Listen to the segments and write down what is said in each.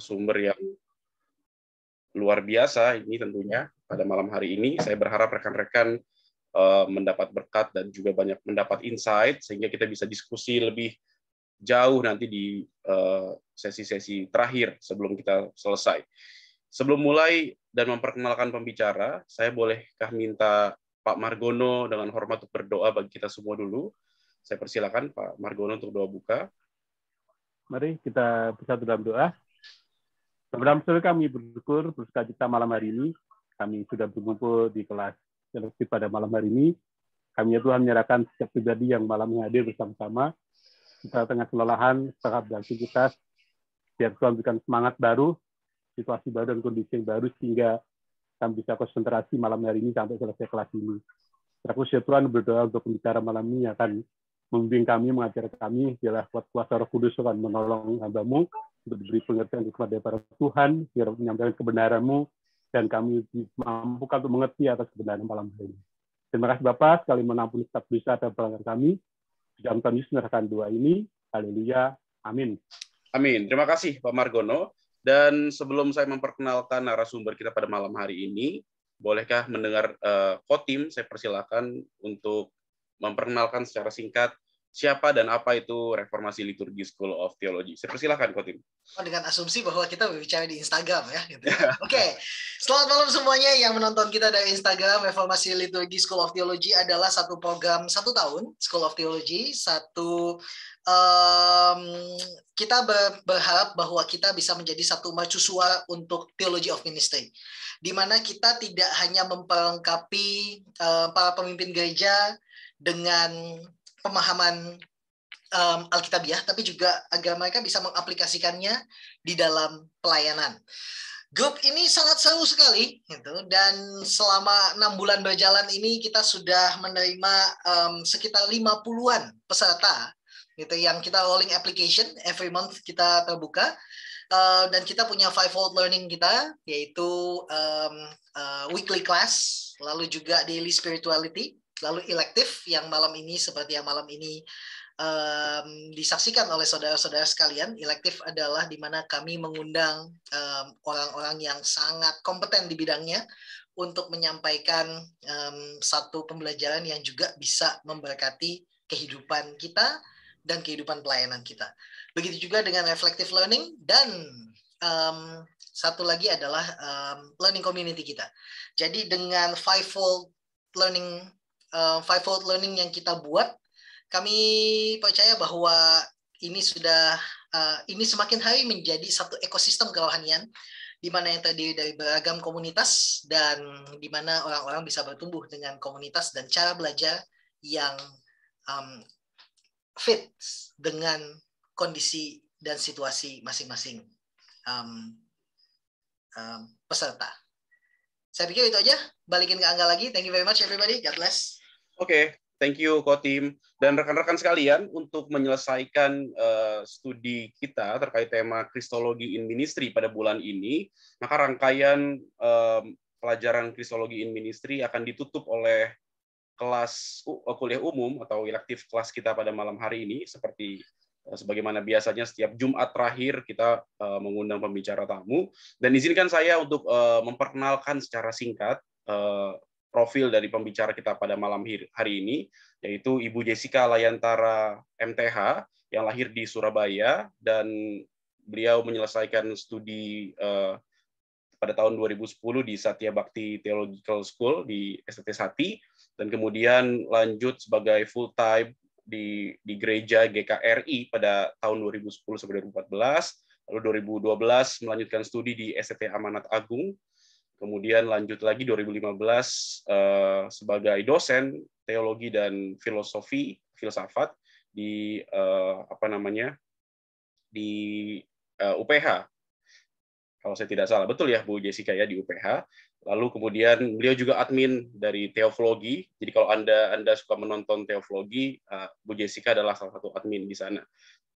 narasumber yang luar biasa ini tentunya pada malam hari ini. Saya berharap rekan-rekan eh, mendapat berkat dan juga banyak mendapat insight sehingga kita bisa diskusi lebih jauh nanti di eh, sesi-sesi terakhir sebelum kita selesai. Sebelum mulai dan memperkenalkan pembicara, saya bolehkah minta Pak Margono dengan hormat untuk berdoa bagi kita semua dulu. Saya persilakan Pak Margono untuk doa buka. Mari kita bersatu dalam doa. Sebelum itu kami bersyukur cita malam hari ini. Kami sudah berkumpul di kelas selektif pada malam hari ini. Kami ya Tuhan menyerahkan setiap pribadi yang malam ini hadir bersama-sama. Kita tengah kelelahan, setengah beraktivitas. Biar Tuhan berikan semangat baru, situasi baru dan kondisi yang baru sehingga kami bisa konsentrasi malam hari ini sampai selesai kelas ini. Aku ya Tuhan berdoa untuk pembicara malam ini akan membimbing kami, mengajar kami, biarlah kuat kuasa roh kudus akan menolong hambamu, diberi pengertian kepada para Tuhan, biar menyampaikan kebenaranmu, dan kami mampu untuk mengerti atas kebenaran malam hari ini. Terima kasih Bapak, sekali menampung setiap bisa dan pelanggar kami. Di dalam Tuhan Yesus doa ini. Haleluya. Amin. Amin. Terima kasih Pak Margono. Dan sebelum saya memperkenalkan narasumber kita pada malam hari ini, bolehkah mendengar uh, Kotim? Saya persilakan untuk memperkenalkan secara singkat siapa dan apa itu reformasi liturgi School of Theology. Saya persilahkan, Kotim. Oh, dengan asumsi bahwa kita berbicara di Instagram ya. Gitu. Oke, okay. selamat malam semuanya yang menonton kita dari Instagram. Reformasi Liturgi School of Theology adalah satu program satu tahun School of Theology, satu um, kita ber, berharap bahwa kita bisa menjadi satu mercusuar untuk Theology of Ministry. Di mana kita tidak hanya memperlengkapi uh, para pemimpin gereja dengan pemahaman um, alkitabiah, tapi juga agar mereka bisa mengaplikasikannya di dalam pelayanan. Grup ini sangat seru sekali, gitu. Dan selama enam bulan berjalan ini kita sudah menerima um, sekitar lima puluhan peserta, gitu, yang kita rolling application every month kita terbuka. Uh, dan kita punya fivefold learning kita, yaitu um, uh, weekly class, lalu juga daily spirituality, lalu elektif yang malam ini seperti yang malam ini um, disaksikan oleh saudara-saudara sekalian, elektif adalah di mana kami mengundang orang-orang yang sangat kompeten di bidangnya untuk menyampaikan um, satu pembelajaran yang juga bisa memberkati kehidupan kita dan kehidupan pelayanan kita. Begitu juga dengan reflective learning dan um, satu lagi adalah um, learning community kita. Jadi dengan fivefold learning uh, fivefold learning yang kita buat, kami percaya bahwa ini sudah uh, ini semakin hari menjadi satu ekosistem kerohanian di mana yang tadi dari beragam komunitas dan di mana orang-orang bisa bertumbuh dengan komunitas dan cara belajar yang um, fit dengan kondisi dan situasi masing-masing um, um, peserta. Saya pikir itu aja. Balikin ke Angga lagi. Thank you very much everybody. God bless. Oke, okay. thank you Kotim dan rekan-rekan sekalian untuk menyelesaikan uh, studi kita terkait tema Kristologi in Ministry pada bulan ini. Maka rangkaian um, pelajaran Kristologi in Ministry akan ditutup oleh kelas uh, kuliah umum atau elective kelas kita pada malam hari ini seperti eh, sebagaimana biasanya setiap Jumat terakhir kita mengundang pembicara tamu dan izinkan saya untuk memperkenalkan secara singkat profil dari pembicara kita pada malam hari ini, yaitu Ibu Jessica Layantara MTH yang lahir di Surabaya dan beliau menyelesaikan studi uh, pada tahun 2010 di Satya Bakti Theological School di STT Sati dan kemudian lanjut sebagai full time di di gereja GKRI pada tahun 2010 sampai 2014 lalu 2012 melanjutkan studi di STT Amanat Agung Kemudian lanjut lagi 2015 eh, sebagai dosen teologi dan filosofi filsafat di eh, apa namanya di UPH. Eh, kalau saya tidak salah, betul ya Bu Jessica ya di UPH. Lalu kemudian beliau juga admin dari teologi. Jadi kalau Anda Anda suka menonton teologi, Bu Jessica adalah salah satu admin di sana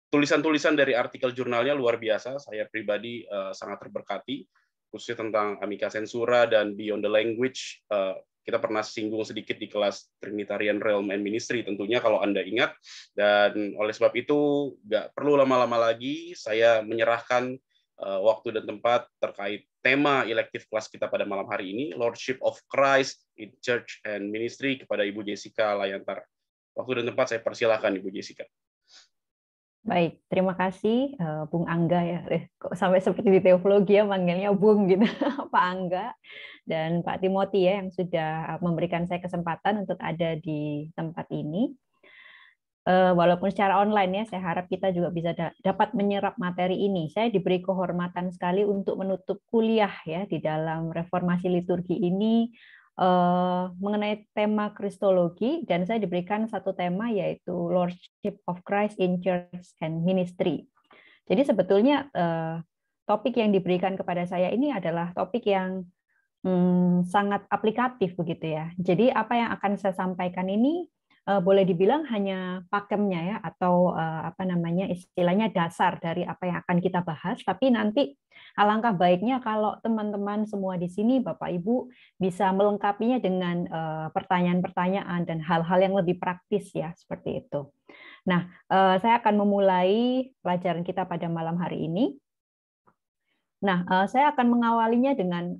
tulisan-tulisan dari artikel jurnalnya luar biasa. Saya pribadi sangat terberkati khususnya tentang Amica Sensura dan Beyond the Language. Eh, kita pernah singgung sedikit di kelas Trinitarian Realm and Ministry tentunya kalau Anda ingat. Dan oleh sebab itu nggak perlu lama-lama lagi saya menyerahkan eh, waktu dan tempat terkait tema elective kelas kita pada malam hari ini, Lordship of Christ in Church and Ministry kepada Ibu Jessica layantar Waktu dan tempat saya persilahkan Ibu Jessica. Baik, terima kasih uh, Bung Angga ya. Eh, kok sampai seperti di teologi ya manggilnya Bung gitu, Pak Angga dan Pak Timoti ya yang sudah eh, memberikan saya kesempatan untuk ada di tempat ini. Uh, walaupun secara online ya, saya harap kita juga bisa da dapat menyerap materi ini. Saya diberi kehormatan sekali untuk menutup kuliah ya di dalam reformasi liturgi ini uh, mengenai tema kristologi dan saya diberikan satu tema yaitu Lordship of Christ in Church and Ministry. Jadi sebetulnya uh, topik yang diberikan kepada saya ini adalah topik yang hmm, sangat aplikatif begitu ya. Jadi apa yang akan saya sampaikan ini uh, boleh dibilang hanya pakemnya ya atau uh, apa namanya istilahnya dasar dari apa yang akan kita bahas tapi nanti alangkah baiknya kalau teman-teman semua di sini Bapak Ibu bisa melengkapinya dengan eh, pertanyaan-pertanyaan dan hal-hal yang lebih praktis ya seperti itu. Nah, saya akan memulai pelajaran kita pada malam hari ini. Nah, saya akan mengawalinya dengan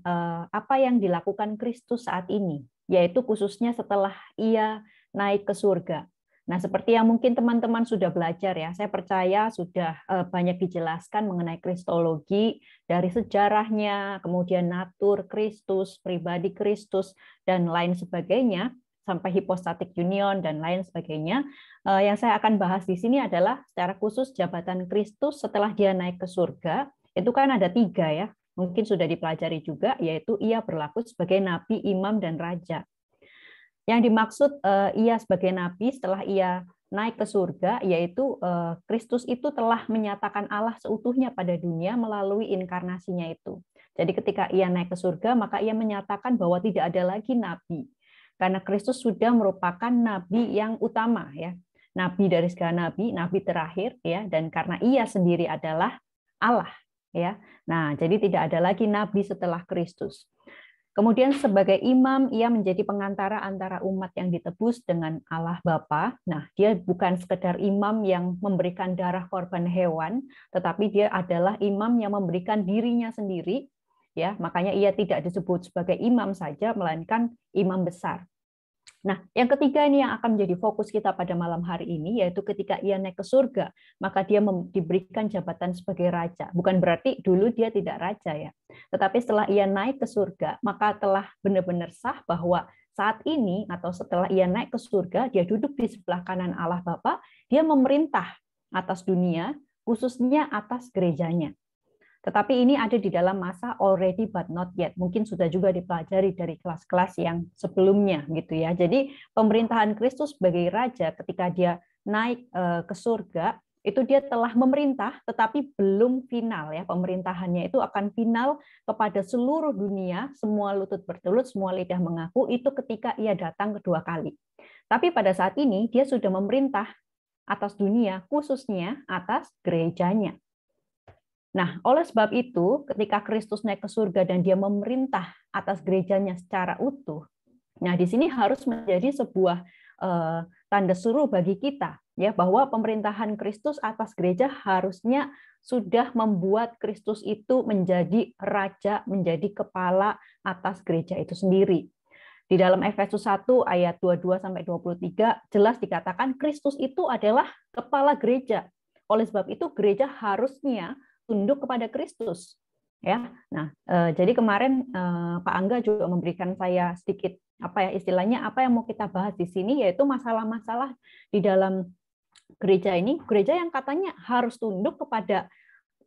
apa yang dilakukan Kristus saat ini, yaitu khususnya setelah ia naik ke surga. Nah, seperti yang mungkin teman-teman sudah belajar ya, saya percaya sudah eh, banyak dijelaskan mengenai kristologi dari sejarahnya, kemudian natur Kristus, pribadi Kristus dan lain sebagainya sampai hipostatik union dan lain sebagainya. Eh, yang saya akan bahas di sini adalah secara khusus jabatan Kristus setelah dia naik ke surga. Itu kan ada tiga ya, mungkin sudah dipelajari juga, yaitu ia berlaku sebagai nabi, imam, dan raja. Yang dimaksud uh, ia sebagai nabi setelah ia naik ke surga yaitu eh, Kristus itu telah menyatakan Allah seutuhnya pada dunia melalui inkarnasinya itu. Jadi ketika ia naik ke surga maka ia menyatakan bahwa tidak ada lagi nabi karena Kristus sudah merupakan nabi yang utama ya. Nabi dari segala nabi, nabi terakhir ya dan karena ia sendiri adalah Allah ya. Nah, jadi tidak ada lagi nabi setelah Kristus. Kemudian sebagai imam, ia menjadi pengantara antara umat yang ditebus dengan Allah Bapa. Nah, dia bukan sekedar imam yang memberikan darah korban hewan, tetapi dia adalah imam yang memberikan dirinya sendiri. Ya, makanya ia tidak disebut sebagai imam saja, melainkan imam besar. Nah, yang ketiga ini yang akan menjadi fokus kita pada malam hari ini, yaitu ketika ia naik ke surga, maka dia diberikan jabatan sebagai raja. Bukan berarti dulu dia tidak raja ya, tetapi setelah ia naik ke surga, maka telah benar-benar sah bahwa saat ini atau setelah ia naik ke surga, dia duduk di sebelah kanan Allah Bapa, dia memerintah atas dunia, khususnya atas gerejanya. Tetapi ini ada di dalam masa already but not yet. Mungkin sudah juga dipelajari dari kelas-kelas yang sebelumnya gitu ya. Jadi pemerintahan Kristus sebagai raja ketika dia naik eh, ke surga itu dia telah memerintah tetapi belum final ya pemerintahannya itu akan final kepada seluruh dunia semua lutut bertelut semua lidah mengaku itu ketika ia datang kedua kali tapi pada saat ini dia sudah memerintah atas dunia khususnya atas gerejanya Nah, oleh sebab itu, ketika Kristus naik ke surga dan dia memerintah atas gerejanya secara utuh, nah di sini harus menjadi sebuah uh, tanda suruh bagi kita ya bahwa pemerintahan Kristus atas gereja harusnya sudah membuat Kristus itu menjadi raja, menjadi kepala atas gereja itu sendiri. Di dalam Efesus 1 ayat 22 sampai 23 jelas dikatakan Kristus itu adalah kepala gereja. Oleh sebab itu gereja harusnya tunduk kepada Kristus ya. Nah, eh, jadi kemarin eh, Pak Angga juga memberikan saya sedikit apa ya istilahnya apa yang mau kita bahas di sini yaitu masalah-masalah di dalam gereja ini, gereja yang katanya harus tunduk kepada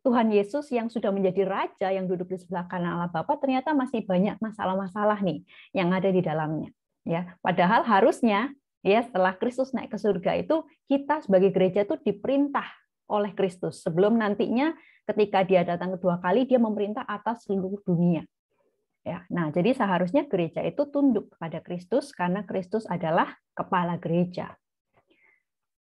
Tuhan Yesus yang sudah menjadi raja yang duduk di sebelah kanan Allah Bapa ternyata masih banyak masalah-masalah nih yang ada di dalamnya ya. Padahal harusnya ya setelah Kristus naik ke surga itu kita sebagai gereja itu diperintah oleh Kristus sebelum nantinya ketika dia datang kedua kali dia memerintah atas seluruh dunia. Ya, nah jadi seharusnya gereja itu tunduk kepada Kristus karena Kristus adalah kepala gereja.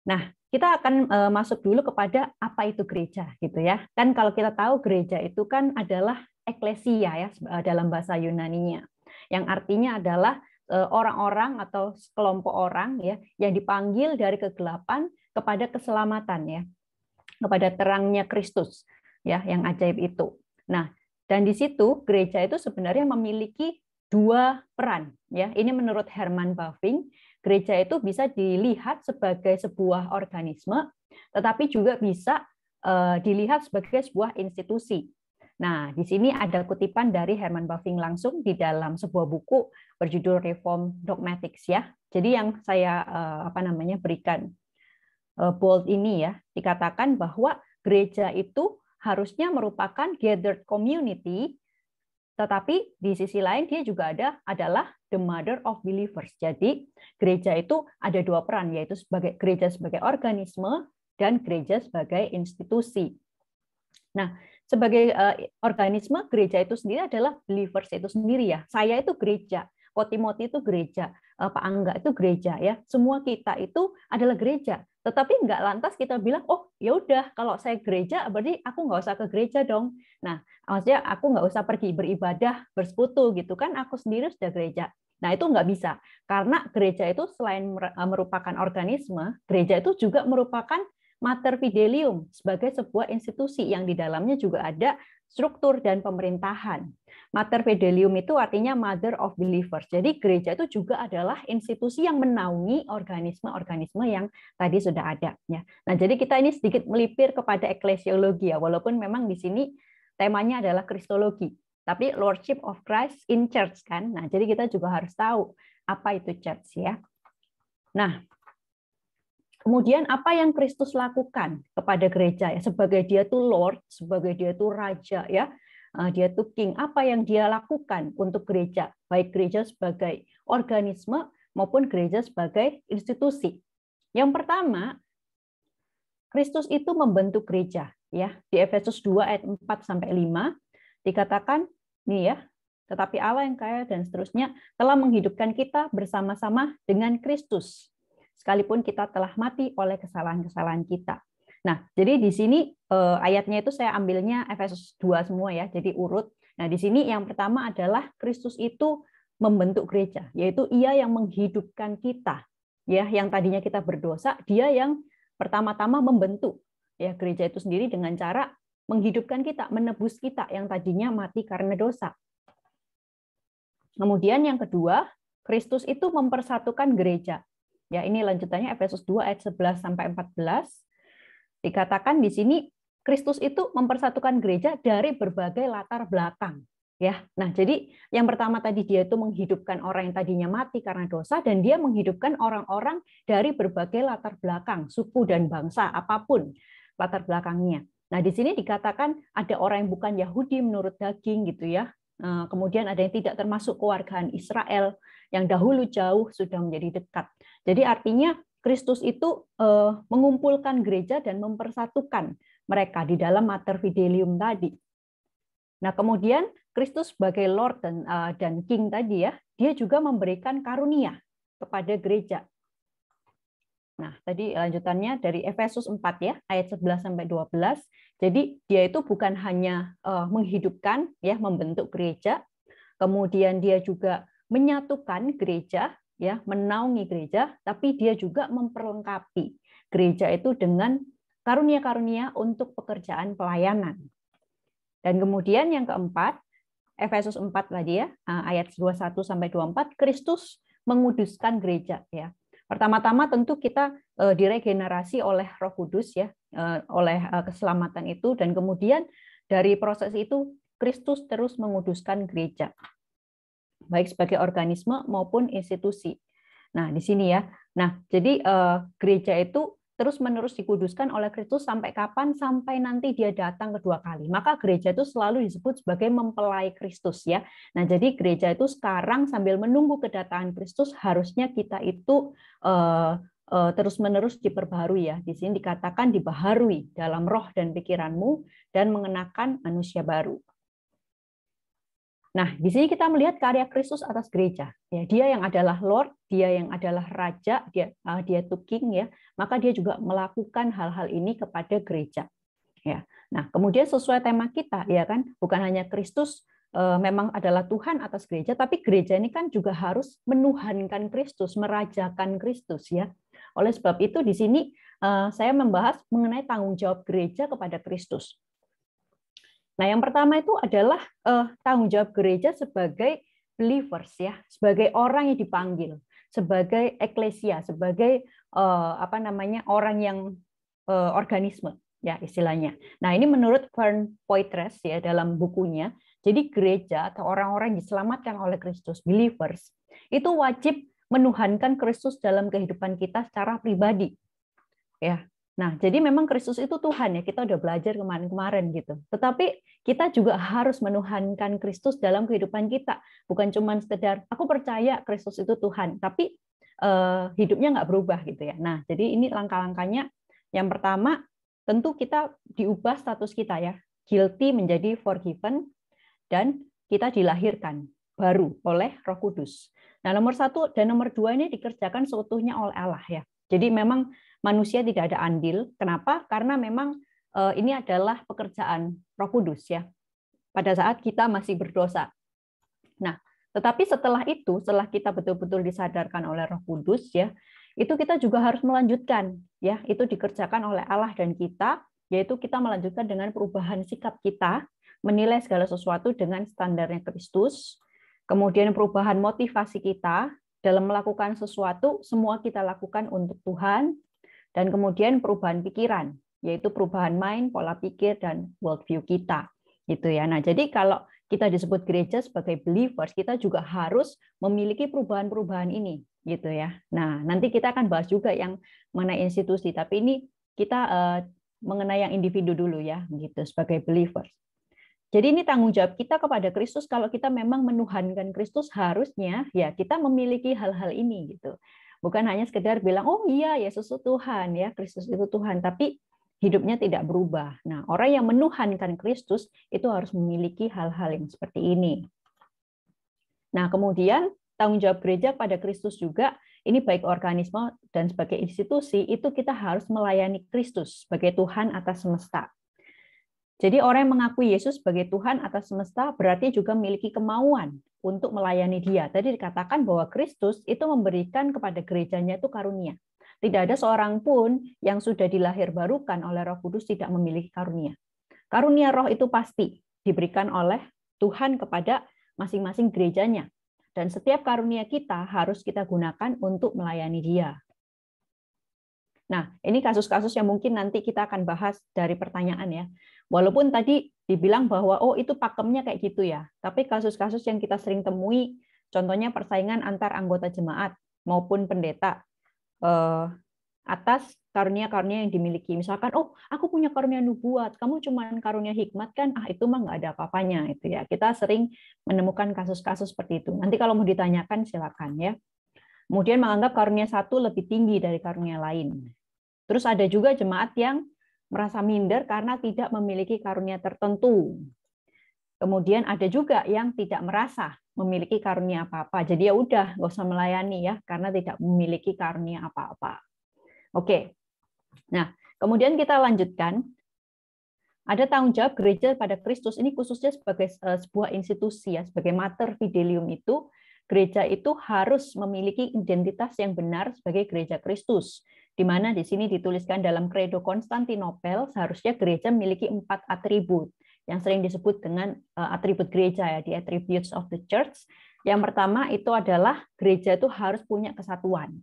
Nah, kita akan e, masuk dulu kepada apa itu gereja gitu ya. Kan kalau kita tahu gereja itu kan adalah eklesia ya e, dalam bahasa Yunaninya. Yang artinya adalah e, orang-orang atau sekelompok orang ya yang dipanggil dari kegelapan kepada keselamatan ya kepada terangnya Kristus ya yang ajaib itu. Nah, dan di situ gereja itu sebenarnya memiliki dua peran ya. Ini menurut Herman Bavinck, gereja itu bisa dilihat sebagai sebuah organisme tetapi juga bisa eh, dilihat sebagai sebuah institusi. Nah, di sini ada kutipan dari Herman Bavinck langsung di dalam sebuah buku berjudul Reform Dogmatics ya. Jadi yang saya eh, apa namanya berikan Eh, bold ini ya, dikatakan bahwa gereja itu harusnya merupakan gathered community, tetapi di sisi lain dia juga ada adalah the mother of believers. Jadi gereja itu ada dua peran yaitu sebagai gereja sebagai organisme dan gereja sebagai institusi. Nah, sebagai uh, organisme gereja itu sendiri adalah believers itu sendiri ya. Saya itu gereja, Kotimoti itu gereja, eh, Pak Angga itu gereja ya. Semua kita itu adalah gereja. Tetapi nggak lantas kita bilang, oh ya udah kalau saya gereja berarti aku nggak usah ke gereja dong. Nah maksudnya aku nggak usah pergi beribadah bersekutu gitu kan aku sendiri sudah gereja. Nah itu nggak bisa karena gereja itu selain eh, merupakan organisme, gereja itu juga merupakan mater fidelium sebagai sebuah institusi yang di dalamnya juga ada struktur dan pemerintahan. Mater Fidelium itu artinya Mother of Believers. Jadi gereja itu juga adalah institusi yang menaungi organisme-organisme yang tadi sudah ada. Ya. Nah, jadi kita ini sedikit melipir kepada eklesiologi ya, walaupun memang di sini temanya adalah kristologi, tapi Lordship of Christ in Church kan. Nah, jadi kita juga harus tahu apa itu church ya. Nah, Kemudian apa yang Kristus lakukan kepada gereja ya sebagai dia tuh Lord, sebagai dia tuh raja ya. Eh, dia tuh king. Apa yang dia lakukan untuk gereja, baik gereja sebagai organisme maupun gereja sebagai institusi. Yang pertama, Kristus itu membentuk gereja ya. Di Efesus 2 ayat 4 sampai 5 dikatakan nih ya, tetapi Allah yang kaya dan seterusnya telah menghidupkan kita bersama-sama dengan Kristus sekalipun kita telah mati oleh kesalahan-kesalahan kita. Nah, jadi di sini eh, ayatnya itu saya ambilnya Efesus 2 semua ya, jadi urut. Nah, di sini yang pertama adalah Kristus itu membentuk gereja, yaitu ia yang menghidupkan kita. Ya, yang tadinya kita berdosa, dia yang pertama-tama membentuk ya gereja itu sendiri dengan cara menghidupkan kita, menebus kita yang tadinya mati karena dosa. Kemudian yang kedua, Kristus itu mempersatukan gereja. Ya, ini lanjutannya Efesus 2 ayat 11 sampai 14. Dikatakan di sini Kristus itu mempersatukan gereja dari berbagai latar belakang. Ya, nah jadi yang pertama tadi dia itu menghidupkan orang yang tadinya mati karena dosa dan dia menghidupkan orang-orang dari berbagai latar belakang, suku dan bangsa apapun latar belakangnya. Nah di sini dikatakan ada orang yang bukan Yahudi menurut daging gitu ya, Eh, kemudian ada yang tidak termasuk kewargaan Israel yang dahulu jauh sudah menjadi dekat. Jadi artinya Kristus itu eh, mengumpulkan gereja dan mempersatukan mereka di dalam Mater Fidelium tadi. Nah, kemudian Kristus sebagai Lord dan eh, dan King tadi ya, dia juga memberikan karunia kepada gereja. Nah, tadi lanjutannya dari Efesus 4 ya, ayat 11 sampai 12. Jadi dia itu bukan hanya eh, menghidupkan ya membentuk gereja, kemudian dia juga menyatukan gereja ya, menaungi gereja, tapi dia juga memperlengkapi gereja itu dengan karunia-karunia untuk pekerjaan pelayanan. Dan kemudian yang keempat, Efesus 4 tadi ya, eh, ayat 21 sampai 24, Kristus menguduskan gereja ya. Pertama-tama tentu kita eh, diregenerasi oleh Roh Kudus ya, eh, oleh eh, keselamatan itu dan kemudian dari proses itu Kristus terus menguduskan gereja baik sebagai organisme maupun institusi. Nah, di sini ya. Nah, jadi gereja itu terus-menerus dikuduskan oleh Kristus sampai kapan? Sampai nanti dia datang kedua kali. Maka gereja itu selalu disebut sebagai mempelai Kristus ya. Nah, jadi gereja itu sekarang sambil menunggu kedatangan Kristus harusnya kita itu uh, uh, terus-menerus diperbarui ya. Di sini dikatakan dibaharui dalam roh dan pikiranmu dan mengenakan manusia baru. Nah, di sini kita melihat karya Kristus atas gereja. Ya, dia yang adalah Lord, dia yang adalah Raja, dia uh, dia itu King ya. Maka dia juga melakukan hal-hal ini kepada gereja. Ya. Nah, kemudian sesuai tema kita ya kan, bukan hanya Kristus uh, memang adalah Tuhan atas gereja, tapi gereja ini kan juga harus menuhankan Kristus, merajakan Kristus ya. Oleh sebab itu di sini uh, saya membahas mengenai tanggung jawab gereja kepada Kristus. Nah, yang pertama itu adalah uh, tanggung jawab gereja sebagai believers ya, sebagai orang yang dipanggil, sebagai eklesia, sebagai uh, apa namanya orang yang uh, organisme ya istilahnya. Nah, ini menurut Fern Poitras ya dalam bukunya. Jadi gereja atau orang-orang yang diselamatkan oleh Kristus, believers, itu wajib menuhankan Kristus dalam kehidupan kita secara pribadi. Ya, Nah, jadi memang Kristus itu Tuhan ya, kita udah belajar kemarin-kemarin gitu. Tetapi kita juga harus menuhankan Kristus dalam kehidupan kita. Bukan cuma sekedar, aku percaya Kristus itu Tuhan, tapi eh, hidupnya nggak berubah gitu ya. Nah, jadi ini langkah-langkahnya. Yang pertama, tentu kita diubah status kita ya. Guilty menjadi forgiven, dan kita dilahirkan baru oleh roh kudus. Nah, nomor satu dan nomor dua ini dikerjakan seutuhnya oleh Allah ya. Jadi memang manusia tidak ada andil. Kenapa? Karena memang eh, ini adalah pekerjaan Roh Kudus ya. Pada saat kita masih berdosa. Nah, tetapi setelah itu, setelah kita betul-betul disadarkan oleh Roh Kudus ya, itu kita juga harus melanjutkan ya, itu dikerjakan oleh Allah dan kita, yaitu kita melanjutkan dengan perubahan sikap kita, menilai segala sesuatu dengan standarnya Kristus, kemudian perubahan motivasi kita dalam melakukan sesuatu, semua kita lakukan untuk Tuhan, dan kemudian perubahan pikiran, yaitu perubahan mind, pola pikir, dan worldview kita. Gitu ya. Nah, jadi kalau kita disebut gereja sebagai believers, kita juga harus memiliki perubahan-perubahan ini, gitu ya. Nah, nanti kita akan bahas juga yang mana institusi, tapi ini kita uh, mengenai yang individu dulu ya, gitu sebagai believers. Jadi ini tanggung jawab kita kepada Kristus kalau kita memang menuhankan Kristus harusnya ya kita memiliki hal-hal ini gitu. Bukan hanya sekedar bilang, oh iya Yesus itu Tuhan, ya Kristus itu Tuhan, tapi hidupnya tidak berubah. Nah, orang yang menuhankan Kristus itu harus memiliki hal-hal yang seperti ini. Nah, kemudian tanggung jawab gereja pada Kristus juga, ini baik organisme dan sebagai institusi, itu kita harus melayani Kristus sebagai Tuhan atas semesta. Jadi orang yang mengakui Yesus sebagai Tuhan atas semesta berarti juga memiliki kemauan untuk melayani dia. Tadi dikatakan bahwa Kristus itu memberikan kepada gerejanya itu karunia. Tidak ada seorang pun yang sudah dilahir barukan oleh roh kudus tidak memiliki karunia. Karunia roh itu pasti diberikan oleh Tuhan kepada masing-masing gerejanya. Dan setiap karunia kita harus kita gunakan untuk melayani dia. Nah, ini kasus-kasus yang mungkin nanti kita akan bahas dari pertanyaan ya. Walaupun tadi dibilang bahwa oh itu pakemnya kayak gitu ya, tapi kasus-kasus yang kita sering temui, contohnya persaingan antar anggota jemaat maupun pendeta eh, atas karunia-karunia yang dimiliki. Misalkan, oh aku punya karunia nubuat, kamu cuma karunia hikmat kan, ah itu mah nggak ada apa-apanya itu ya. Kita sering menemukan kasus-kasus seperti itu. Nanti kalau mau ditanyakan silakan ya. Kemudian menganggap karunia satu lebih tinggi dari karunia lain. Terus ada juga jemaat yang merasa minder karena tidak memiliki karunia tertentu. Kemudian ada juga yang tidak merasa memiliki karunia apa-apa. Jadi ya udah, nggak usah melayani ya, karena tidak memiliki karunia apa-apa. Oke. Nah, kemudian kita lanjutkan. Ada tanggung jawab gereja pada Kristus ini khususnya sebagai eh, sebuah institusi ya, sebagai mater fidelium itu, gereja itu harus memiliki identitas yang benar sebagai gereja Kristus di mana di sini dituliskan dalam credo Konstantinopel seharusnya gereja memiliki empat atribut yang sering disebut dengan eh, atribut gereja ya, di attributes of the church. Yang pertama itu adalah gereja itu harus punya kesatuan.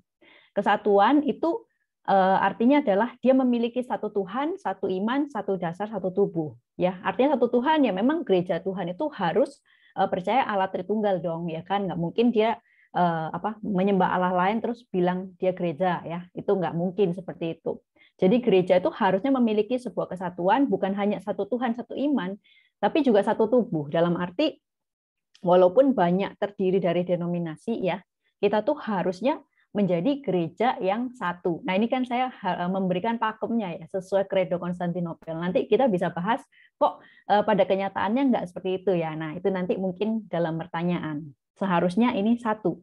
Kesatuan itu eh, artinya adalah dia memiliki satu Tuhan, satu iman, satu dasar, satu tubuh. Ya, artinya satu Tuhan ya memang gereja Tuhan itu harus eh, percaya Allah Tritunggal dong ya kan nggak mungkin dia uh, apa menyembah Allah lain terus bilang dia gereja ya itu nggak mungkin seperti itu jadi gereja itu harusnya memiliki sebuah kesatuan bukan hanya satu Tuhan satu iman tapi juga satu tubuh dalam arti walaupun banyak terdiri dari denominasi ya kita tuh harusnya menjadi gereja yang satu. Nah ini kan saya eh, memberikan pakemnya ya sesuai kredo Konstantinopel. Nanti kita bisa bahas kok eh, pada kenyataannya nggak seperti itu ya. Nah itu nanti mungkin dalam pertanyaan. Seharusnya ini satu.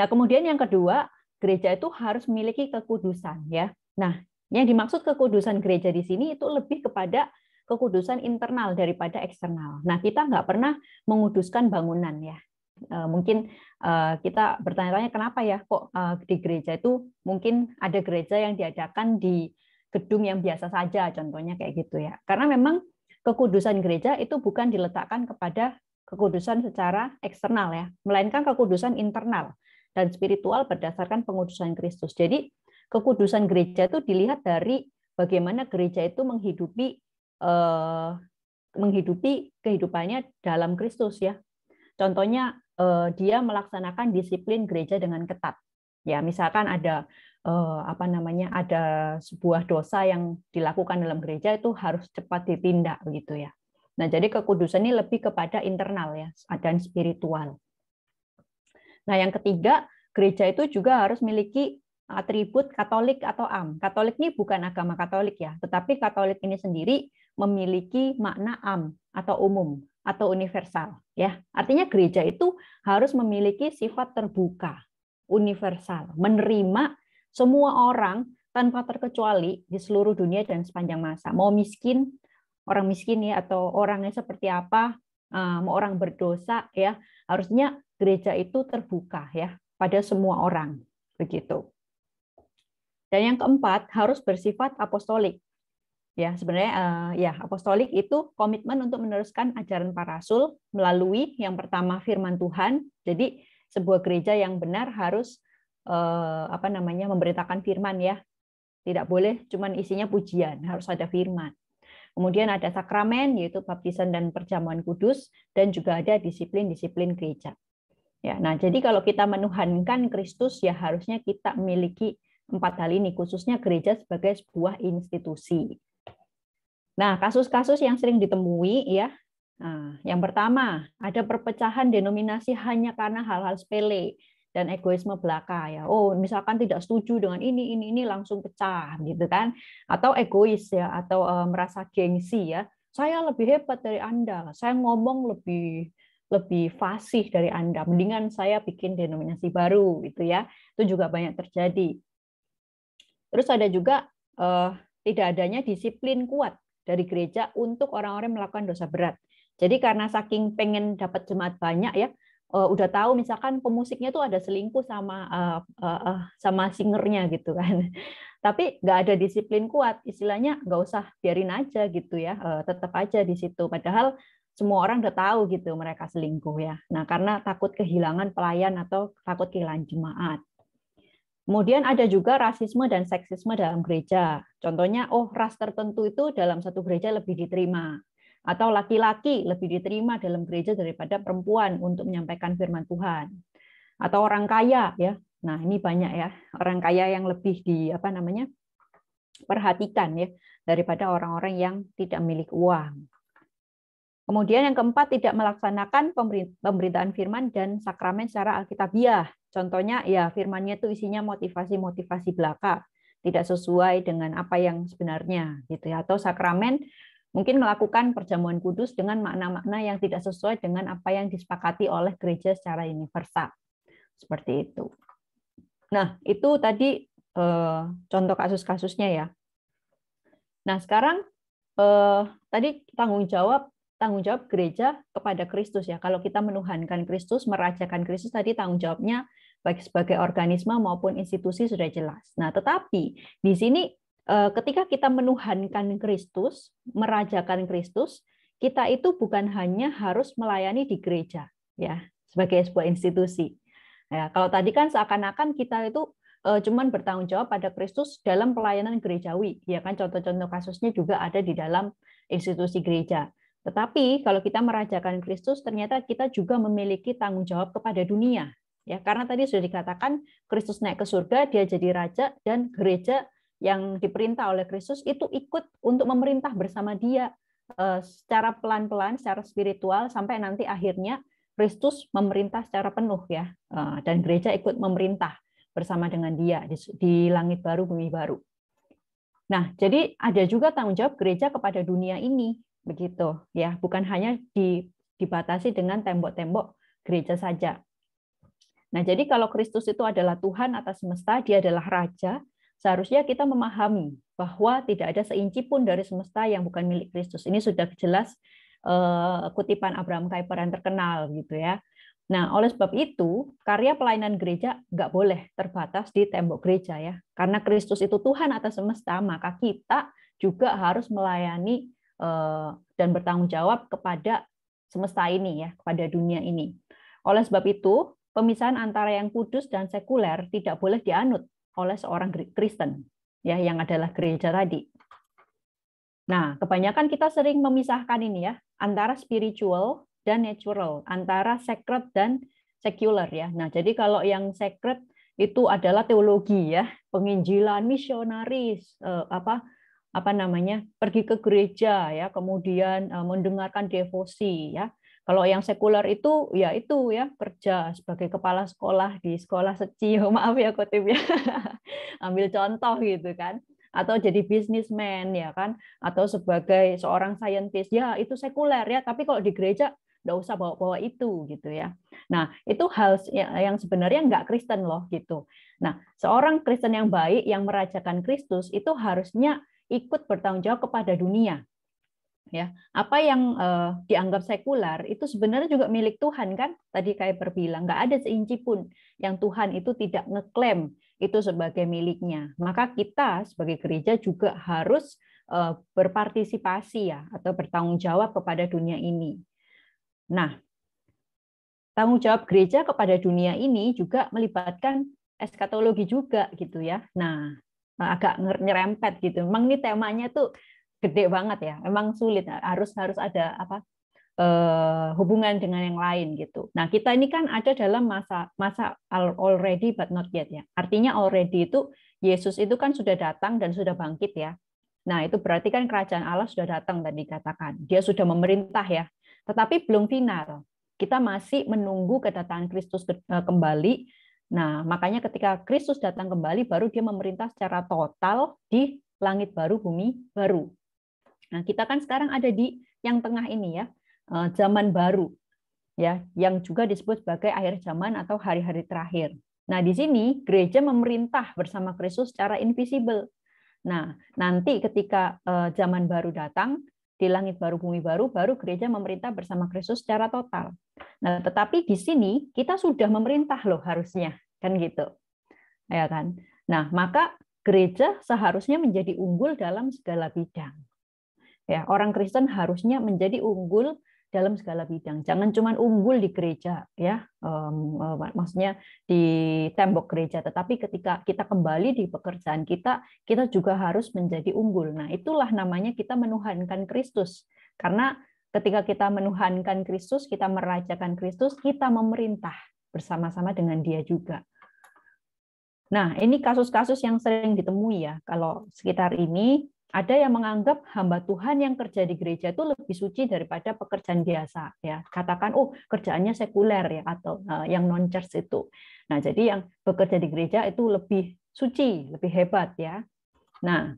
Nah, kemudian yang kedua, gereja itu harus memiliki kekudusan ya. Nah, yang dimaksud kekudusan gereja di sini itu lebih kepada kekudusan internal daripada eksternal. Nah, kita nggak pernah menguduskan bangunan ya. E, mungkin e, kita bertanya-tanya kenapa ya kok e, di gereja itu mungkin ada gereja yang diadakan di gedung yang biasa saja, contohnya kayak gitu ya. Karena memang kekudusan gereja itu bukan diletakkan kepada kekudusan secara eksternal ya, melainkan kekudusan internal dan spiritual berdasarkan pengudusan Kristus. Jadi kekudusan gereja itu dilihat dari bagaimana gereja itu menghidupi eh, menghidupi kehidupannya dalam Kristus ya. Contohnya eh, dia melaksanakan disiplin gereja dengan ketat. Ya, misalkan ada eh, apa namanya ada sebuah dosa yang dilakukan dalam gereja itu harus cepat ditindak gitu ya. Nah, jadi kekudusan ini lebih kepada internal ya, dan spiritual. Nah, yang ketiga, gereja itu juga harus memiliki atribut Katolik atau am. Katolik ini bukan agama Katolik ya, tetapi Katolik ini sendiri memiliki makna am atau umum atau universal ya. Artinya gereja itu harus memiliki sifat terbuka, universal, menerima semua orang tanpa terkecuali di seluruh dunia dan sepanjang masa. Mau miskin, orang miskin ya atau orangnya seperti apa, eh, mau orang berdosa ya, harusnya gereja itu terbuka ya pada semua orang begitu. Dan yang keempat harus bersifat apostolik. Ya, sebenarnya eh, ya apostolik itu komitmen untuk meneruskan ajaran para rasul melalui yang pertama firman Tuhan. Jadi sebuah gereja yang benar harus eh, apa namanya memberitakan firman ya. Tidak boleh cuman isinya pujian, harus ada firman Kemudian ada sakramen yaitu baptisan dan perjamuan kudus dan juga ada disiplin-disiplin gereja. Ya, nah jadi kalau kita menuhankan Kristus ya harusnya kita memiliki empat hal ini khususnya gereja sebagai sebuah institusi. Nah, kasus-kasus yang sering ditemui ya. Nah, yang pertama, ada perpecahan denominasi hanya karena hal-hal sepele dan egoisme belaka ya. Oh, misalkan tidak setuju dengan ini ini ini langsung pecah gitu kan. Atau egois ya atau uh, merasa gengsi ya. Saya lebih hebat dari Anda. Saya ngomong lebih lebih fasih dari Anda. Mendingan saya bikin denominasi baru gitu ya. Itu juga banyak terjadi. Terus ada juga uh, tidak adanya disiplin kuat dari gereja untuk orang-orang melakukan dosa berat. Jadi karena saking pengen dapat jemaat banyak ya, uh, udah tahu misalkan pemusiknya tuh ada selingkuh sama uh, uh, uh, sama singernya gitu kan tapi nggak ada disiplin kuat istilahnya nggak usah biarin aja gitu ya uh, tetap aja di situ padahal semua orang udah tahu gitu mereka selingkuh ya nah karena takut kehilangan pelayan atau takut kehilangan jemaat Kemudian ada juga rasisme dan seksisme dalam gereja. Contohnya, oh ras tertentu itu dalam satu gereja lebih diterima. Atau laki-laki lebih diterima dalam gereja daripada perempuan untuk menyampaikan firman Tuhan. Atau orang kaya ya. Nah, ini banyak ya. Orang kaya yang lebih di apa namanya? perhatikan ya daripada orang-orang yang tidak milik uang. Kemudian yang keempat tidak melaksanakan pemberitaan firman dan sakramen secara alkitabiah. Contohnya ya firmannya itu isinya motivasi-motivasi belaka, tidak sesuai dengan apa yang sebenarnya gitu ya. Atau sakramen Mungkin melakukan perjamuan kudus dengan makna-makna yang tidak sesuai dengan apa yang disepakati oleh gereja secara universal. Seperti itu. Nah, itu tadi eh, contoh kasus-kasusnya ya. Nah, sekarang eh, tadi tanggung jawab tanggung jawab gereja kepada Kristus ya. Kalau kita menuhankan Kristus, merajakan Kristus tadi tanggung jawabnya baik sebagai organisme maupun institusi sudah jelas. Nah, tetapi di sini Eh, ketika kita menuhankan Kristus, merajakan Kristus, kita itu bukan hanya harus melayani di gereja, ya, sebagai sebuah institusi. Ya, kalau tadi kan seakan-akan kita itu eh, cuman bertanggung jawab pada Kristus dalam pelayanan gerejawi, ya kan contoh-contoh kasusnya juga ada di dalam institusi gereja. Tetapi kalau kita merajakan Kristus, ternyata kita juga memiliki tanggung jawab kepada dunia, ya karena tadi sudah dikatakan Kristus naik ke surga, dia jadi raja dan gereja yang diperintah oleh Kristus itu ikut untuk memerintah bersama dia eh, secara pelan-pelan, secara spiritual sampai nanti akhirnya Kristus memerintah secara penuh ya eh, dan gereja ikut memerintah bersama dengan dia di, langit baru bumi baru. Nah, jadi ada juga tanggung jawab gereja kepada dunia ini begitu ya, bukan hanya dibatasi dengan tembok-tembok gereja saja. Nah, jadi kalau Kristus itu adalah Tuhan atas semesta, dia adalah raja, seharusnya kita memahami bahwa tidak ada seinci pun dari semesta yang bukan milik Kristus. Ini sudah jelas eh, kutipan Abraham Kuyper yang terkenal gitu ya. Nah, oleh sebab itu, karya pelayanan gereja nggak boleh terbatas di tembok gereja ya. Karena Kristus itu Tuhan atas semesta, maka kita juga harus melayani eh, dan bertanggung jawab kepada semesta ini ya, kepada dunia ini. Oleh sebab itu, pemisahan antara yang kudus dan sekuler tidak boleh dianut oleh seorang Kristen ya yang adalah gereja tadi. Nah, kebanyakan kita sering memisahkan ini ya antara spiritual dan natural, antara sacred dan secular ya. Nah, jadi kalau yang sacred itu adalah teologi ya, penginjilan misionaris eh, apa apa namanya? pergi ke gereja ya, kemudian eh, mendengarkan devosi ya. Kalau yang sekuler itu ya itu ya kerja sebagai kepala sekolah di sekolah seci, maaf ya kutip ya. Ambil contoh gitu kan atau jadi bisnismen ya kan atau sebagai seorang saintis ya itu sekuler ya tapi kalau di gereja nggak usah bawa-bawa itu gitu ya. Nah itu hal ya, yang sebenarnya nggak Kristen loh gitu. Nah seorang Kristen yang baik yang merajakan Kristus itu harusnya ikut bertanggung jawab kepada dunia ya apa yang uh, dianggap sekular itu sebenarnya juga milik Tuhan kan tadi kayak berbilang nggak ada seinci pun yang Tuhan itu tidak ngeklaim itu sebagai miliknya maka kita sebagai gereja juga harus uh, berpartisipasi ya atau bertanggung jawab kepada dunia ini nah tanggung jawab gereja kepada dunia ini juga melibatkan eskatologi juga gitu ya nah agak nyerempet gitu memang ini temanya tuh gede banget ya. Memang sulit harus harus ada apa eh, hubungan dengan yang lain gitu. Nah kita ini kan ada dalam masa masa already but not yet ya. Artinya already itu Yesus itu kan sudah datang dan sudah bangkit ya. Nah itu berarti kan kerajaan Allah sudah datang dan dikatakan dia sudah memerintah ya. Tetapi belum final. Kita masih menunggu kedatangan Kristus eh, kembali Nah, makanya ketika Kristus datang kembali, baru dia memerintah secara total di langit baru, bumi baru. Nah, kita kan sekarang ada di yang tengah ini ya, eh, zaman baru ya, yang juga disebut sebagai akhir zaman atau hari-hari terakhir. Nah, di sini gereja memerintah bersama Kristus secara invisible. Nah, nanti ketika eh, zaman baru datang, di langit baru bumi baru, baru gereja memerintah bersama Kristus secara total. Nah, tetapi di sini kita sudah memerintah loh harusnya, kan gitu. Ya kan? Nah, maka gereja seharusnya menjadi unggul dalam segala bidang. Ya, orang Kristen harusnya menjadi unggul dalam segala bidang. Jangan cuma unggul di gereja, ya, um, maksudnya di tembok gereja, tetapi ketika kita kembali di pekerjaan kita, kita juga harus menjadi unggul. Nah, itulah namanya kita menuhankan Kristus, karena ketika kita menuhankan Kristus, kita merajakan Kristus, kita memerintah bersama-sama dengan Dia juga. Nah, ini kasus-kasus yang sering ditemui ya. Kalau sekitar ini ada yang menganggap hamba Tuhan yang kerja di gereja itu lebih suci daripada pekerjaan biasa ya katakan oh kerjaannya sekuler ya atau uh, yang non church itu nah jadi yang bekerja di gereja itu lebih suci lebih hebat ya nah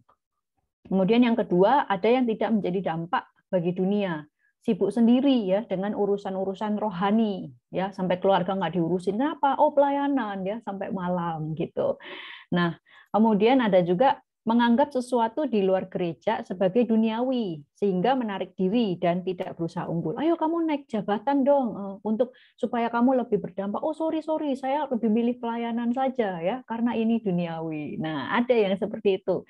kemudian yang kedua ada yang tidak menjadi dampak bagi dunia sibuk sendiri ya dengan urusan-urusan rohani ya sampai keluarga nggak diurusin kenapa oh pelayanan ya sampai malam gitu nah kemudian ada juga menganggap sesuatu di luar gereja sebagai duniawi sehingga menarik diri dan tidak berusaha unggul. Ayo kamu naik jabatan dong eh, untuk supaya kamu lebih berdampak. Oh sorry sorry saya lebih milih pelayanan saja ya karena ini duniawi. Nah ada yang seperti itu.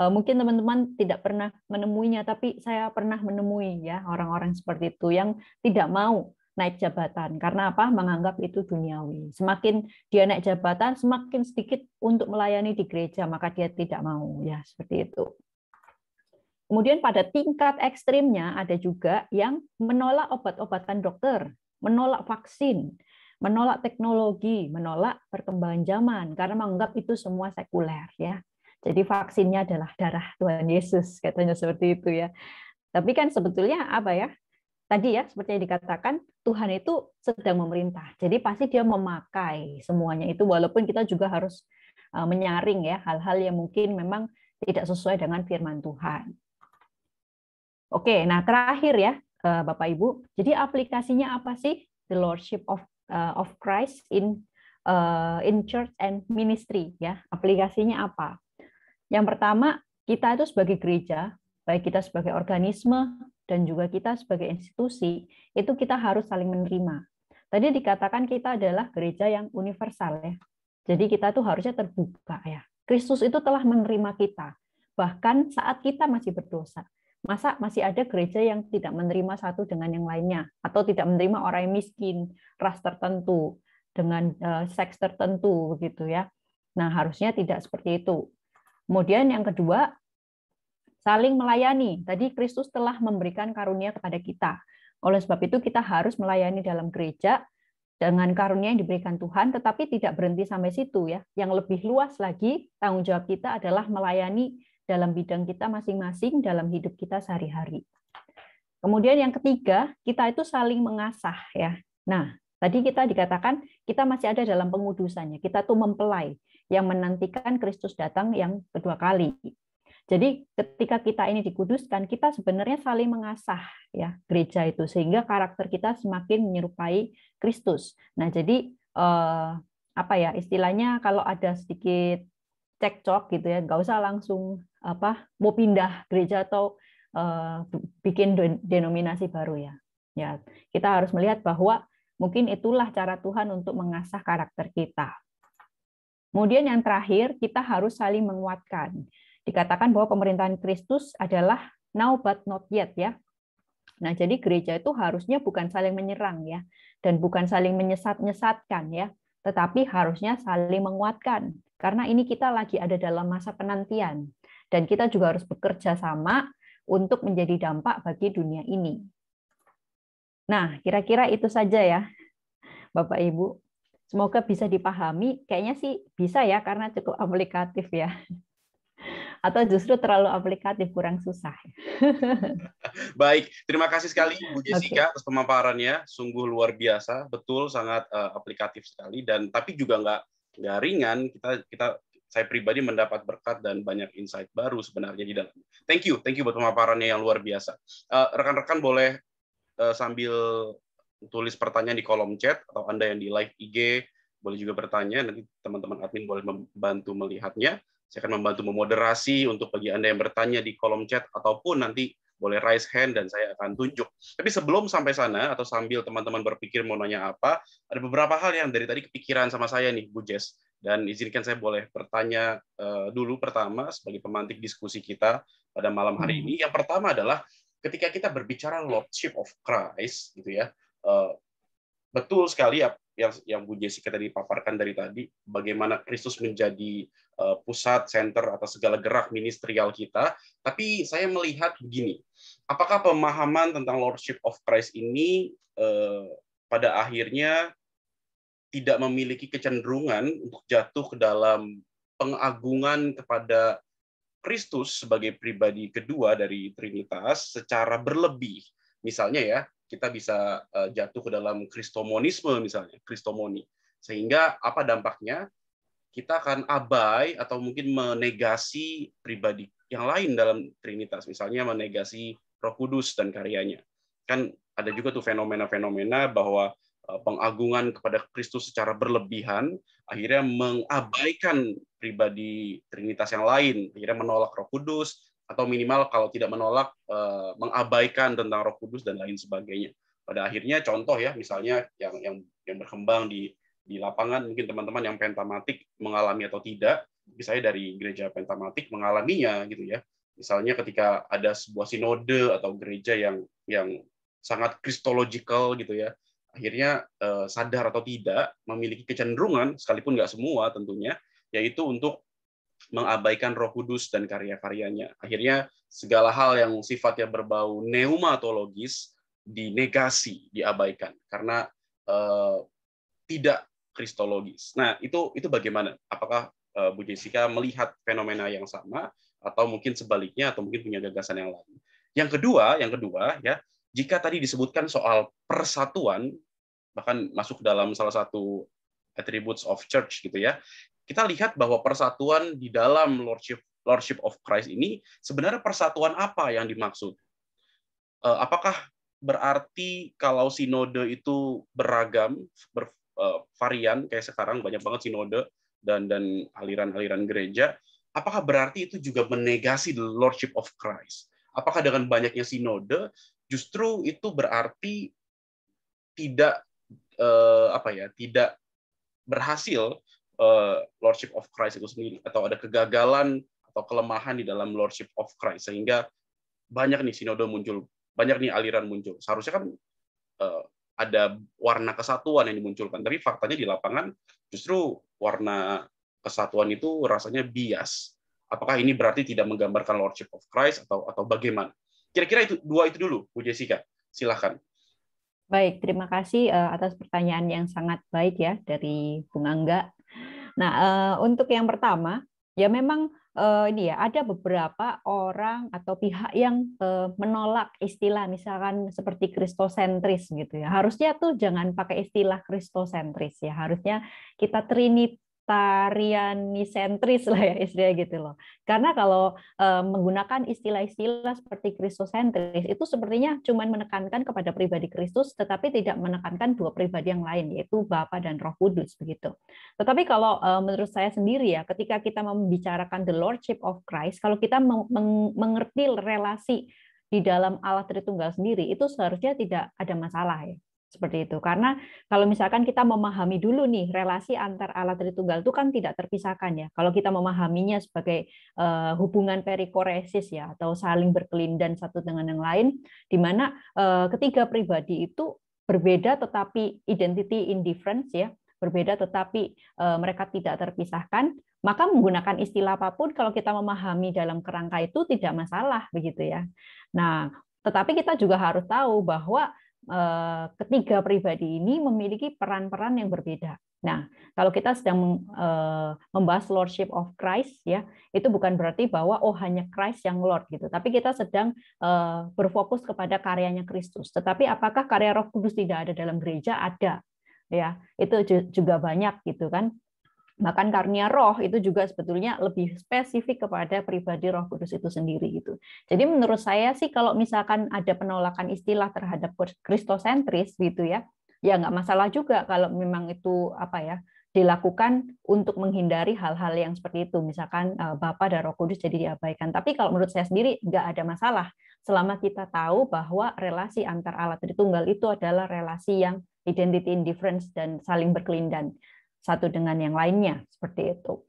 Eh, mungkin teman-teman tidak pernah menemuinya tapi saya pernah menemui ya orang-orang seperti itu yang tidak mau naik jabatan karena apa menganggap itu duniawi semakin dia naik jabatan semakin sedikit untuk melayani di gereja maka dia tidak mau ya seperti itu kemudian pada tingkat ekstrimnya ada juga yang menolak obat-obatan dokter menolak vaksin menolak teknologi menolak perkembangan zaman karena menganggap itu semua sekuler ya jadi vaksinnya adalah darah Tuhan Yesus katanya seperti itu ya tapi kan sebetulnya apa ya tadi ya seperti yang dikatakan Tuhan itu sedang memerintah. Jadi pasti dia memakai semuanya itu walaupun kita juga harus e, menyaring ya hal-hal yang mungkin memang tidak sesuai dengan firman Tuhan. Oke, nah terakhir ya e, Bapak Ibu. Jadi aplikasinya apa sih the lordship of e, of Christ in in church and ministry ya? Aplikasinya apa? Yang pertama, kita itu sebagai gereja, baik kita sebagai organisme dan juga kita sebagai institusi itu kita harus saling menerima. Tadi dikatakan kita adalah gereja yang universal ya. Jadi kita tuh harusnya terbuka ya. Kristus itu telah menerima kita bahkan saat kita masih berdosa. Masa masih ada gereja yang tidak menerima satu dengan yang lainnya atau tidak menerima orang yang miskin, ras tertentu, dengan eh, seks tertentu begitu ya. Nah, harusnya tidak seperti itu. Kemudian yang kedua, saling melayani. Tadi Kristus telah memberikan karunia kepada kita. Oleh sebab itu kita harus melayani dalam gereja dengan karunia yang diberikan Tuhan, tetapi tidak berhenti sampai situ ya. Yang lebih luas lagi tanggung jawab kita adalah melayani dalam bidang kita masing-masing dalam hidup kita sehari-hari. Kemudian yang ketiga, kita itu saling mengasah ya. Nah, tadi kita dikatakan kita masih ada dalam pengudusannya. Kita tuh mempelai yang menantikan Kristus datang yang kedua kali. Jadi ketika kita ini dikuduskan, kita sebenarnya saling mengasah ya gereja itu sehingga karakter kita semakin menyerupai Kristus. Nah, jadi eh, apa ya istilahnya kalau ada sedikit cekcok gitu ya, nggak usah langsung apa mau pindah gereja atau eh, bikin denominasi baru ya. Ya, kita harus melihat bahwa mungkin itulah cara Tuhan untuk mengasah karakter kita. Kemudian yang terakhir, kita harus saling menguatkan dikatakan bahwa pemerintahan Kristus adalah now but not yet ya. Nah, jadi gereja itu harusnya bukan saling menyerang ya dan bukan saling menyesat-nyesatkan ya, tetapi harusnya saling menguatkan. Karena ini kita lagi ada dalam masa penantian dan kita juga harus bekerja sama untuk menjadi dampak bagi dunia ini. Nah, kira-kira itu saja ya. Bapak Ibu, semoga bisa dipahami. Kayaknya sih bisa ya karena cukup aplikatif ya atau justru terlalu aplikatif kurang susah. Baik, terima kasih sekali Bu Jessica okay. atas pemaparannya, sungguh luar biasa, betul sangat uh, aplikatif sekali dan tapi juga nggak nggak ringan. Kita kita saya pribadi mendapat berkat dan banyak insight baru sebenarnya di dalam. Thank you, thank you buat pemaparannya yang luar biasa. Eh, rekan-rekan uh, boleh uh, sambil tulis pertanyaan di kolom chat atau anda yang di live IG boleh juga bertanya nanti teman-teman admin boleh membantu melihatnya saya akan membantu memoderasi untuk bagi Anda yang bertanya di kolom chat ataupun nanti boleh raise hand dan saya akan tunjuk. Tapi sebelum sampai sana atau sambil teman-teman berpikir mau nanya apa, ada beberapa hal yang dari tadi kepikiran sama saya nih, Bu Jess. Dan izinkan saya boleh bertanya eh, dulu pertama sebagai pemantik diskusi kita pada malam hari hmm. ini. Yang pertama adalah ketika kita berbicara Lordship of Christ, gitu ya, eh, betul sekali ya yang yang Bu Jessica tadi paparkan dari tadi bagaimana Kristus menjadi uh, pusat center atau segala gerak ministerial kita tapi saya melihat begini apakah pemahaman tentang lordship of Christ ini uh, pada akhirnya tidak memiliki kecenderungan untuk jatuh ke dalam pengagungan kepada Kristus sebagai pribadi kedua dari Trinitas secara berlebih misalnya ya kita bisa eh, jatuh ke dalam kristomonisme misalnya, kristomoni. Sehingga apa dampaknya? Kita akan abai atau mungkin menegasi pribadi yang lain dalam Trinitas, misalnya menegasi Roh Kudus dan karyanya. Kan ada juga tuh fenomena-fenomena bahwa eh, pengagungan kepada Kristus secara berlebihan akhirnya mengabaikan pribadi Trinitas yang lain, akhirnya menolak Roh Kudus, atau minimal kalau tidak menolak eh, mengabaikan tentang Roh Kudus dan lain sebagainya. Pada akhirnya contoh ya misalnya yang yang yang berkembang di di lapangan mungkin teman-teman yang pentamatik mengalami atau tidak, misalnya dari gereja pentamatik mengalaminya gitu ya. Misalnya ketika ada sebuah sinode atau gereja yang yang sangat kristological gitu ya, akhirnya eh, sadar atau tidak memiliki kecenderungan sekalipun nggak semua tentunya, yaitu untuk mengabaikan Roh Kudus dan karya-karyanya. Akhirnya segala hal yang sifatnya berbau neumatologis dinegasi, diabaikan karena uh, tidak kristologis. Nah, itu itu bagaimana? Apakah uh, Bu Jessica melihat fenomena yang sama atau mungkin sebaliknya atau mungkin punya gagasan yang lain? Yang kedua, yang kedua ya, jika tadi disebutkan soal persatuan bahkan masuk dalam salah satu attributes of church gitu ya kita lihat bahwa persatuan di dalam Lordship Lordship of Christ ini sebenarnya persatuan apa yang dimaksud? Eh, apakah berarti kalau sinode itu beragam, bervarian eh, kayak sekarang banyak banget sinode dan dan aliran-aliran gereja, apakah berarti itu juga menegasi the Lordship of Christ? Apakah dengan banyaknya sinode justru itu berarti tidak eh, apa ya, tidak berhasil uh, lordship of Christ itu sendiri atau ada kegagalan atau kelemahan di dalam lordship of Christ sehingga banyak nih sinode muncul, banyak nih aliran muncul. Seharusnya kan uh, ada warna kesatuan yang dimunculkan, tapi faktanya di lapangan justru warna kesatuan itu rasanya bias. Apakah ini berarti tidak menggambarkan lordship of Christ atau atau bagaimana? Kira-kira itu dua itu dulu, Bu Jessica. Silahkan. Baik, terima kasih eh, atas pertanyaan yang sangat baik ya dari Bung Angga. Nah, eh, untuk yang pertama, ya memang eh, ini ya ada beberapa orang atau pihak yang eh, menolak istilah misalkan seperti kristosentris gitu ya. Harusnya tuh jangan pakai istilah kristosentris ya. Harusnya kita trinit libertariani sentris lah ya istilahnya gitu loh. Karena kalau e, menggunakan istilah-istilah seperti kristosentris itu sepertinya cuma menekankan kepada pribadi Kristus tetapi tidak menekankan dua pribadi yang lain yaitu Bapa dan Roh Kudus begitu. Tetapi kalau e, menurut saya sendiri ya ketika kita membicarakan the lordship of Christ kalau kita meng mengerti relasi di dalam Allah Tritunggal sendiri itu seharusnya tidak ada masalah ya seperti itu. Karena kalau misalkan kita memahami dulu nih relasi antar alat tritunggal itu kan tidak terpisahkan ya. Kalau kita memahaminya sebagai uh, hubungan perikoresis ya atau saling berkelindan satu dengan yang lain di mana uh, ketiga pribadi itu berbeda tetapi identity indifference ya, berbeda tetapi uh, mereka tidak terpisahkan, maka menggunakan istilah apapun kalau kita memahami dalam kerangka itu tidak masalah begitu ya. Nah, tetapi kita juga harus tahu bahwa Eh, ketiga pribadi ini memiliki peran-peran yang berbeda. Nah, kalau kita sedang eh, membahas lordship of Christ ya, itu bukan berarti bahwa oh hanya Christ yang lord gitu, tapi kita sedang eh, berfokus kepada karyanya Kristus. Tetapi apakah karya Roh Kudus tidak ada dalam gereja? Ada. Ya, itu juga banyak gitu kan bahkan karunia roh itu juga sebetulnya lebih spesifik kepada pribadi Roh Kudus itu sendiri gitu. Jadi menurut saya sih kalau misalkan ada penolakan istilah terhadap kristosentris gitu ya, ya nggak masalah juga kalau memang itu apa ya dilakukan untuk menghindari hal-hal yang seperti itu, misalkan eh, Bapa dan Roh Kudus jadi diabaikan. Tapi kalau menurut saya sendiri nggak ada masalah selama kita tahu bahwa relasi antar alat Tritunggal itu adalah relasi yang identity indifference dan saling berkelindan satu dengan yang lainnya seperti itu.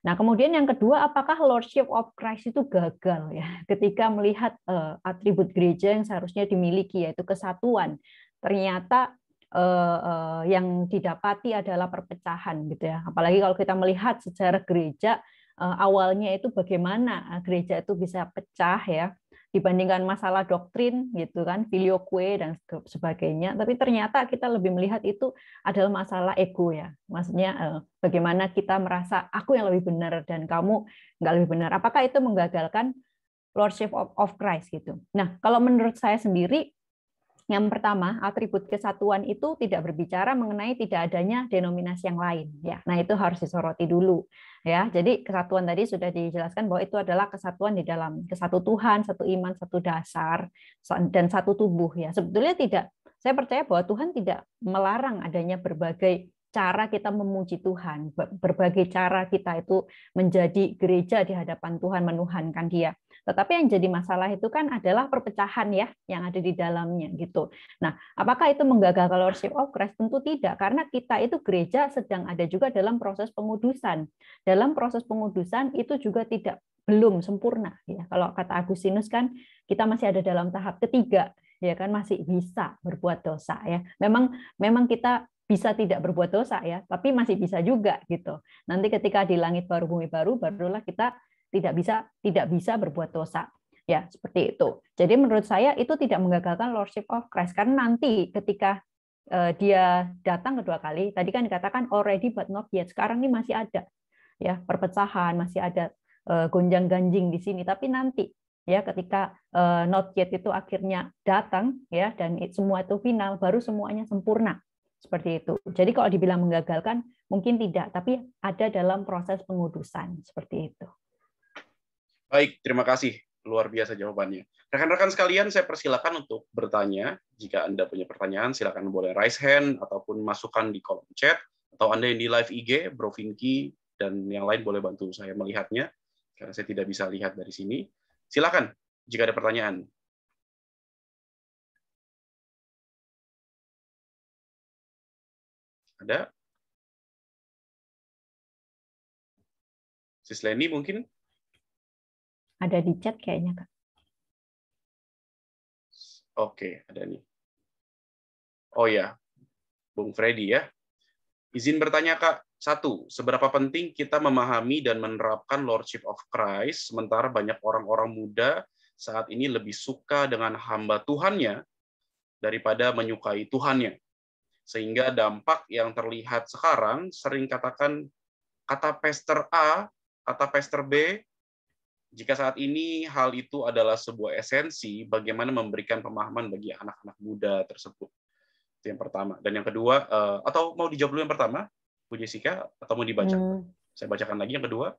Nah, kemudian yang kedua, apakah Lordship of Christ itu gagal ya ketika melihat uh, atribut gereja yang seharusnya dimiliki yaitu kesatuan, ternyata uh, uh, yang didapati adalah perpecahan gitu ya. Apalagi kalau kita melihat sejarah gereja uh, awalnya itu bagaimana gereja itu bisa pecah ya dibandingkan masalah doktrin gitu kan filioque dan sebagainya tapi ternyata kita lebih melihat itu adalah masalah ego ya maksudnya eh, bagaimana kita merasa aku yang lebih benar dan kamu nggak lebih benar apakah itu menggagalkan lordship of Christ gitu nah kalau menurut saya sendiri yang pertama, atribut kesatuan itu tidak berbicara mengenai tidak adanya denominasi yang lain. Ya, nah itu harus disoroti dulu. Ya, jadi kesatuan tadi sudah dijelaskan bahwa itu adalah kesatuan di dalam kesatu Tuhan, satu iman, satu dasar, dan satu tubuh. Ya, sebetulnya tidak. Saya percaya bahwa Tuhan tidak melarang adanya berbagai cara kita memuji Tuhan, berbagai cara kita itu menjadi gereja di hadapan Tuhan, menuhankan Dia. Tetapi yang jadi masalah itu kan adalah perpecahan ya yang ada di dalamnya gitu. Nah, apakah itu menggagalkan Lordship of Christ? Tentu tidak, karena kita itu gereja sedang ada juga dalam proses pengudusan. Dalam proses pengudusan itu juga tidak belum sempurna ya. Kalau kata Agustinus kan kita masih ada dalam tahap ketiga ya kan masih bisa berbuat dosa ya. Memang memang kita bisa tidak berbuat dosa ya, tapi masih bisa juga gitu. Nanti ketika di langit baru bumi baru barulah kita tidak bisa tidak bisa berbuat dosa ya seperti itu. Jadi menurut saya itu tidak menggagalkan Lordship of Christ karena nanti ketika eh, dia datang kedua kali, tadi kan dikatakan already but not yet. Sekarang ini masih ada ya perpecahan, masih ada uh, eh, gonjang-ganjing di sini, tapi nanti ya ketika eh, not yet itu akhirnya datang ya dan semua itu final baru semuanya sempurna seperti itu. Jadi kalau dibilang menggagalkan mungkin tidak, tapi ada dalam proses pengudusan seperti itu. Baik, terima kasih. Luar biasa jawabannya. Rekan-rekan sekalian, saya persilakan untuk bertanya. Jika Anda punya pertanyaan, silakan boleh raise hand ataupun masukkan di kolom chat. Atau Anda yang di live IG, Bro Vinky, dan yang lain boleh bantu saya melihatnya, karena saya tidak bisa lihat dari sini. Silakan jika ada pertanyaan. Ada? Sis Leni mungkin? Ada di chat kayaknya, Kak. Oke, ada nih. Oh ya, Bung Freddy ya. Izin bertanya, Kak. Satu, seberapa penting kita memahami dan menerapkan Lordship of Christ, sementara banyak orang-orang muda saat ini lebih suka dengan hamba Tuhannya daripada menyukai Tuhannya. Sehingga dampak yang terlihat sekarang sering katakan kata pester A, kata pester B, jika saat ini hal itu adalah sebuah esensi, bagaimana memberikan pemahaman bagi anak-anak muda tersebut? Itu yang pertama. Dan yang kedua, eh, atau mau dijawab dulu yang pertama, Bu Jessica, atau mau dibaca? Hmm. Saya bacakan lagi yang kedua.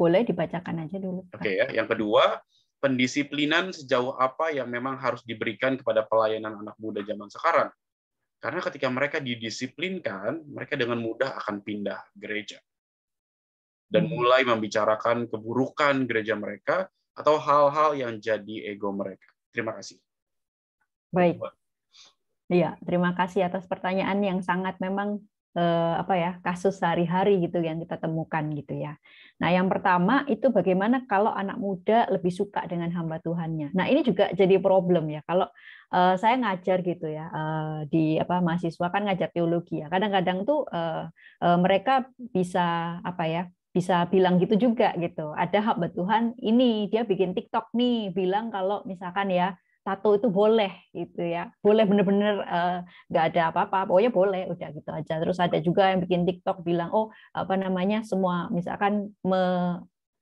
Boleh dibacakan aja dulu. Oke okay, ya. Yang kedua, pendisiplinan sejauh apa yang memang harus diberikan kepada pelayanan anak muda zaman sekarang? Karena ketika mereka didisiplinkan, mereka dengan mudah akan pindah gereja dan hmm. mulai membicarakan keburukan gereja mereka atau hal-hal yang jadi ego mereka. Terima kasih. Baik. Iya, terima kasih atas pertanyaan yang sangat memang eh, apa ya kasus sehari-hari gitu yang kita temukan gitu ya. Nah, yang pertama itu bagaimana kalau anak muda lebih suka dengan hamba Tuhannya. Nah, ini juga jadi problem ya kalau eh, saya ngajar gitu ya eh, di apa mahasiswa kan ngajar teologi ya. Kadang-kadang tuh eh, eh mereka bisa apa ya bisa bilang gitu juga gitu. Ada hamba Tuhan ini dia bikin TikTok nih bilang kalau misalkan ya tato itu boleh gitu ya. Boleh bener-bener eh, nggak uh, ada apa-apa, pokoknya boleh udah gitu aja. Terus ada juga yang bikin TikTok bilang oh apa namanya semua misalkan me,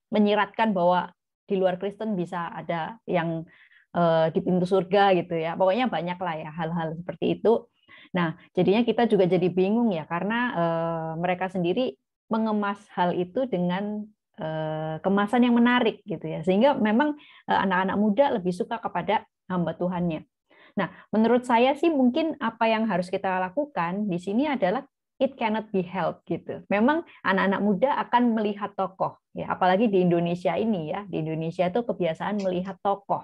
menyiratkan bahwa di luar Kristen bisa ada yang uh, di pintu surga gitu ya. Pokoknya banyak lah ya hal-hal seperti itu. Nah, jadinya kita juga jadi bingung ya karena uh, mereka sendiri mengemas hal itu dengan eh, kemasan yang menarik gitu ya sehingga memang eh, anak-anak muda lebih suka kepada hamba Tuhannya. Nah, menurut saya sih mungkin apa yang harus kita lakukan di sini adalah it cannot be helped gitu. Memang anak-anak muda akan melihat tokoh ya, apalagi di Indonesia ini ya. Di Indonesia itu kebiasaan melihat tokoh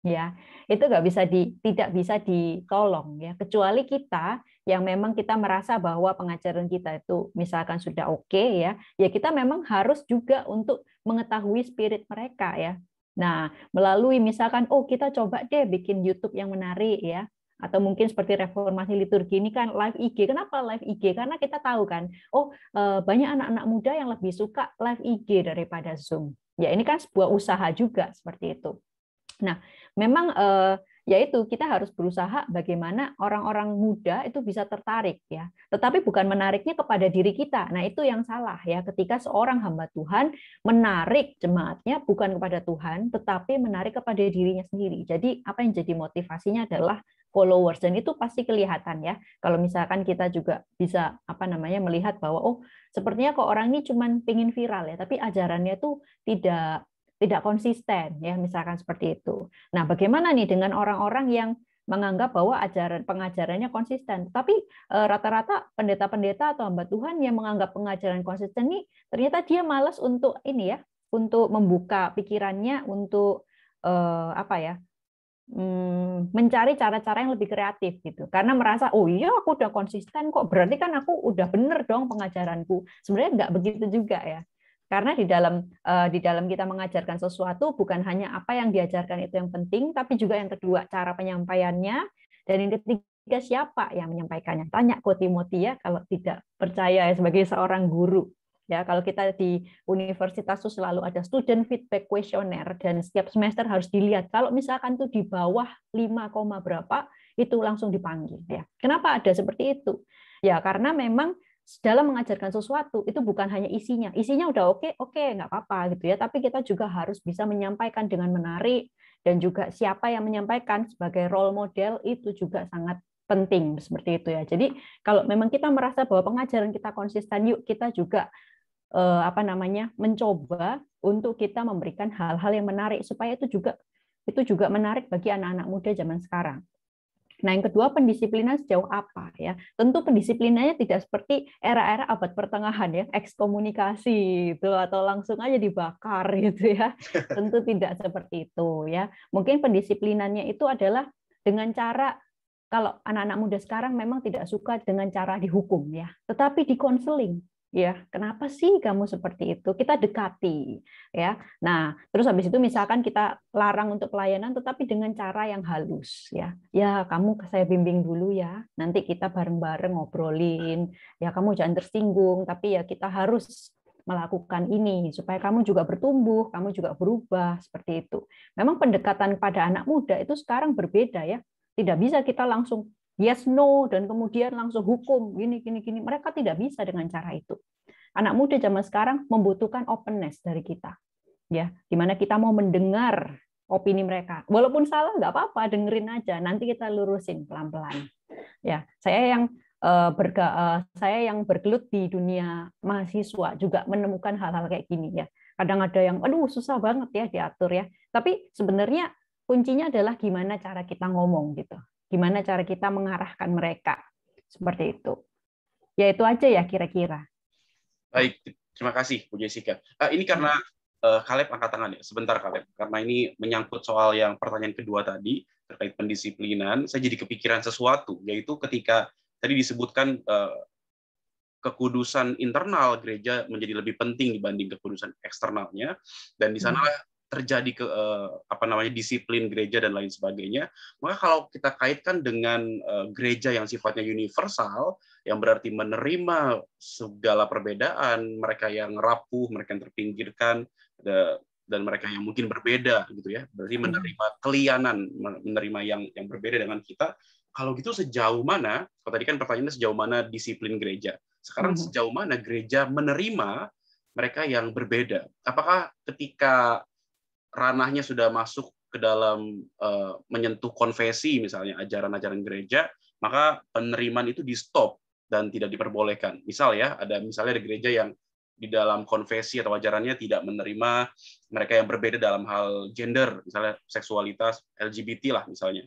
ya. Itu nggak bisa di tidak bisa ditolong ya kecuali kita yang memang kita merasa bahwa pengajaran kita itu misalkan sudah oke okay, ya, ya kita memang harus juga untuk mengetahui spirit mereka ya. Nah, melalui misalkan oh kita coba deh bikin YouTube yang menarik ya, atau mungkin seperti reformasi liturgi ini kan live IG. Kenapa live IG? Karena kita tahu kan, oh eh, banyak anak-anak muda yang lebih suka live IG daripada Zoom. Ya ini kan sebuah usaha juga seperti itu. Nah, memang eh, yaitu kita harus berusaha bagaimana orang-orang muda itu bisa tertarik ya. Tetapi bukan menariknya kepada diri kita. Nah, itu yang salah ya ketika seorang hamba Tuhan menarik jemaatnya bukan kepada Tuhan tetapi menarik kepada dirinya sendiri. Jadi apa yang jadi motivasinya adalah followers dan itu pasti kelihatan ya. Kalau misalkan kita juga bisa apa namanya melihat bahwa oh sepertinya kok orang ini cuma pengen viral ya, tapi ajarannya tuh tidak tidak konsisten ya misalkan seperti itu. Nah, bagaimana nih dengan orang-orang yang menganggap bahwa ajaran pengajarannya konsisten. Tapi eh, rata-rata pendeta-pendeta atau hamba Tuhan yang menganggap pengajaran konsisten ini ternyata dia malas untuk ini ya, untuk membuka pikirannya untuk eh, apa ya? Hmm, mencari cara-cara yang lebih kreatif gitu karena merasa oh iya aku udah konsisten kok berarti kan aku udah bener dong pengajaranku sebenarnya nggak begitu juga ya karena di dalam uh, di dalam kita mengajarkan sesuatu bukan hanya apa yang diajarkan itu yang penting, tapi juga yang kedua cara penyampaiannya dan yang ketiga siapa yang menyampaikannya. Tanya ke Timothy ya kalau tidak percaya ya sebagai seorang guru. Ya, kalau kita di universitas itu selalu ada student feedback questionnaire dan setiap semester harus dilihat. Kalau misalkan itu di bawah 5, berapa, itu langsung dipanggil ya. Kenapa ada seperti itu? Ya, karena memang dalam mengajarkan sesuatu itu bukan hanya isinya. Isinya udah oke, okay, oke, okay, nggak apa-apa gitu ya. Tapi kita juga harus bisa menyampaikan dengan menarik dan juga siapa yang menyampaikan sebagai role model itu juga sangat penting seperti itu ya. Jadi kalau memang kita merasa bahwa pengajaran kita konsisten, yuk kita juga eh, apa namanya mencoba untuk kita memberikan hal-hal yang menarik supaya itu juga itu juga menarik bagi anak-anak muda zaman sekarang. Nah, yang kedua pendisiplinan sejauh apa ya? Tentu pendisiplinannya tidak seperti era-era abad pertengahan ya, ekskomunikasi itu atau langsung aja dibakar gitu ya. Tentu tidak seperti itu ya. Mungkin pendisiplinannya itu adalah dengan cara kalau anak-anak muda sekarang memang tidak suka dengan cara dihukum ya, tetapi dikonseling ya kenapa sih kamu seperti itu kita dekati ya nah terus habis itu misalkan kita larang untuk pelayanan tetapi dengan cara yang halus ya ya kamu saya bimbing dulu ya nanti kita bareng-bareng ngobrolin ya kamu jangan tersinggung tapi ya kita harus melakukan ini supaya kamu juga bertumbuh, kamu juga berubah seperti itu. Memang pendekatan pada anak muda itu sekarang berbeda ya. Tidak bisa kita langsung yes no dan kemudian langsung hukum gini gini gini mereka tidak bisa dengan cara itu anak muda zaman sekarang membutuhkan openness dari kita ya dimana kita mau mendengar opini mereka walaupun salah nggak apa-apa dengerin aja nanti kita lurusin pelan-pelan ya saya yang eh, berga, eh, saya yang bergelut di dunia mahasiswa juga menemukan hal-hal kayak gini ya. Kadang ada yang aduh susah banget ya diatur ya. Tapi sebenarnya kuncinya adalah gimana cara kita ngomong gitu. Gimana cara kita mengarahkan mereka? Seperti itu. Ya itu aja ya kira-kira. Baik, terima kasih Bu Jessica. Uh, ini karena uh, Kaleb angkat tangan ya. Sebentar Kaleb, karena ini menyangkut soal yang pertanyaan kedua tadi terkait pendisiplinan, saya jadi kepikiran sesuatu, yaitu ketika tadi disebutkan uh, kekudusan internal gereja menjadi lebih penting dibanding kekudusan eksternalnya dan di hmm. sanalah terjadi ke uh, apa namanya disiplin gereja dan lain sebagainya maka kalau kita kaitkan dengan uh, gereja yang sifatnya universal yang berarti menerima segala perbedaan mereka yang rapuh mereka yang terpinggirkan dan mereka yang mungkin berbeda gitu ya berarti hmm. menerima kelianan menerima yang yang berbeda dengan kita kalau gitu sejauh mana kalau tadi kan pertanyaannya sejauh mana disiplin gereja sekarang hmm. sejauh mana gereja menerima mereka yang berbeda apakah ketika ranahnya sudah masuk ke dalam uh, menyentuh konfesi misalnya ajaran-ajaran gereja, maka penerimaan itu di stop dan tidak diperbolehkan. Misal ya, ada misalnya ada gereja yang di dalam konfesi atau ajarannya tidak menerima mereka yang berbeda dalam hal gender, misalnya seksualitas LGBT lah misalnya.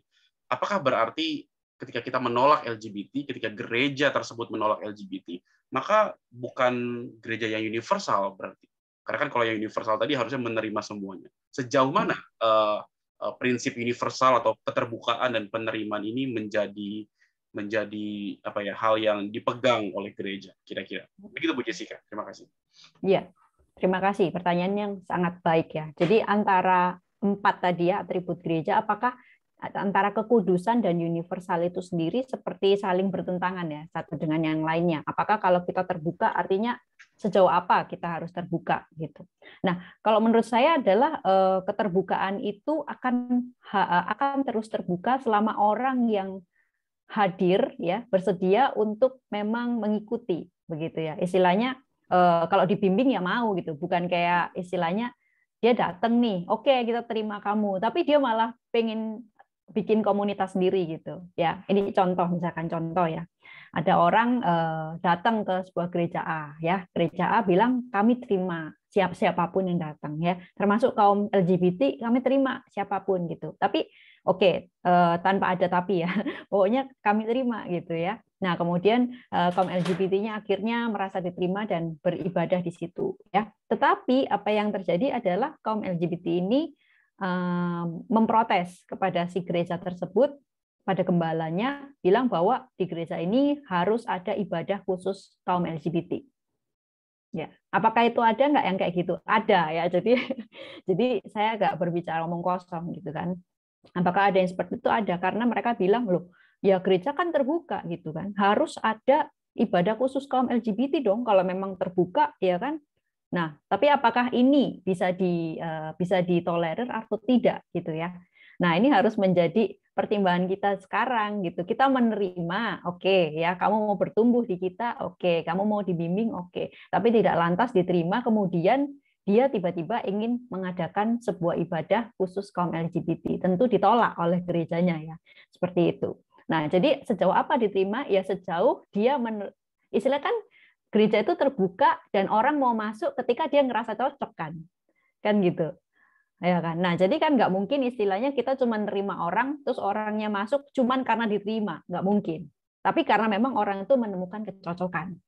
Apakah berarti ketika kita menolak LGBT, ketika gereja tersebut menolak LGBT, maka bukan gereja yang universal berarti. Karena kan kalau yang universal tadi harusnya menerima semuanya sejauh mana uh, prinsip universal atau keterbukaan dan penerimaan ini menjadi menjadi apa ya hal yang dipegang oleh gereja kira-kira hmm. begitu Bu Jessica terima kasih ya terima kasih pertanyaan yang sangat baik ya jadi antara empat tadi ya atribut gereja apakah antara kekudusan dan universal itu sendiri seperti saling bertentangan ya satu dengan yang lainnya. Apakah kalau kita terbuka artinya sejauh apa kita harus terbuka gitu. Nah, kalau menurut saya adalah eh, keterbukaan itu akan eh, akan terus terbuka selama orang yang hadir ya bersedia untuk memang mengikuti begitu ya. Istilahnya eh, kalau dibimbing ya mau gitu, bukan kayak istilahnya dia datang nih, oke okay, kita terima kamu, tapi dia malah pengen bikin komunitas sendiri gitu ya. Ini contoh misalkan contoh ya ada orang uh, datang ke sebuah gereja A, ya gereja A bilang kami terima siap siapapun yang datang, ya termasuk kaum LGBT kami terima siapapun gitu. Tapi oke okay, uh, eh, tanpa ada tapi ya, pokoknya kami terima gitu ya. Nah kemudian uh, kaum LGBT-nya akhirnya merasa diterima dan beribadah di situ, ya. Tetapi apa yang terjadi adalah kaum LGBT ini memprotes kepada si gereja tersebut pada gembalanya bilang bahwa di gereja ini harus ada ibadah khusus kaum LGBT. Ya, apakah itu ada nggak yang kayak gitu? Ada ya. Jadi jadi saya agak berbicara omong kosong gitu kan. Apakah ada yang seperti itu? Ada karena mereka bilang loh, ya gereja kan terbuka gitu kan. Harus ada ibadah khusus kaum LGBT dong kalau memang terbuka ya kan. Nah, tapi apakah ini bisa di eh, bisa ditolerir atau tidak gitu ya? Nah, ini harus menjadi pertimbangan kita sekarang gitu. Kita menerima, oke okay, ya, kamu mau bertumbuh di kita, oke, okay. kamu mau dibimbing, oke. Okay. Tapi tidak lantas diterima kemudian dia tiba-tiba ingin mengadakan sebuah ibadah khusus kaum LGBT. Tentu ditolak oleh gerejanya ya. Seperti itu. Nah, jadi sejauh apa diterima? Ya sejauh dia mener istilah kan gereja itu terbuka dan orang mau masuk ketika dia ngerasa cocok kan. Kan gitu. Ya kan? Nah, jadi kan nggak mungkin istilahnya kita cuma nerima orang, terus orangnya masuk cuma karena diterima. Nggak mungkin. Tapi karena memang orang itu menemukan kecocokan.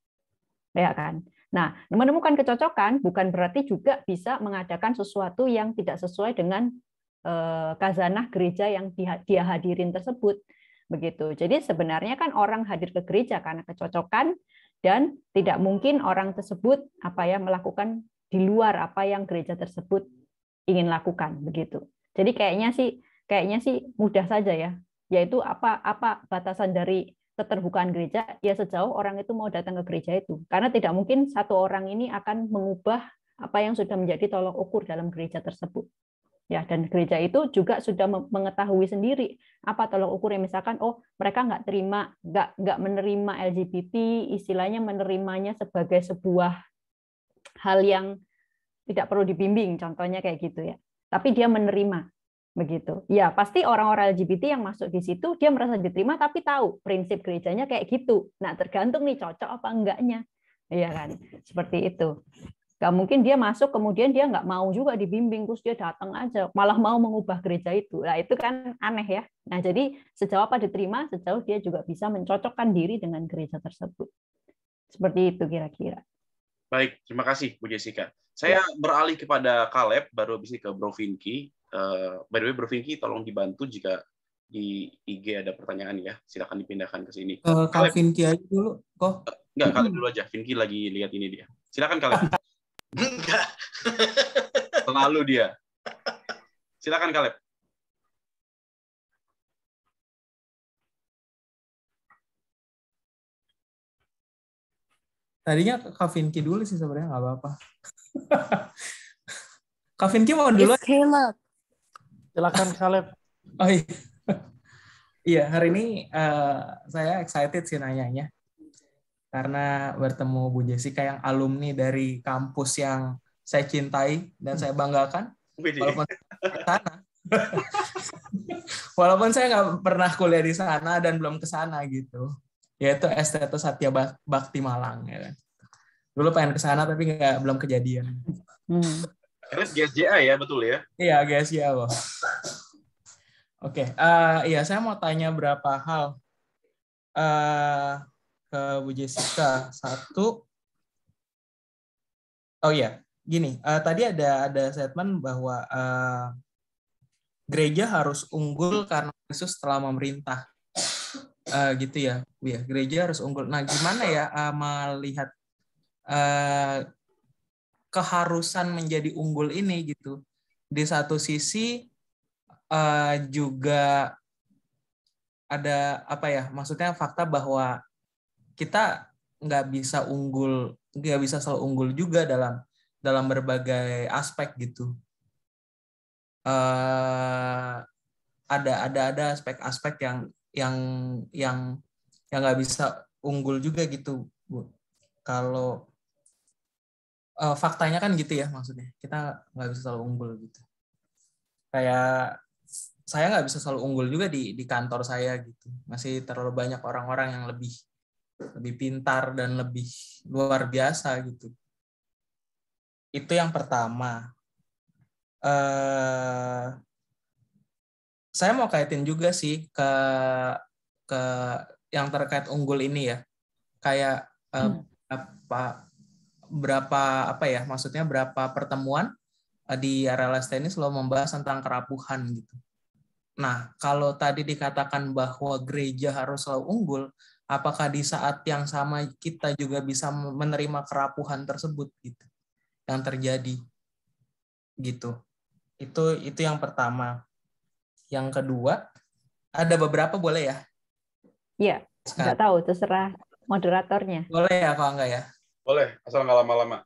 Ya kan? Nah, menemukan kecocokan bukan berarti juga bisa mengadakan sesuatu yang tidak sesuai dengan eh, kazanah gereja yang dia hadirin tersebut. Begitu. Jadi sebenarnya kan orang hadir ke gereja karena kecocokan dan tidak mungkin orang tersebut apa ya melakukan di luar apa yang gereja tersebut ingin lakukan begitu. Jadi kayaknya sih kayaknya sih mudah saja ya, yaitu apa apa batasan dari keterbukaan gereja ya sejauh orang itu mau datang ke gereja itu. Karena tidak mungkin satu orang ini akan mengubah apa yang sudah menjadi tolok ukur dalam gereja tersebut. Ya, dan gereja itu juga sudah mengetahui sendiri apa tolok ukur yang misalkan oh mereka nggak terima nggak nggak menerima LGBT istilahnya menerimanya sebagai sebuah hal yang tidak perlu dibimbing contohnya kayak gitu ya tapi dia menerima begitu ya pasti orang-orang LGBT yang masuk di situ dia merasa diterima tapi tahu prinsip gerejanya kayak gitu nah tergantung nih cocok apa enggaknya iya kan seperti itu Gak mungkin dia masuk kemudian dia nggak mau juga dibimbing terus dia datang aja malah mau mengubah gereja itu. Nah itu kan aneh ya. Nah jadi sejauh apa diterima sejauh dia juga bisa mencocokkan diri dengan gereja tersebut. Seperti itu kira-kira. Baik, terima kasih Bu Jessica. Saya beralih kepada Kaleb, baru habis ini ke Bro Vinky. Uh, by the way, Bro Vinky, tolong dibantu jika di IG ada pertanyaan ya. Silahkan dipindahkan ke sini. Uh, eh, Kaleb Vinky aja dulu, kok. Uh, enggak, Kaleb dulu aja. Vinky lagi lihat ini dia. Silahkan Kaleb. enggak. Selalu dia. Silakan Kaleb. tadinya Kavinki dulu sih sebenarnya nggak apa-apa. Kavinki mau dulu. It's Caleb. Silakan Caleb. oh iya. iya hari ini uh, saya excited sih nanyanya karena bertemu Bu Jessica yang alumni dari kampus yang saya cintai dan saya banggakan walaupun sana walaupun saya nggak pernah kuliah di sana dan belum ke sana gitu yaitu Esteto Satya Bakti Malang ya kan. Dulu pengen ke sana tapi nggak belum kejadian. Hmm. Terus Hmm. GSJA ya betul ya? Iya GSJA loh. Oke, okay. uh, eh, iya saya mau tanya berapa hal uh, ke Bu Jessica. Satu, oh iya, gini, uh, tadi ada ada statement bahwa uh, gereja harus unggul karena Yesus telah memerintah uh, gitu ya ya gereja harus unggul nah gimana ya uh, melihat uh, keharusan menjadi unggul ini gitu di satu sisi uh, juga ada apa ya maksudnya fakta bahwa kita nggak bisa unggul nggak bisa selalu unggul juga dalam dalam berbagai aspek gitu uh, ada ada ada aspek-aspek yang yang yang yang nggak bisa unggul juga gitu bu kalau uh, faktanya kan gitu ya maksudnya kita nggak bisa selalu unggul gitu kayak saya nggak bisa selalu unggul juga di di kantor saya gitu masih terlalu banyak orang-orang yang lebih lebih pintar dan lebih luar biasa gitu itu yang pertama eh, saya mau kaitin juga sih ke ke yang terkait unggul ini ya kayak eh, hmm. uh, apa berapa apa ya maksudnya berapa pertemuan uh, di RLST ini selalu membahas tentang kerapuhan gitu nah kalau tadi dikatakan bahwa gereja harus selalu unggul apakah di saat yang sama kita juga bisa menerima kerapuhan tersebut gitu yang terjadi gitu itu itu yang pertama yang kedua, ada beberapa boleh ya? Iya, nggak tahu, terserah moderatornya. Boleh ya kalau enggak ya? Boleh, asal nggak lama-lama.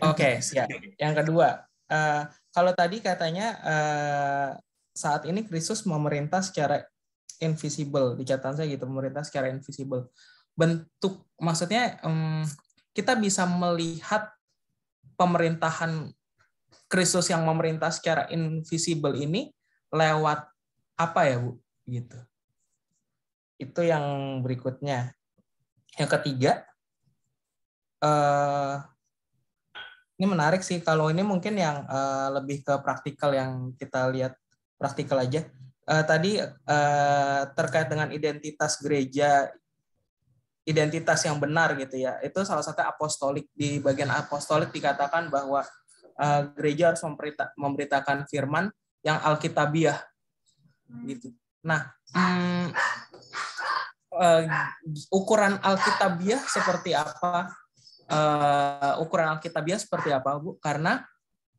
Oke, okay, siap. Yang kedua, uh, kalau tadi katanya uh, saat ini Kristus memerintah secara invisible, di catatan saya gitu, memerintah secara invisible. Bentuk, maksudnya um, kita bisa melihat pemerintahan Kristus yang memerintah secara invisible ini lewat apa ya Bu gitu. Itu yang berikutnya. Yang ketiga eh ini menarik sih kalau ini mungkin yang eh, lebih ke praktikal yang kita lihat praktikal aja Eh, tadi eh, terkait dengan identitas gereja identitas yang benar gitu ya itu salah satu apostolik di bagian apostolik dikatakan bahwa eh, gereja harus memberita, memberitakan firman yang alkitabiah gitu. Nah, hmm, uh, ukuran alkitabiah seperti apa? Uh, ukuran alkitabiah seperti apa, Bu? Karena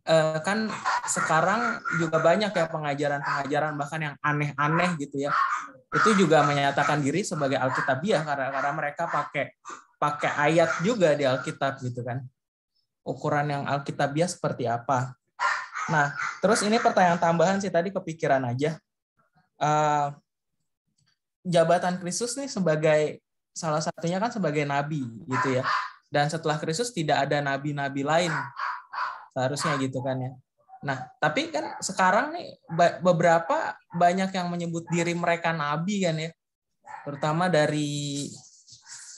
uh, kan sekarang juga banyak ya pengajaran-pengajaran bahkan yang aneh-aneh gitu ya. Itu juga menyatakan diri sebagai alkitabiah karena karena mereka pakai pakai ayat juga di Alkitab gitu kan. Ukuran yang alkitabiah seperti apa? Nah, terus ini pertanyaan tambahan sih tadi kepikiran aja. Eh, jabatan Kristus nih sebagai salah satunya kan sebagai nabi gitu ya. Dan setelah Kristus tidak ada nabi-nabi lain seharusnya gitu kan ya. Nah, tapi kan sekarang nih beberapa banyak yang menyebut diri mereka nabi kan ya. Terutama dari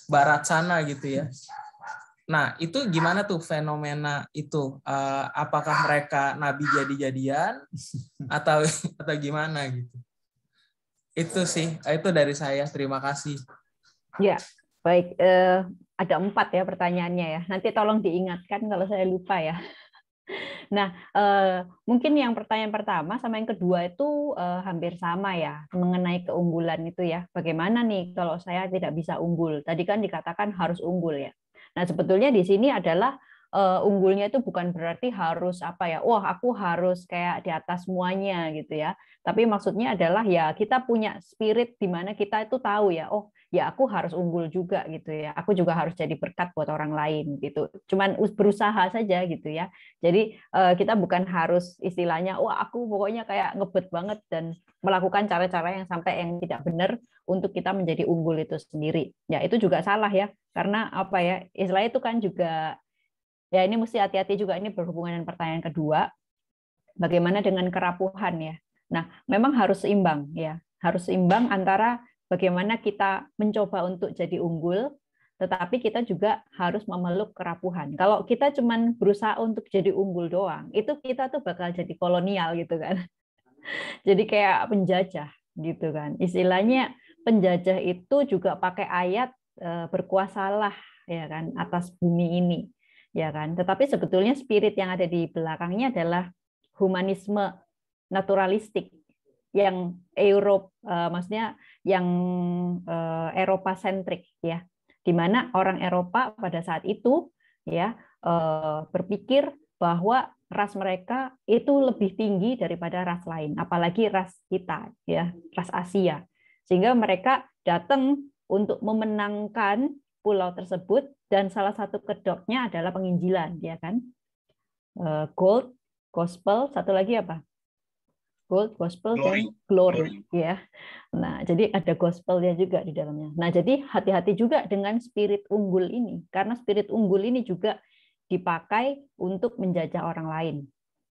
barat sana gitu ya. Nah, itu gimana tuh fenomena itu? Eh, apakah mereka nabi jadi-jadian atau atau gimana gitu? itu sih eh, itu dari saya terima kasih ya baik uh, ada empat ya pertanyaannya ya nanti tolong diingatkan kalau saya lupa ya nah uh, mungkin yang pertanyaan pertama sama yang kedua itu uh, hampir sama ya mengenai keunggulan itu ya bagaimana nih kalau saya tidak bisa unggul tadi kan dikatakan harus unggul ya nah sebetulnya di sini adalah uh, unggulnya itu bukan berarti harus apa ya, wah aku harus kayak di atas semuanya gitu ya. Tapi maksudnya adalah ya kita punya spirit di mana kita itu tahu ya, oh ya aku harus unggul juga gitu ya. Aku juga harus jadi berkat buat orang lain gitu. Cuman berusaha saja gitu ya. Jadi uh, kita bukan harus istilahnya wah aku pokoknya kayak ngebet banget dan melakukan cara-cara yang sampai yang tidak benar untuk kita menjadi unggul itu sendiri. Ya itu juga salah ya. Karena apa ya? istilah itu kan juga Ya ini mesti hati-hati juga ini berhubungan dengan pertanyaan kedua. Bagaimana dengan kerapuhan ya? Nah, memang harus seimbang ya. Harus seimbang antara bagaimana kita mencoba untuk jadi unggul tetapi kita juga harus memeluk kerapuhan. Kalau kita cuman berusaha untuk jadi unggul doang, itu kita tuh bakal jadi kolonial gitu kan. Jadi kayak penjajah gitu kan. Istilahnya penjajah itu juga pakai ayat eh, berkuasalah ya kan atas bumi ini ya kan? Tetapi sebetulnya spirit yang ada di belakangnya adalah humanisme naturalistik yang Eropa, uh, eh, maksudnya yang uh, Eropa sentrik ya, di mana orang Eropa pada saat itu ya uh, berpikir bahwa ras mereka itu lebih tinggi daripada ras lain, apalagi ras kita ya, ras Asia, sehingga mereka datang untuk memenangkan pulau tersebut dan salah satu kedoknya adalah penginjilan ya kan eh, gold gospel satu lagi apa gold gospel glory. dan glory, glory ya nah jadi ada gospelnya juga di dalamnya nah jadi hati-hati juga dengan spirit unggul ini karena spirit unggul ini juga dipakai untuk menjajah orang lain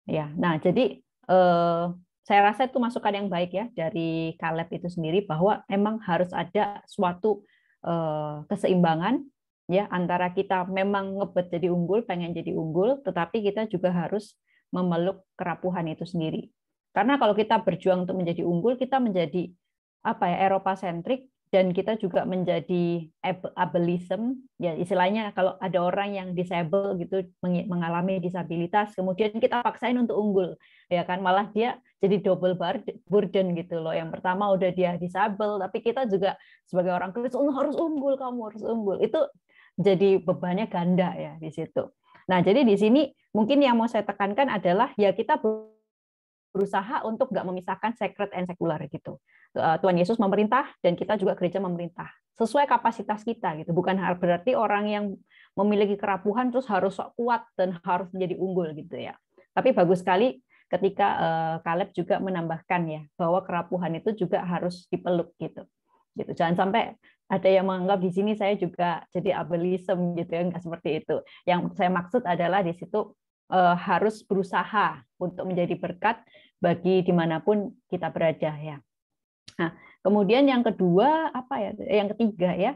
ya nah jadi eh, saya rasa itu masukan yang baik ya dari Caleb itu sendiri bahwa emang harus ada suatu eh, keseimbangan ya antara kita memang ngebet jadi unggul, pengen jadi unggul, tetapi kita juga harus memeluk kerapuhan itu sendiri. Karena kalau kita berjuang untuk menjadi unggul, kita menjadi apa ya Eropa sentrik dan kita juga menjadi ableism ya istilahnya kalau ada orang yang disable gitu mengalami disabilitas kemudian kita paksain untuk unggul ya kan malah dia jadi double burden gitu loh yang pertama udah dia disable tapi kita juga sebagai orang Kristen oh, harus unggul kamu harus unggul itu jadi bebannya ganda ya di situ. Nah, jadi di sini mungkin yang mau saya tekankan adalah ya kita berusaha untuk nggak memisahkan sacred and secular gitu. Eh, Tuhan Yesus memerintah dan kita juga gereja memerintah sesuai kapasitas kita gitu. Bukan berarti orang yang memiliki kerapuhan terus harus sok kuat dan harus menjadi unggul gitu ya. Tapi bagus sekali ketika eh, Kaleb juga menambahkan ya bahwa kerapuhan itu juga harus dipeluk gitu gitu jangan sampai ada yang menganggap di sini saya juga jadi abelism gitu ya enggak seperti itu yang saya maksud adalah di situ eh, harus berusaha untuk menjadi berkat bagi dimanapun kita berada ya nah kemudian yang kedua apa ya yang ketiga ya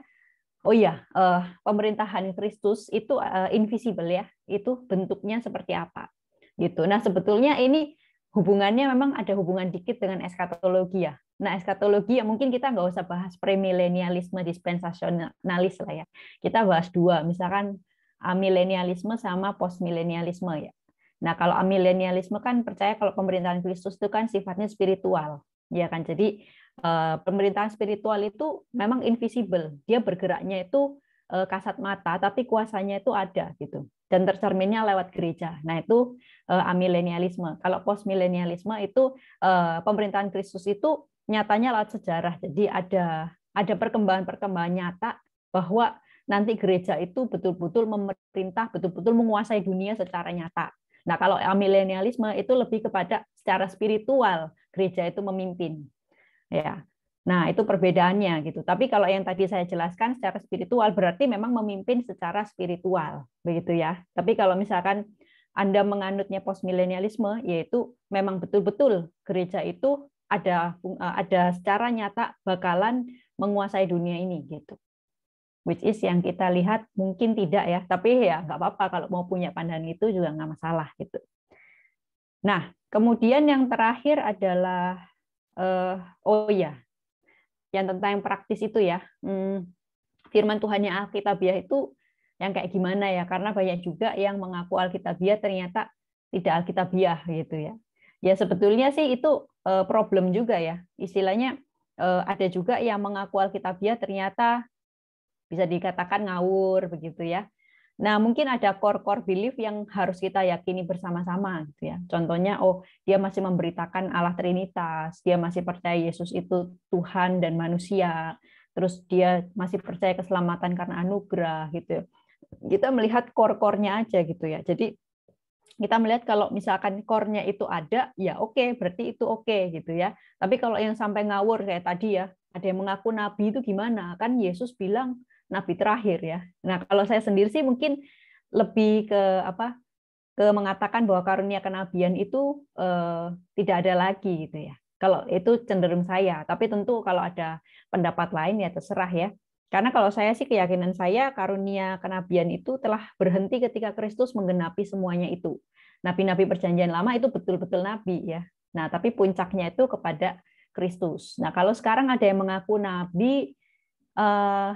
Oh iya, eh, pemerintahan Kristus itu eh, invisible ya, itu bentuknya seperti apa gitu. Nah sebetulnya ini hubungannya memang ada hubungan dikit dengan eskatologi ya, Nah, eskatologi ya mungkin kita nggak usah bahas premilenialisme dispensasionalis lah ya. Kita bahas dua, misalkan amilenialisme sama postmilenialisme ya. Nah, kalau amilenialisme kan percaya kalau pemerintahan Kristus itu kan sifatnya spiritual, ya kan. Jadi eh, pemerintahan spiritual itu memang invisible, dia bergeraknya itu eh, kasat mata, tapi kuasanya itu ada gitu dan tercerminnya lewat gereja. Nah, itu eh, amilenialisme. Kalau postmilenialisme itu pemerintahan Kristus itu nyatanya lewat sejarah. Jadi ada ada perkembangan-perkembangan nyata bahwa nanti gereja itu betul-betul memerintah, betul-betul menguasai dunia secara nyata. Nah, kalau amilenialisme itu lebih kepada secara spiritual gereja itu memimpin. Ya. Nah, itu perbedaannya gitu. Tapi kalau yang tadi saya jelaskan secara spiritual berarti memang memimpin secara spiritual, begitu ya. Tapi kalau misalkan Anda menganutnya postmilenialisme yaitu memang betul-betul gereja itu ada eh, ada secara nyata bakalan menguasai dunia ini gitu. Which is yang kita lihat mungkin tidak ya, tapi ya nggak apa-apa kalau mau punya pandangan itu juga nggak masalah gitu. Nah, kemudian yang terakhir adalah uh, oh ya, yang tentang yang praktis itu ya. Hmm, firman Tuhan yang Alkitabiah itu yang kayak gimana ya? Karena banyak juga yang mengaku Alkitabiah ternyata tidak Alkitabiah gitu ya. Ya sebetulnya sih itu Eh, problem juga ya. Istilahnya eh, ada juga yang mengaku Alkitabiah ternyata bisa dikatakan ngawur begitu ya. Nah, mungkin ada core-core belief yang harus kita yakini bersama-sama gitu ya. Contohnya oh, dia masih memberitakan Allah Trinitas, dia masih percaya Yesus itu Tuhan dan manusia. Terus dia masih percaya keselamatan karena anugerah gitu ya. Kita melihat core-core-nya aja gitu ya. Jadi kita melihat kalau misalkan core-nya itu ada, ya oke, okay, berarti itu oke okay, gitu ya. Tapi kalau yang sampai ngawur kayak tadi ya, ada yang mengaku nabi itu gimana? Kan Yesus bilang nabi terakhir ya. Nah, kalau saya sendiri sih mungkin lebih ke apa? ke mengatakan bahwa karunia kenabian itu eh, tidak ada lagi gitu ya. Kalau itu cenderung saya, tapi tentu kalau ada pendapat lain ya terserah ya. Karena kalau saya sih keyakinan saya karunia kenabian itu telah berhenti ketika Kristus menggenapi semuanya itu. Nabi-nabi perjanjian lama itu betul-betul nabi ya. Nah, tapi puncaknya itu kepada Kristus. Nah, kalau sekarang ada yang mengaku nabi eh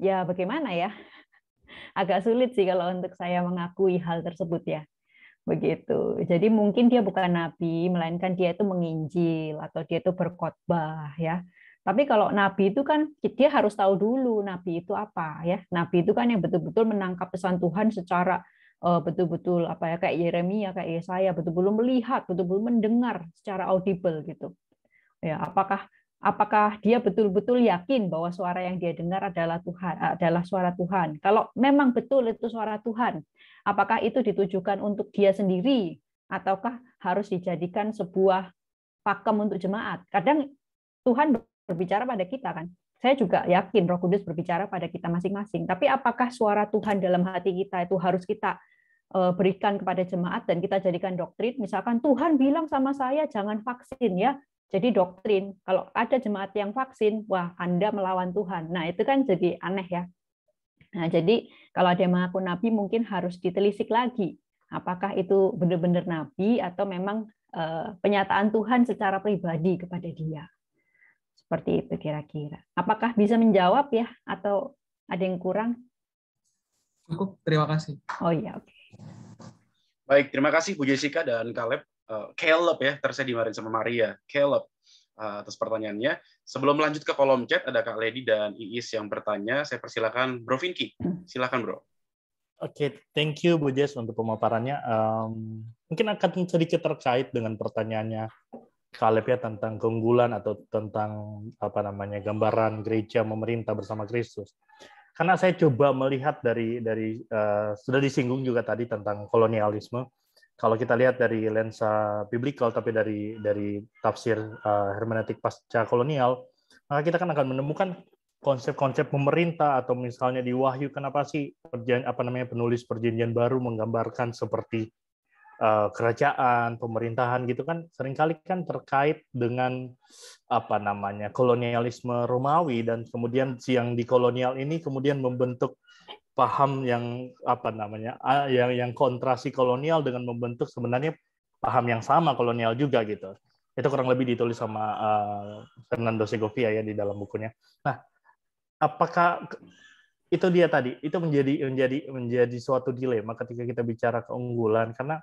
ya bagaimana ya? Agak sulit sih kalau untuk saya mengakui hal tersebut ya. Begitu. Jadi mungkin dia bukan nabi, melainkan dia itu menginjil atau dia itu berkhotbah ya tapi kalau nabi itu kan dia harus tahu dulu nabi itu apa ya. Nabi itu kan yang betul-betul menangkap pesan Tuhan secara eh, betul-betul uh, apa ya kayak Yeremia, kayak Yesaya betul-betul melihat, betul-betul mendengar secara audible gitu. Ya, apakah apakah dia betul-betul yakin bahwa suara yang dia dengar adalah Tuhan adalah suara Tuhan. Kalau memang betul itu suara Tuhan, apakah itu ditujukan untuk dia sendiri ataukah harus dijadikan sebuah pakem untuk jemaat? Kadang Tuhan berbicara pada kita kan. Saya juga yakin Roh Kudus berbicara pada kita masing-masing. Tapi apakah suara Tuhan dalam hati kita itu harus kita eh, berikan kepada jemaat dan kita jadikan doktrin? Misalkan Tuhan bilang sama saya jangan vaksin ya. Jadi doktrin. Kalau ada jemaat yang vaksin, wah Anda melawan Tuhan. Nah, itu kan jadi aneh ya. Nah, jadi kalau ada yang mengaku nabi mungkin harus ditelisik lagi. Apakah itu benar-benar nabi atau memang eh, penyataan Tuhan secara pribadi kepada dia. Seperti itu kira-kira. Apakah bisa menjawab ya atau ada yang kurang? Cukup, terima kasih. Oh iya, oke. Okay. Baik, terima kasih Bu Jessica dan Caleb. Uh, eh, Caleb ya, terus saya sama Maria. Caleb uh, eh, atas pertanyaannya. Sebelum lanjut ke kolom chat, ada Kak Lady dan Iis yang bertanya. Saya persilakan Bro Vinky. Hmm. Silakan Bro. Oke, okay, thank you Bu Jess untuk pemaparannya. Um, mungkin akan sedikit terkait dengan pertanyaannya Kaleb ya tentang keunggulan atau tentang apa namanya gambaran gereja memerintah bersama Kristus. Karena saya coba melihat dari dari uh, sudah disinggung juga tadi tentang kolonialisme. Kalau kita lihat dari lensa biblical tapi dari dari tafsir uh, hermeneutik pasca kolonial, maka kita kan akan menemukan konsep-konsep pemerintah atau misalnya di Wahyu kenapa sih perjanjian apa namanya penulis perjanjian baru menggambarkan seperti Eh, kerajaan, pemerintahan gitu kan seringkali kan terkait dengan apa namanya kolonialisme Romawi dan kemudian yang kolonial ini kemudian membentuk paham yang apa namanya yang yang kontrasi kolonial dengan membentuk sebenarnya paham yang sama kolonial juga gitu. Itu kurang lebih ditulis sama uh, Fernando Segovia ya di dalam bukunya. Nah, apakah itu dia tadi itu menjadi menjadi menjadi suatu dilema ketika kita bicara keunggulan karena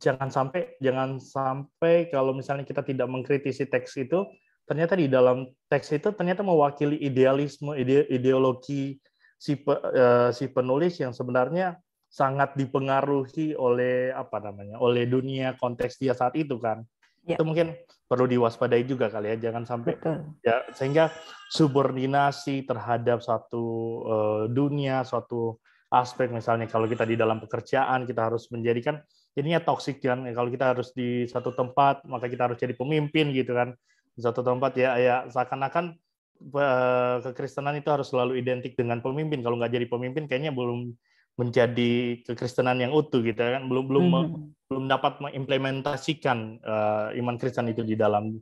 jangan sampai jangan sampai kalau misalnya kita tidak mengkritisi teks itu ternyata di dalam teks itu ternyata mewakili idealisme ide, ideologi si pe, uh, si penulis yang sebenarnya sangat dipengaruhi oleh apa namanya oleh dunia konteks dia saat itu kan ya. itu mungkin perlu diwaspadai juga kali ya jangan sampai Betul. ya sehingga subordinasi terhadap satu uh, dunia suatu aspek misalnya kalau kita di dalam pekerjaan kita harus menjadikan jadinya toksik kan ya, kalau kita harus di satu tempat maka kita harus jadi pemimpin gitu kan di satu tempat ya ya seakan-akan eh, kekristenan itu harus selalu identik dengan pemimpin kalau nggak jadi pemimpin kayaknya belum menjadi kekristenan yang utuh gitu ya kan belum belum -hmm. belum dapat mengimplementasikan uh, iman Kristen itu di dalam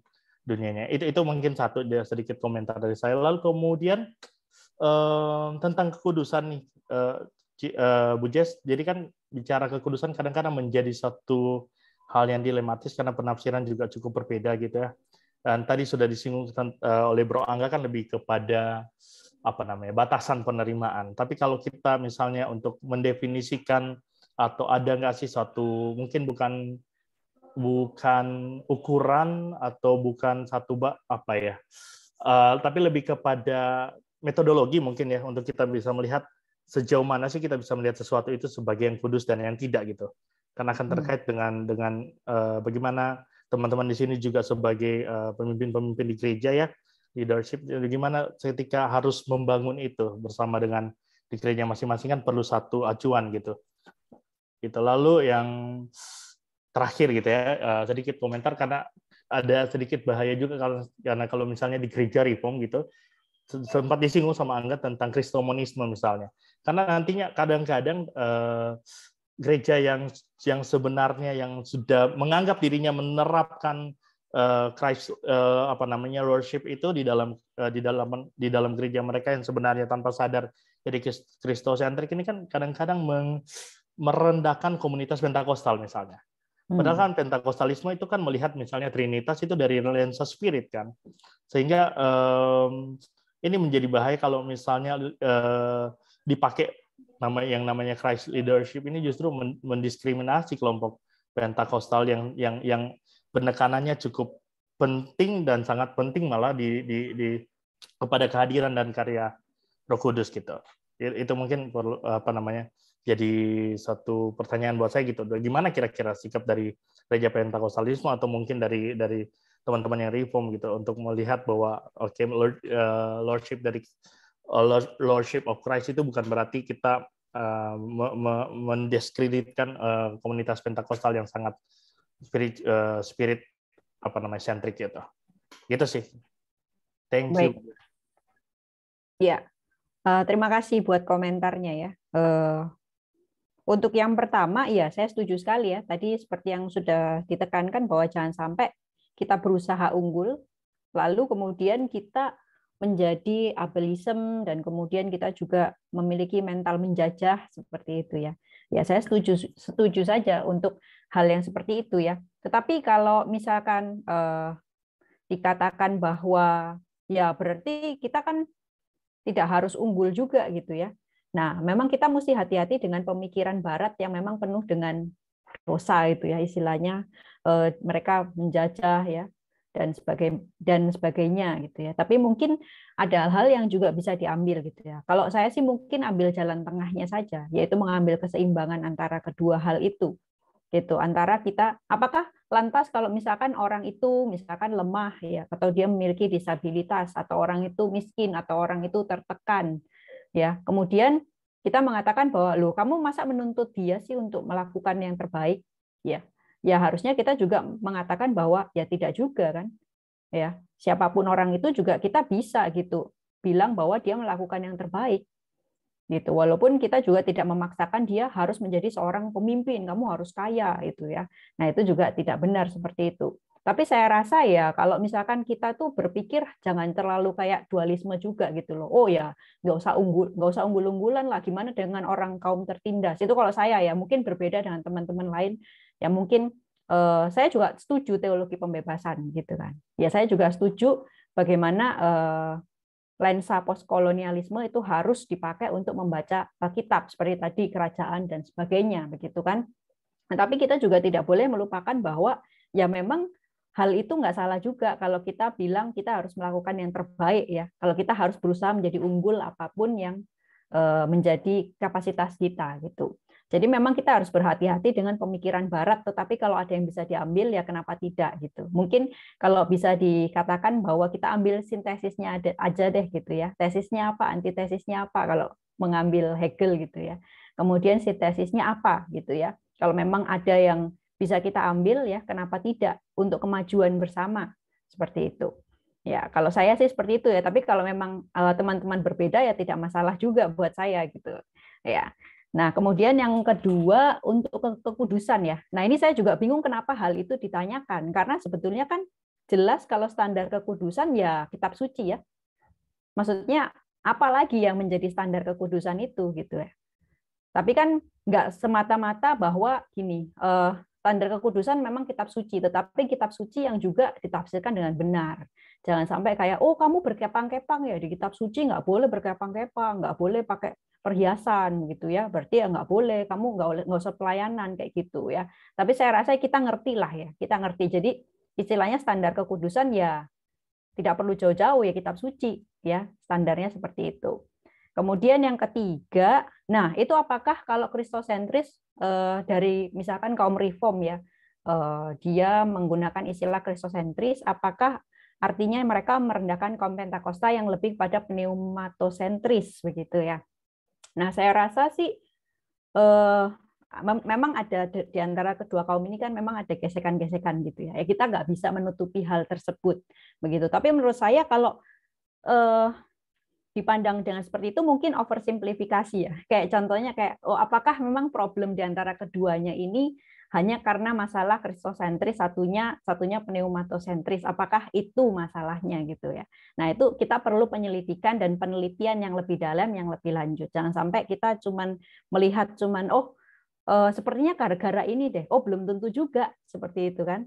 dunianya itu itu mungkin satu sedikit komentar dari saya lalu kemudian uh, tentang kekudusan nih uh, Eh, Bu Jess, jadi kan bicara kekudusan kadang-kadang menjadi satu hal yang dilematis karena penafsiran juga cukup berbeda gitu ya. Dan tadi sudah disinggung eh, oleh Bro Angga kan lebih kepada apa namanya batasan penerimaan. Tapi kalau kita misalnya untuk mendefinisikan atau ada nggak sih satu mungkin bukan bukan ukuran atau bukan satu bak apa ya, uh, tapi lebih kepada metodologi mungkin ya untuk kita bisa melihat sejauh mana sih kita bisa melihat sesuatu itu sebagai yang kudus dan yang tidak gitu karena akan hmm. terkait dengan dengan uh, bagaimana teman-teman di sini juga sebagai eh, pemimpin-pemimpin uh, di gereja ya leadership ya, bagaimana ketika harus membangun itu bersama dengan di gereja masing-masing kan perlu satu acuan gitu gitu lalu yang terakhir gitu ya uh, sedikit komentar karena ada sedikit bahaya juga karena, karena kalau misalnya di gereja reform gitu sempat disinggung sama Angga tentang kristomonisme misalnya. Karena nantinya kadang-kadang eh, gereja yang yang sebenarnya yang sudah menganggap dirinya menerapkan eh, Christ eh, apa namanya lordship itu di dalam eh, di dalam di dalam gereja mereka yang sebenarnya tanpa sadar jadi kristosentrik ini kan kadang-kadang merendahkan komunitas pentakostal misalnya. Padahal hmm. kan pentakostalisme itu kan melihat misalnya Trinitas itu dari lensa spirit kan, sehingga um, ini menjadi bahaya kalau misalnya eh, dipakai nama yang namanya Christ leadership ini justru mendiskriminasi kelompok pentakostal yang yang yang penekanannya cukup penting dan sangat penting malah di, di, di kepada kehadiran dan karya Roh Kudus gitu. Itu mungkin perlu apa namanya? Jadi satu pertanyaan buat saya gitu. Gimana kira-kira sikap dari Gereja Pentakostalisme atau mungkin dari dari teman-teman yang reform gitu untuk melihat bahwa oke okay, Lord, uh, lordship dari uh, lordship of Christ itu bukan berarti kita uh, me me mendiskreditkan uh, komunitas Pentakostal yang sangat spirit uh, spirit apa namanya sentrik gitu. Gitu sih. Thank Baik. you. Ya, uh, terima kasih buat komentarnya ya. Uh, untuk yang pertama, ya saya setuju sekali ya. Tadi seperti yang sudah ditekankan bahwa jangan sampai kita berusaha unggul, lalu kemudian kita menjadi ableism dan kemudian kita juga memiliki mental menjajah seperti itu ya. Ya saya setuju setuju saja untuk hal yang seperti itu ya. Tetapi kalau misalkan eh, dikatakan bahwa ya berarti kita kan tidak harus unggul juga gitu ya. Nah, memang kita mesti hati-hati dengan pemikiran barat yang memang penuh dengan dosa itu ya istilahnya eh, mereka menjajah ya dan sebagai dan sebagainya gitu ya. Tapi mungkin ada hal-hal yang juga bisa diambil gitu ya. Kalau saya sih mungkin ambil jalan tengahnya saja, yaitu mengambil keseimbangan antara kedua hal itu. Gitu, antara kita apakah lantas kalau misalkan orang itu misalkan lemah ya atau dia memiliki disabilitas atau orang itu miskin atau orang itu tertekan ya. Kemudian kita mengatakan bahwa lo, kamu masa menuntut dia sih untuk melakukan yang terbaik ya ya harusnya kita juga mengatakan bahwa ya tidak juga kan ya siapapun orang itu juga kita bisa gitu bilang bahwa dia melakukan yang terbaik gitu walaupun kita juga tidak memaksakan dia harus menjadi seorang pemimpin kamu harus kaya itu ya nah itu juga tidak benar seperti itu tapi saya rasa ya kalau misalkan kita tuh berpikir jangan terlalu kayak dualisme juga gitu loh. Oh ya nggak usah unggul nggak usah unggul unggulan lah. Gimana dengan orang kaum tertindas? Itu kalau saya ya mungkin berbeda dengan teman-teman lain yang mungkin uh, saya juga setuju teologi pembebasan gitu kan. Ya saya juga setuju bagaimana uh, lensa postkolonialisme itu harus dipakai untuk membaca kitab seperti tadi kerajaan dan sebagainya begitu kan. Nah, tapi kita juga tidak boleh melupakan bahwa ya memang hal itu nggak salah juga kalau kita bilang kita harus melakukan yang terbaik ya. Kalau kita harus berusaha menjadi unggul apapun yang eh, menjadi kapasitas kita gitu. Jadi memang kita harus berhati-hati dengan pemikiran barat, tetapi kalau ada yang bisa diambil ya kenapa tidak gitu. Mungkin kalau bisa dikatakan bahwa kita ambil sintesisnya aja deh gitu ya. Tesisnya apa, antitesisnya apa kalau mengambil Hegel gitu ya. Kemudian sintesisnya apa gitu ya. Kalau memang ada yang bisa kita ambil ya kenapa tidak untuk kemajuan bersama seperti itu ya kalau saya sih seperti itu ya tapi kalau memang eh, teman-teman berbeda ya tidak masalah juga buat saya gitu ya nah kemudian yang kedua untuk kekudusan ya nah ini saya juga bingung kenapa hal itu ditanyakan karena sebetulnya kan jelas kalau standar kekudusan ya kitab suci ya maksudnya apalagi yang menjadi standar kekudusan itu gitu ya tapi kan nggak semata-mata bahwa gini eh, standar kekudusan memang kitab suci, tetapi kitab suci yang juga ditafsirkan dengan benar. Jangan sampai kayak, oh kamu berkepang-kepang ya di kitab suci nggak boleh berkepang-kepang, nggak boleh pakai perhiasan gitu ya, berarti ya nggak boleh, kamu nggak nggak usah pelayanan kayak gitu ya. Tapi saya rasa kita ngerti lah ya, kita ngerti. Jadi istilahnya standar kekudusan ya tidak perlu jauh-jauh ya kitab suci ya, standarnya seperti itu. Kemudian yang ketiga, nah itu apakah kalau kristosentris eh, dari misalkan kaum reform ya, eh, dia menggunakan istilah kristosentris, apakah artinya mereka merendahkan kaum Pentakosta yang lebih pada pneumatosentris begitu ya. Nah, saya rasa sih eh, memang ada di antara kedua kaum ini kan memang ada gesekan-gesekan gitu ya. ya kita nggak bisa menutupi hal tersebut begitu. Tapi menurut saya kalau eh, dipandang dengan seperti itu mungkin oversimplifikasi ya. Kayak contohnya kayak oh apakah memang problem di antara keduanya ini hanya karena masalah kristosentris satunya satunya pneumatosentris apakah itu masalahnya gitu ya nah itu kita perlu penyelidikan dan penelitian yang lebih dalam yang lebih lanjut jangan sampai kita cuman melihat cuman oh eh, sepertinya gara-gara ini deh oh belum tentu juga seperti itu kan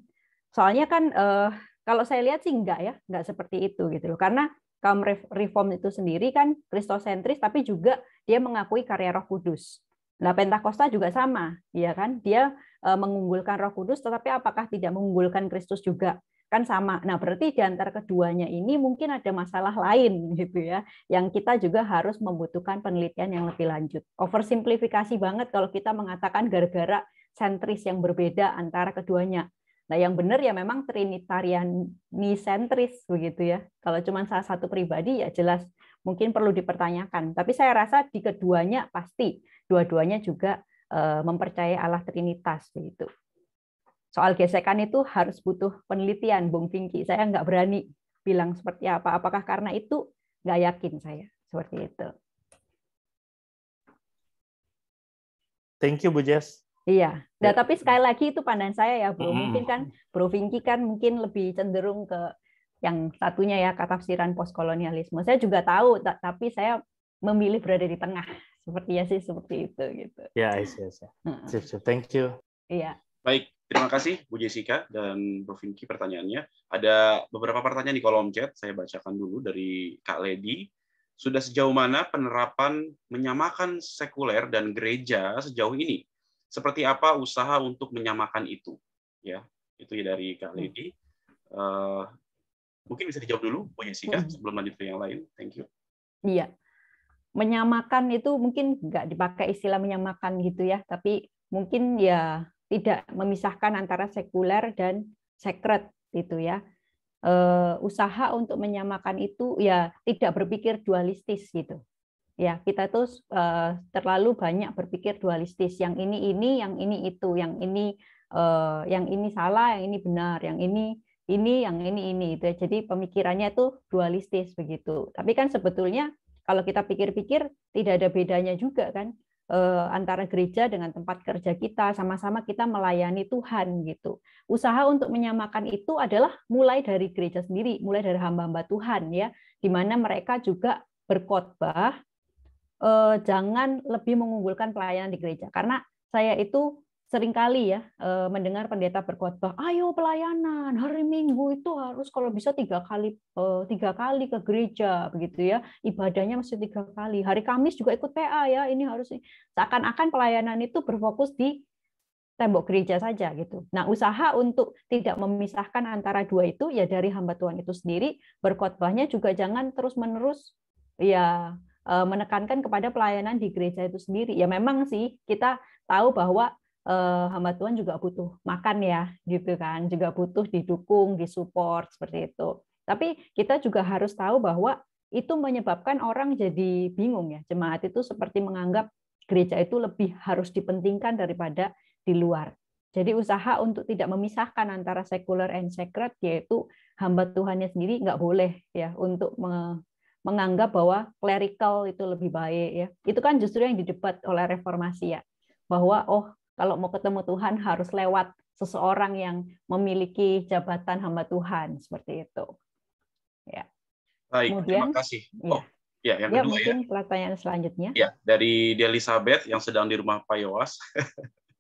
soalnya kan eh, kalau saya lihat sih enggak ya enggak seperti itu gitu loh karena kaum reform itu sendiri kan kristosentris tapi juga dia mengakui karya Roh Kudus. Nah, Pentakosta juga sama, ya kan? Dia eh, mengunggulkan Roh Kudus tetapi apakah tidak mengunggulkan Kristus juga? Kan sama. Nah, berarti di antara keduanya ini mungkin ada masalah lain gitu ya, yang kita juga harus membutuhkan penelitian yang lebih lanjut. Oversimplifikasi banget kalau kita mengatakan gara-gara sentris yang berbeda antara keduanya. Nah, yang benar ya memang Trinitarian sentris begitu ya. Kalau cuma salah satu pribadi ya jelas mungkin perlu dipertanyakan. Tapi saya rasa di keduanya pasti dua-duanya juga eh, mempercayai Allah Trinitas begitu. Soal gesekan itu harus butuh penelitian, Bung Pinky. Saya nggak berani bilang seperti apa. Apakah karena itu nggak yakin saya seperti itu. Thank you Bu Jess. Iya. Nah, iya. tapi sekali lagi itu pandangan saya ya, Bro. Mungkin kan Bro Vinky kan mungkin lebih cenderung ke yang satunya ya katafsiran postkolonialisme. Saya juga tahu, tapi saya memilih berada di tengah. Seperti ya sih seperti itu gitu. Ya, yeah, iya, iya. Sip, sip. Thank you. Iya. Baik, terima kasih Bu Jessica dan Bro Vinky pertanyaannya. Ada beberapa pertanyaan di kolom chat, saya bacakan dulu dari Kak Lady. Sudah sejauh mana penerapan menyamakan sekuler dan gereja sejauh ini? seperti apa usaha untuk menyamakan itu ya itu ya dari Kak hmm. Lady uh, mungkin bisa dijawab dulu Bu Jessica hmm. sebelum lanjut ke yang lain thank you iya menyamakan itu mungkin nggak dipakai istilah menyamakan gitu ya tapi mungkin ya tidak memisahkan antara sekuler dan sekret gitu ya uh, usaha untuk menyamakan itu ya tidak berpikir dualistis gitu ya kita itu uh, eh, terlalu banyak berpikir dualistis yang ini ini yang ini itu yang ini uh, yang ini salah yang ini benar yang ini ini yang ini ini itu ya. jadi pemikirannya itu dualistis begitu tapi kan sebetulnya kalau kita pikir-pikir tidak ada bedanya juga kan eh, antara gereja dengan tempat kerja kita sama-sama kita melayani Tuhan gitu usaha untuk menyamakan itu adalah mulai dari gereja sendiri mulai dari hamba-hamba Tuhan ya di mana mereka juga berkhotbah eh, jangan lebih mengunggulkan pelayanan di gereja karena saya itu seringkali ya eh, mendengar pendeta berkhotbah, ayo pelayanan hari Minggu itu harus kalau bisa tiga kali eh, tiga kali ke gereja begitu ya ibadahnya masih tiga kali hari Kamis juga ikut PA ya ini harus seakan-akan pelayanan itu berfokus di tembok gereja saja gitu. Nah, usaha untuk tidak memisahkan antara dua itu ya dari hamba Tuhan itu sendiri, berkhotbahnya juga jangan terus-menerus ya Eh, menekankan kepada pelayanan di gereja itu sendiri. Ya memang sih kita tahu bahwa eh, hamba Tuhan juga butuh makan ya, gitu kan, juga butuh didukung, disupport seperti itu. Tapi kita juga harus tahu bahwa itu menyebabkan orang jadi bingung ya. Jemaat itu seperti menganggap gereja itu lebih harus dipentingkan daripada di luar. Jadi usaha untuk tidak memisahkan antara sekuler and sacred yaitu hamba Tuhannya sendiri nggak boleh ya untuk menganggap bahwa clerical itu lebih baik ya. Itu kan justru yang didebat oleh reformasi ya. Bahwa oh kalau mau ketemu Tuhan harus lewat seseorang yang memiliki jabatan hamba Tuhan seperti itu. Ya. Baik, Kemudian, terima kasih. Ya. Oh, ya, yang ya, kedua ya. mungkin ya. pertanyaan selanjutnya. Ya, dari Elizabeth yang sedang di rumah Pak Yowas.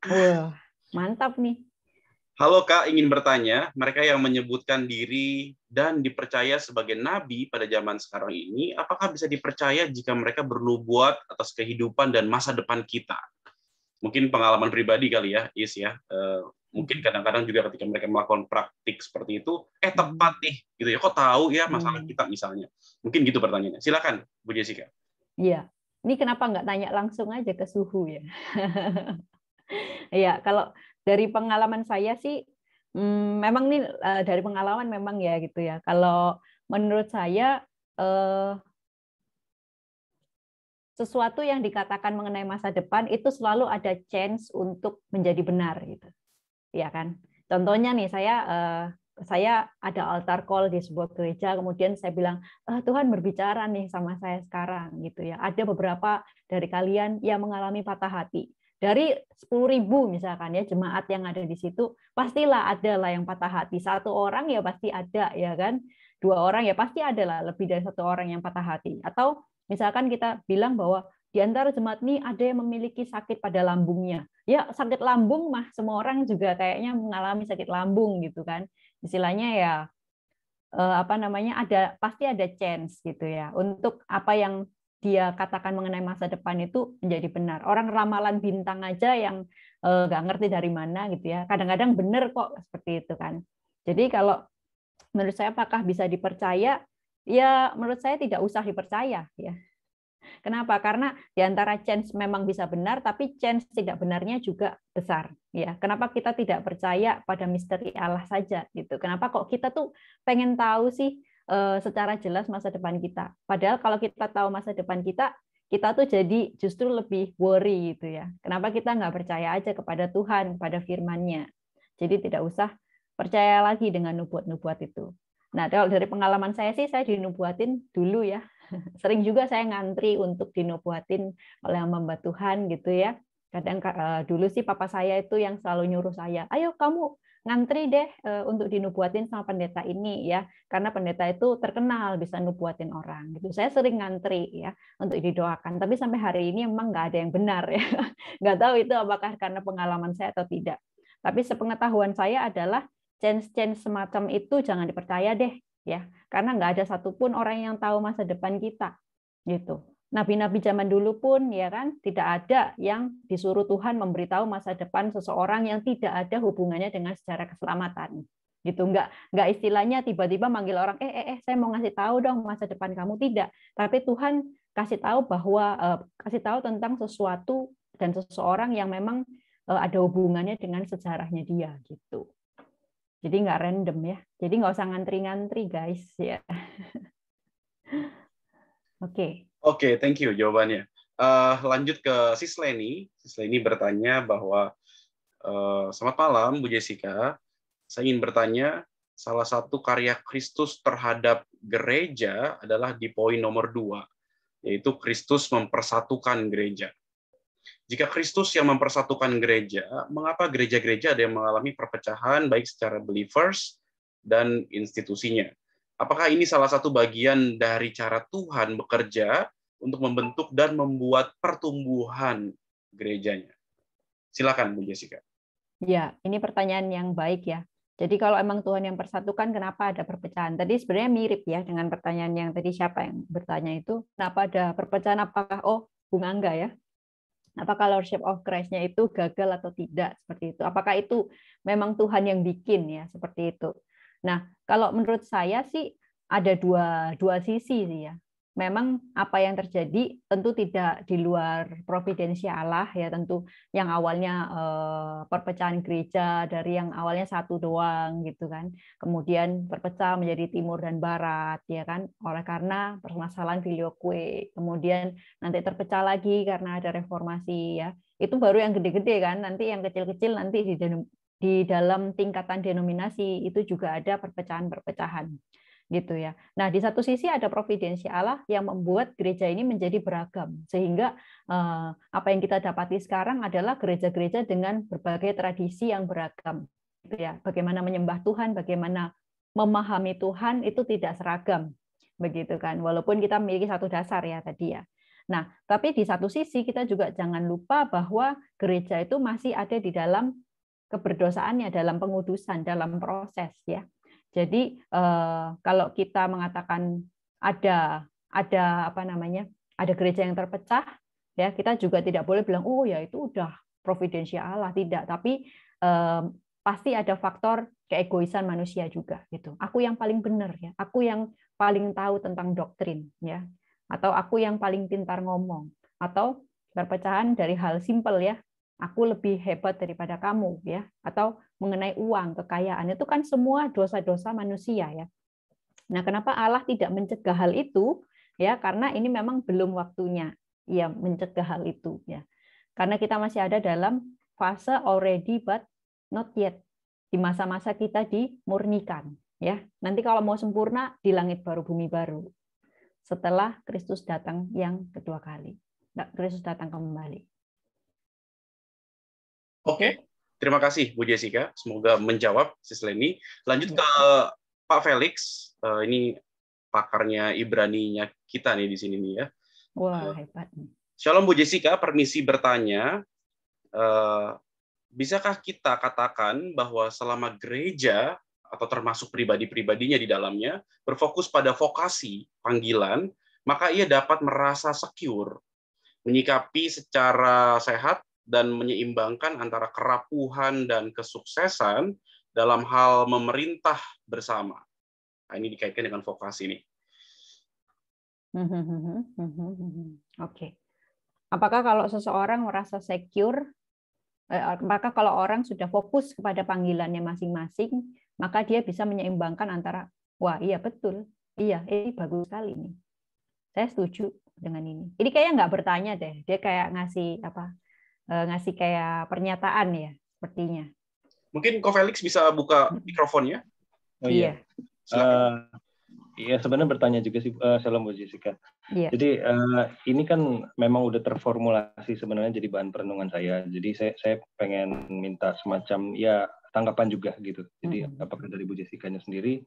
Wah, mantap nih. Halo Kak, ingin bertanya, mereka yang menyebutkan diri dan dipercaya sebagai nabi pada zaman sekarang ini, apakah bisa dipercaya jika mereka bernubuat atas kehidupan dan masa depan kita? Mungkin pengalaman pribadi kali ya, Is ya. Eh, mungkin hmm. kadang-kadang juga ketika mereka melakukan praktik seperti itu, eh hmm. tepat nih, gitu ya. Kok tahu ya masalah hmm. kita misalnya? Mungkin gitu pertanyaannya. Silakan, Bu Jessica. Iya. Ini kenapa nggak tanya langsung aja ke suhu ya? Iya, kalau dari pengalaman saya sih hmm, memang nih uh, dari pengalaman memang ya gitu ya. Kalau menurut saya uh, sesuatu yang dikatakan mengenai masa depan itu selalu ada chance untuk menjadi benar gitu. Ya kan? Contohnya nih saya uh, saya ada altar call di sebuah gereja, kemudian saya bilang, ah, Tuhan berbicara nih sama saya sekarang, gitu ya. Ada beberapa dari kalian yang mengalami patah hati dari 10.000 misalkan ya jemaat yang ada di situ pastilah ada lah yang patah hati satu orang ya pasti ada ya kan dua orang ya pasti ada lah lebih dari satu orang yang patah hati atau misalkan kita bilang bahwa di antara jemaat ini ada yang memiliki sakit pada lambungnya ya sakit lambung mah semua orang juga kayaknya mengalami sakit lambung gitu kan istilahnya ya eh, apa namanya ada pasti ada chance gitu ya untuk apa yang dia katakan mengenai masa depan itu menjadi benar. Orang ramalan bintang aja yang eh, nggak uh, ngerti dari mana gitu ya. Kadang-kadang benar kok seperti itu kan. Jadi kalau menurut saya apakah bisa dipercaya? Ya menurut saya tidak usah dipercaya ya. Kenapa? Karena di antara chance memang bisa benar, tapi chance tidak benarnya juga besar. Ya, kenapa kita tidak percaya pada misteri Allah saja gitu? Kenapa kok kita tuh pengen tahu sih Eh, secara jelas masa depan kita. Padahal kalau kita tahu masa depan kita, kita tuh jadi justru lebih worry gitu ya. Kenapa kita nggak percaya aja kepada Tuhan, kepada firman-Nya? Jadi tidak usah percaya lagi dengan nubuat-nubuat itu. Nah, kalau dari pengalaman saya sih, saya dinubuatin dulu ya. Sering juga saya ngantri untuk dinubuatin oleh hamba Tuhan gitu ya. Kadang eh, dulu sih papa saya itu yang selalu nyuruh saya, ayo kamu ngantri deh eh, untuk dinubuatin sama pendeta ini ya karena pendeta itu terkenal bisa nubuatin orang gitu saya sering ngantri ya untuk didoakan tapi sampai hari ini emang nggak ada yang benar ya nggak tahu itu apakah karena pengalaman saya atau tidak tapi sepengetahuan saya adalah change-change semacam itu jangan dipercaya deh ya karena nggak ada satupun orang yang tahu masa depan kita gitu Nabi-nabi zaman dulu pun ya kan tidak ada yang disuruh Tuhan memberitahu masa depan seseorang yang tidak ada hubungannya dengan secara keselamatan gitu Enggak, enggak istilahnya tiba-tiba manggil orang eh eh eh saya mau ngasih tahu dong masa depan kamu tidak tapi Tuhan kasih tahu bahwa eh, kasih tahu tentang sesuatu dan seseorang yang memang eh, ada hubungannya dengan sejarahnya dia gitu jadi nggak random ya jadi nggak usah ngantri-ngantri guys ya oke okay. Oke, okay, thank you jawabannya. Uh, lanjut ke Sis Leni. Sis Leni bertanya bahwa uh, selamat malam Bu Jessica. Saya ingin bertanya, salah satu karya Kristus terhadap gereja adalah di poin nomor dua, yaitu Kristus mempersatukan gereja. Jika Kristus yang mempersatukan gereja, mengapa gereja-gereja ada yang mengalami perpecahan baik secara believers dan institusinya? Apakah ini salah satu bagian dari cara Tuhan bekerja untuk membentuk dan membuat pertumbuhan gerejanya? Silakan Bu Jessica. Ya, ini pertanyaan yang baik ya. Jadi kalau emang Tuhan yang persatukan, kenapa ada perpecahan? Tadi sebenarnya mirip ya dengan pertanyaan yang tadi siapa yang bertanya itu, kenapa ada perpecahan? Apakah oh Bung Angga ya? Apakah Lordship of Christ-nya itu gagal atau tidak seperti itu? Apakah itu memang Tuhan yang bikin ya seperti itu? Nah, kalau menurut saya sih ada dua dua sisi sih ya. Memang apa yang terjadi tentu tidak di luar providensi Allah ya tentu yang awalnya eh, perpecahan gereja dari yang awalnya satu doang gitu kan. Kemudian berpecah menjadi timur dan barat ya kan oleh karena permasalahan filioque. Kemudian nanti terpecah lagi karena ada reformasi ya. Itu baru yang gede-gede kan. Nanti yang kecil-kecil nanti di dalam tingkatan denominasi itu juga ada perpecahan-perpecahan gitu ya. Nah, di satu sisi ada providensi Allah yang membuat gereja ini menjadi beragam sehingga eh, apa yang kita dapati sekarang adalah gereja-gereja dengan berbagai tradisi yang beragam gitu ya. Bagaimana menyembah Tuhan, bagaimana memahami Tuhan itu tidak seragam begitu kan. Walaupun kita memiliki satu dasar ya tadi ya. Nah, tapi di satu sisi kita juga jangan lupa bahwa gereja itu masih ada di dalam keberdosaannya dalam pengudusan, dalam proses ya. Jadi eh, kalau kita mengatakan ada ada apa namanya? ada gereja yang terpecah ya, kita juga tidak boleh bilang oh ya itu udah providensia Allah tidak, tapi eh, pasti ada faktor keegoisan manusia juga gitu. Aku yang paling benar ya, aku yang paling tahu tentang doktrin ya, atau aku yang paling pintar ngomong atau perpecahan dari hal simpel ya aku lebih hebat daripada kamu ya atau mengenai uang kekayaan itu kan semua dosa-dosa manusia ya nah kenapa Allah tidak mencegah hal itu ya karena ini memang belum waktunya ya mencegah hal itu ya karena kita masih ada dalam fase already but not yet di masa-masa kita dimurnikan ya nanti kalau mau sempurna di langit baru bumi baru setelah Kristus datang yang kedua kali nah, Kristus datang kembali Oke, okay. terima kasih Bu Jessica. Semoga menjawab Sis Leni. Lanjut ya. ke Pak Felix. Uh, ini pakarnya Ibraninya kita nih di sini nih ya. Wah, eh, hebat. Shalom Bu Jessica, permisi bertanya. Uh, bisakah kita katakan bahwa selama gereja atau termasuk pribadi-pribadinya di dalamnya berfokus pada vokasi, panggilan, maka ia dapat merasa secure menyikapi secara sehat dan menyeimbangkan antara kerapuhan dan kesuksesan dalam hal memerintah bersama. Nah, ini dikaitkan dengan vokasi ini. Oke. Okay. Apakah kalau seseorang merasa secure, maka eh, kalau orang sudah fokus kepada panggilannya masing-masing, maka dia bisa menyeimbangkan antara, wah iya betul, iya ini bagus sekali ini. Saya setuju dengan ini. Ini kayak nggak bertanya deh, dia kayak ngasih apa Eh, ngasih kayak pernyataan ya sepertinya. Mungkin Ko Felix bisa buka hmm. mikrofonnya. Oh, iya. Iya, uh, sebenarnya bertanya juga sih uh, eh, Salam Bu Jessica. Iya. Jadi uh, ini kan memang udah terformulasi sebenarnya jadi bahan perenungan saya. Jadi saya saya pengen minta semacam ya tanggapan juga gitu. Jadi mm -hmm. apakah dari Bu Jessica-nya sendiri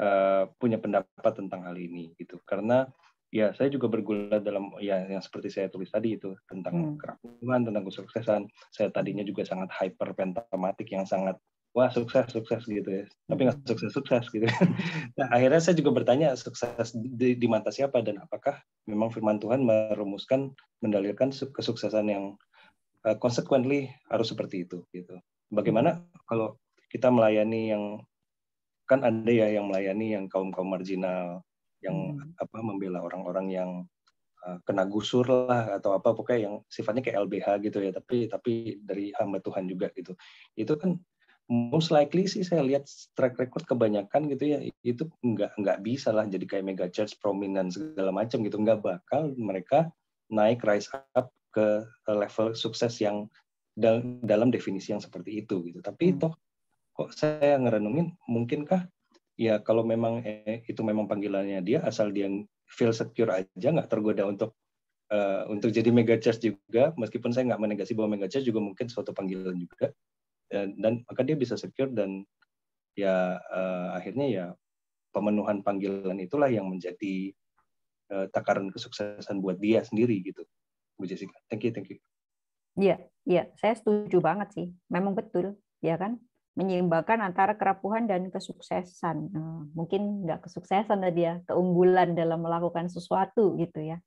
uh, punya pendapat tentang hal ini gitu. Karena ya saya juga bergulat dalam ya yang seperti saya tulis tadi itu tentang hmm. kerapuhan tentang kesuksesan saya tadinya juga sangat hyper pentamatik yang sangat wah sukses sukses gitu ya tapi nggak hmm. sukses sukses gitu nah akhirnya saya juga bertanya sukses di, di mata siapa dan apakah memang firman Tuhan merumuskan mendalilkan kesuksesan yang uh, consequently harus seperti itu gitu bagaimana hmm. kalau kita melayani yang kan ada ya yang melayani yang kaum kaum marginal yang hmm. apa membela orang-orang yang uh, kena gusur lah atau apa pokoknya yang sifatnya kayak LBH gitu ya tapi tapi dari hamba Tuhan juga gitu itu kan most likely sih saya lihat track record kebanyakan gitu ya itu nggak nggak bisa lah jadi kayak mega church prominent segala macam gitu nggak bakal mereka naik rise up ke level sukses yang dal dalam definisi yang seperti itu gitu tapi hmm. toh kok saya ngerenungin mungkinkah ya kalau memang eh, itu memang panggilannya dia asal dia feel secure aja nggak tergoda untuk uh, untuk jadi mega church juga meskipun saya nggak menegasi bahwa mega church juga mungkin suatu panggilan juga dan, dan maka dia bisa secure dan ya uh, akhirnya ya pemenuhan panggilan itulah yang menjadi uh, takaran kesuksesan buat dia sendiri gitu Bu Jessica thank you thank you Iya, iya, saya setuju banget sih. Memang betul, ya kan? menyeimbangkan antara kerapuhan dan kesuksesan. Eh, mungkin nggak kesuksesan tadi ya, keunggulan dalam melakukan sesuatu gitu ya,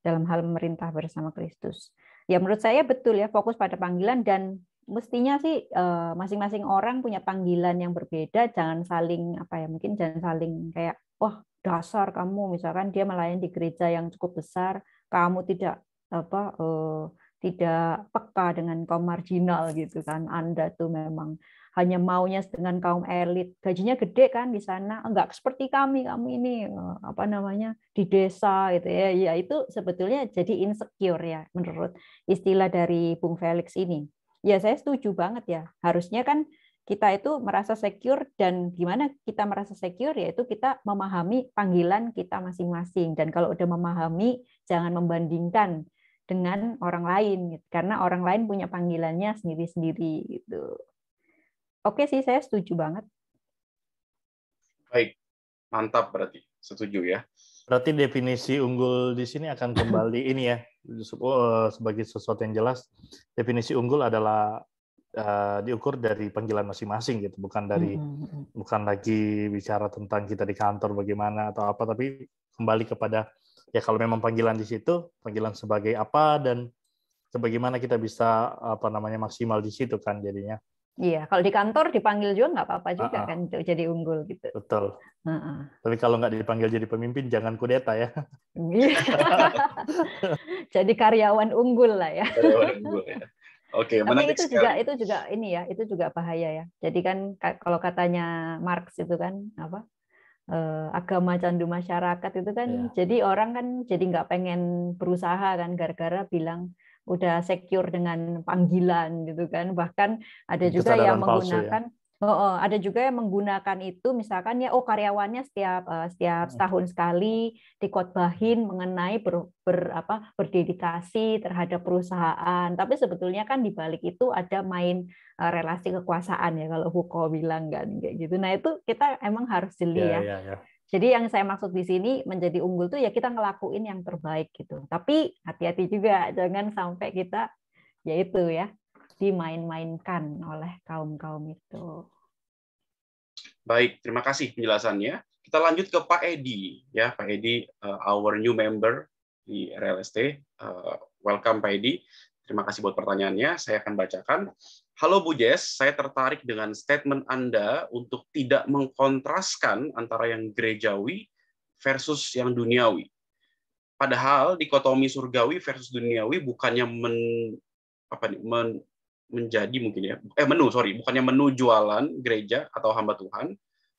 dalam hal merintah bersama Kristus. Ya menurut saya betul ya, fokus pada panggilan dan mestinya sih eh, masing-masing orang punya panggilan yang berbeda, jangan saling apa ya, mungkin jangan saling kayak, wah dasar kamu misalkan dia melayani di gereja yang cukup besar, kamu tidak apa eh, tidak peka dengan kaum marginal gitu kan, Anda tuh memang hanya maunya dengan kaum elit. Gajinya gede kan di sana, enggak seperti kami, kami ini eh, apa namanya di desa gitu ya. Ya itu sebetulnya jadi insecure ya menurut istilah dari Bung Felix ini. Ya saya setuju banget ya. Harusnya kan kita itu merasa secure dan gimana kita merasa secure yaitu kita memahami panggilan kita masing-masing dan kalau udah memahami jangan membandingkan dengan orang lain gitu. karena orang lain punya panggilannya sendiri-sendiri gitu. Oke sih, saya setuju banget. Baik, mantap berarti. Setuju ya. Berarti definisi unggul di sini akan kembali ini ya, oh, sebagai sesuatu yang jelas. Definisi unggul adalah uh, diukur dari panggilan masing-masing gitu, bukan dari hmm, hmm, hmm. bukan lagi bicara tentang kita di kantor bagaimana atau apa, tapi kembali kepada ya kalau memang panggilan di situ, panggilan sebagai apa dan sebagaimana kita bisa apa namanya maksimal di situ kan jadinya. Iya, kalau di kantor dipanggil juga nggak apa-apa juga uh -uh. kan untuk jadi unggul gitu. Betul. Uh -uh. Tapi kalau nggak dipanggil jadi pemimpin, jangan kudeta ya. Iya. jadi karyawan unggul lah ya. Karyawan unggul ya. Oke, okay, menarik itu sekali. juga itu juga ini ya, itu juga bahaya ya. Jadi kan kalau katanya Marx itu kan apa? eh, agama candu masyarakat itu kan ya. jadi orang kan jadi nggak pengen berusaha kan gara-gara bilang udah secure dengan panggilan gitu kan bahkan ada hmm, juga Kesadaran yang menggunakan palsu, ya? Oh, ada juga yang menggunakan itu misalkan ya oh karyawannya setiap uh, setiap setahun hmm. sekali dikotbahin mengenai ber, ber apa berdedikasi terhadap perusahaan. Tapi sebetulnya kan di balik itu ada main uh, relasi kekuasaan ya kalau Huko bilang kan kayak gitu. Nah, itu kita emang harus jeli yeah, ya. Yeah, yeah. Ya. Jadi yang saya maksud di sini menjadi unggul tuh ya kita ngelakuin yang terbaik gitu. Tapi hati-hati juga jangan sampai kita yaitu ya dimain-mainkan oleh kaum-kaum itu. Baik, terima kasih penjelasannya. Kita lanjut ke Pak Edi ya, Pak Edi uh, our new member di RLST. Uh, eh, welcome Pak Edi. Terima kasih buat pertanyaannya. Saya akan bacakan. Halo Bu Jess, saya tertarik dengan statement Anda untuk tidak mengkontraskan antara yang gerejawi versus yang duniawi. Padahal dikotomi surgawi versus duniawi bukannya men, apa nih, men, menjadi mungkin ya, eh menu, sorry, bukannya menu jualan gereja atau hamba Tuhan.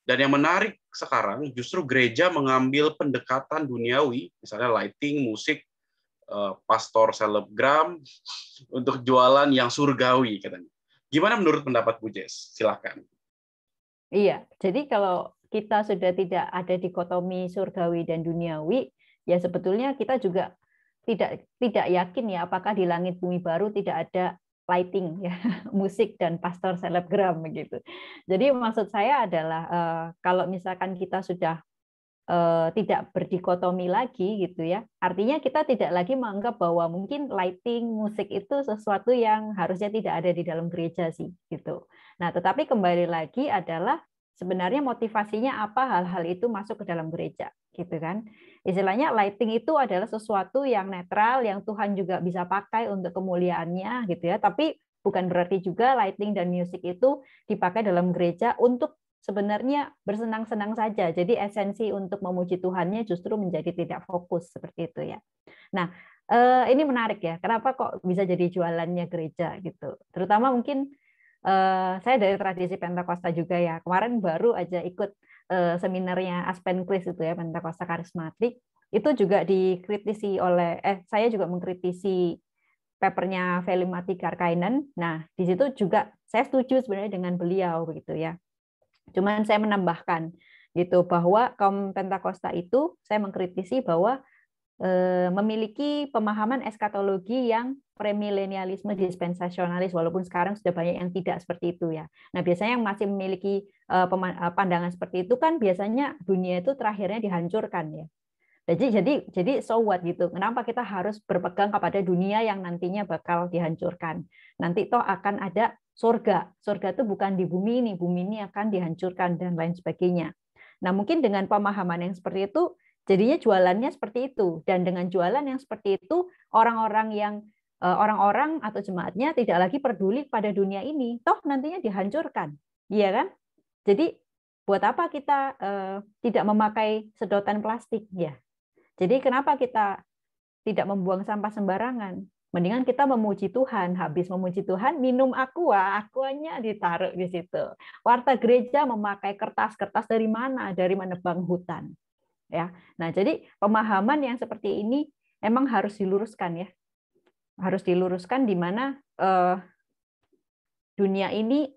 Dan yang menarik sekarang justru gereja mengambil pendekatan duniawi, misalnya lighting, musik, eh, pastor selebgram, untuk jualan yang surgawi katanya Gimana menurut pendapat Bu Jess? Silahkan. Iya, jadi kalau kita sudah tidak ada dikotomi surgawi dan duniawi, ya sebetulnya kita juga tidak tidak yakin ya apakah di langit bumi baru tidak ada lighting ya musik dan pastor selebgram begitu. Jadi maksud saya adalah eh, kalau misalkan kita sudah Eh, tidak berdikotomi lagi gitu ya. Artinya kita tidak lagi menganggap bahwa mungkin lighting, musik itu sesuatu yang harusnya tidak ada di dalam gereja sih gitu. Nah, tetapi kembali lagi adalah sebenarnya motivasinya apa hal-hal itu masuk ke dalam gereja gitu kan. Istilahnya lighting itu adalah sesuatu yang netral yang Tuhan juga bisa pakai untuk kemuliaannya gitu ya. Tapi bukan berarti juga lighting dan musik itu dipakai dalam gereja untuk sebenarnya bersenang-senang saja. Jadi esensi untuk memuji Tuhannya justru menjadi tidak fokus seperti itu ya. Nah, eh, ini menarik ya. Kenapa kok bisa jadi jualannya gereja gitu? Terutama mungkin eh, saya dari tradisi Pentakosta juga ya. Kemarin baru aja ikut eh, seminarnya Aspen Chris itu ya, Pentakosta Karismatik. Itu juga dikritisi oleh eh saya juga mengkritisi papernya Velimati Karkainen. Nah, di situ juga saya setuju sebenarnya dengan beliau begitu ya Cuman saya menambahkan gitu bahwa kaum Pentakosta itu saya mengkritisi bahwa e, memiliki pemahaman eskatologi yang premilenialisme dispensasionalis walaupun sekarang sudah banyak yang tidak seperti itu ya. Nah, biasanya yang masih memiliki e, pandangan seperti itu kan biasanya dunia itu terakhirnya dihancurkan ya. Jadi jadi jadi so what gitu. Kenapa kita harus berpegang kepada dunia yang nantinya bakal dihancurkan? Nanti toh akan ada surga. Surga itu bukan di bumi ini, bumi ini akan dihancurkan dan lain sebagainya. Nah, mungkin dengan pemahaman yang seperti itu, jadinya jualannya seperti itu. Dan dengan jualan yang seperti itu, orang-orang yang e, orang-orang atau jemaatnya tidak lagi peduli pada dunia ini, toh nantinya dihancurkan, iya kan? Jadi buat apa kita uh, tidak memakai sedotan plastik ya? Jadi kenapa kita tidak membuang sampah sembarangan? Mendingan kita memuji Tuhan. Habis memuji Tuhan, minum aqua, aquanya ditaruh di situ. Warta gereja memakai kertas. Kertas dari mana? Dari menebang hutan. Ya. Nah, jadi pemahaman yang seperti ini emang harus diluruskan ya. Harus diluruskan di mana eh, dunia ini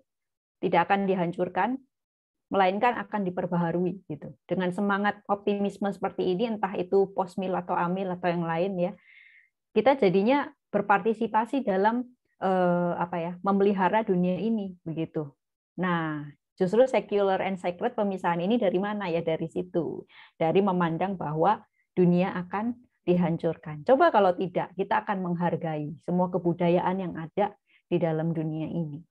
tidak akan dihancurkan, melainkan akan diperbaharui gitu. Dengan semangat optimisme seperti ini entah itu posmil atau amil atau yang lain ya kita jadinya berpartisipasi dalam eh, apa ya memelihara dunia ini begitu. Nah, justru secular and sacred pemisahan ini dari mana ya dari situ, dari memandang bahwa dunia akan dihancurkan. Coba kalau tidak, kita akan menghargai semua kebudayaan yang ada di dalam dunia ini.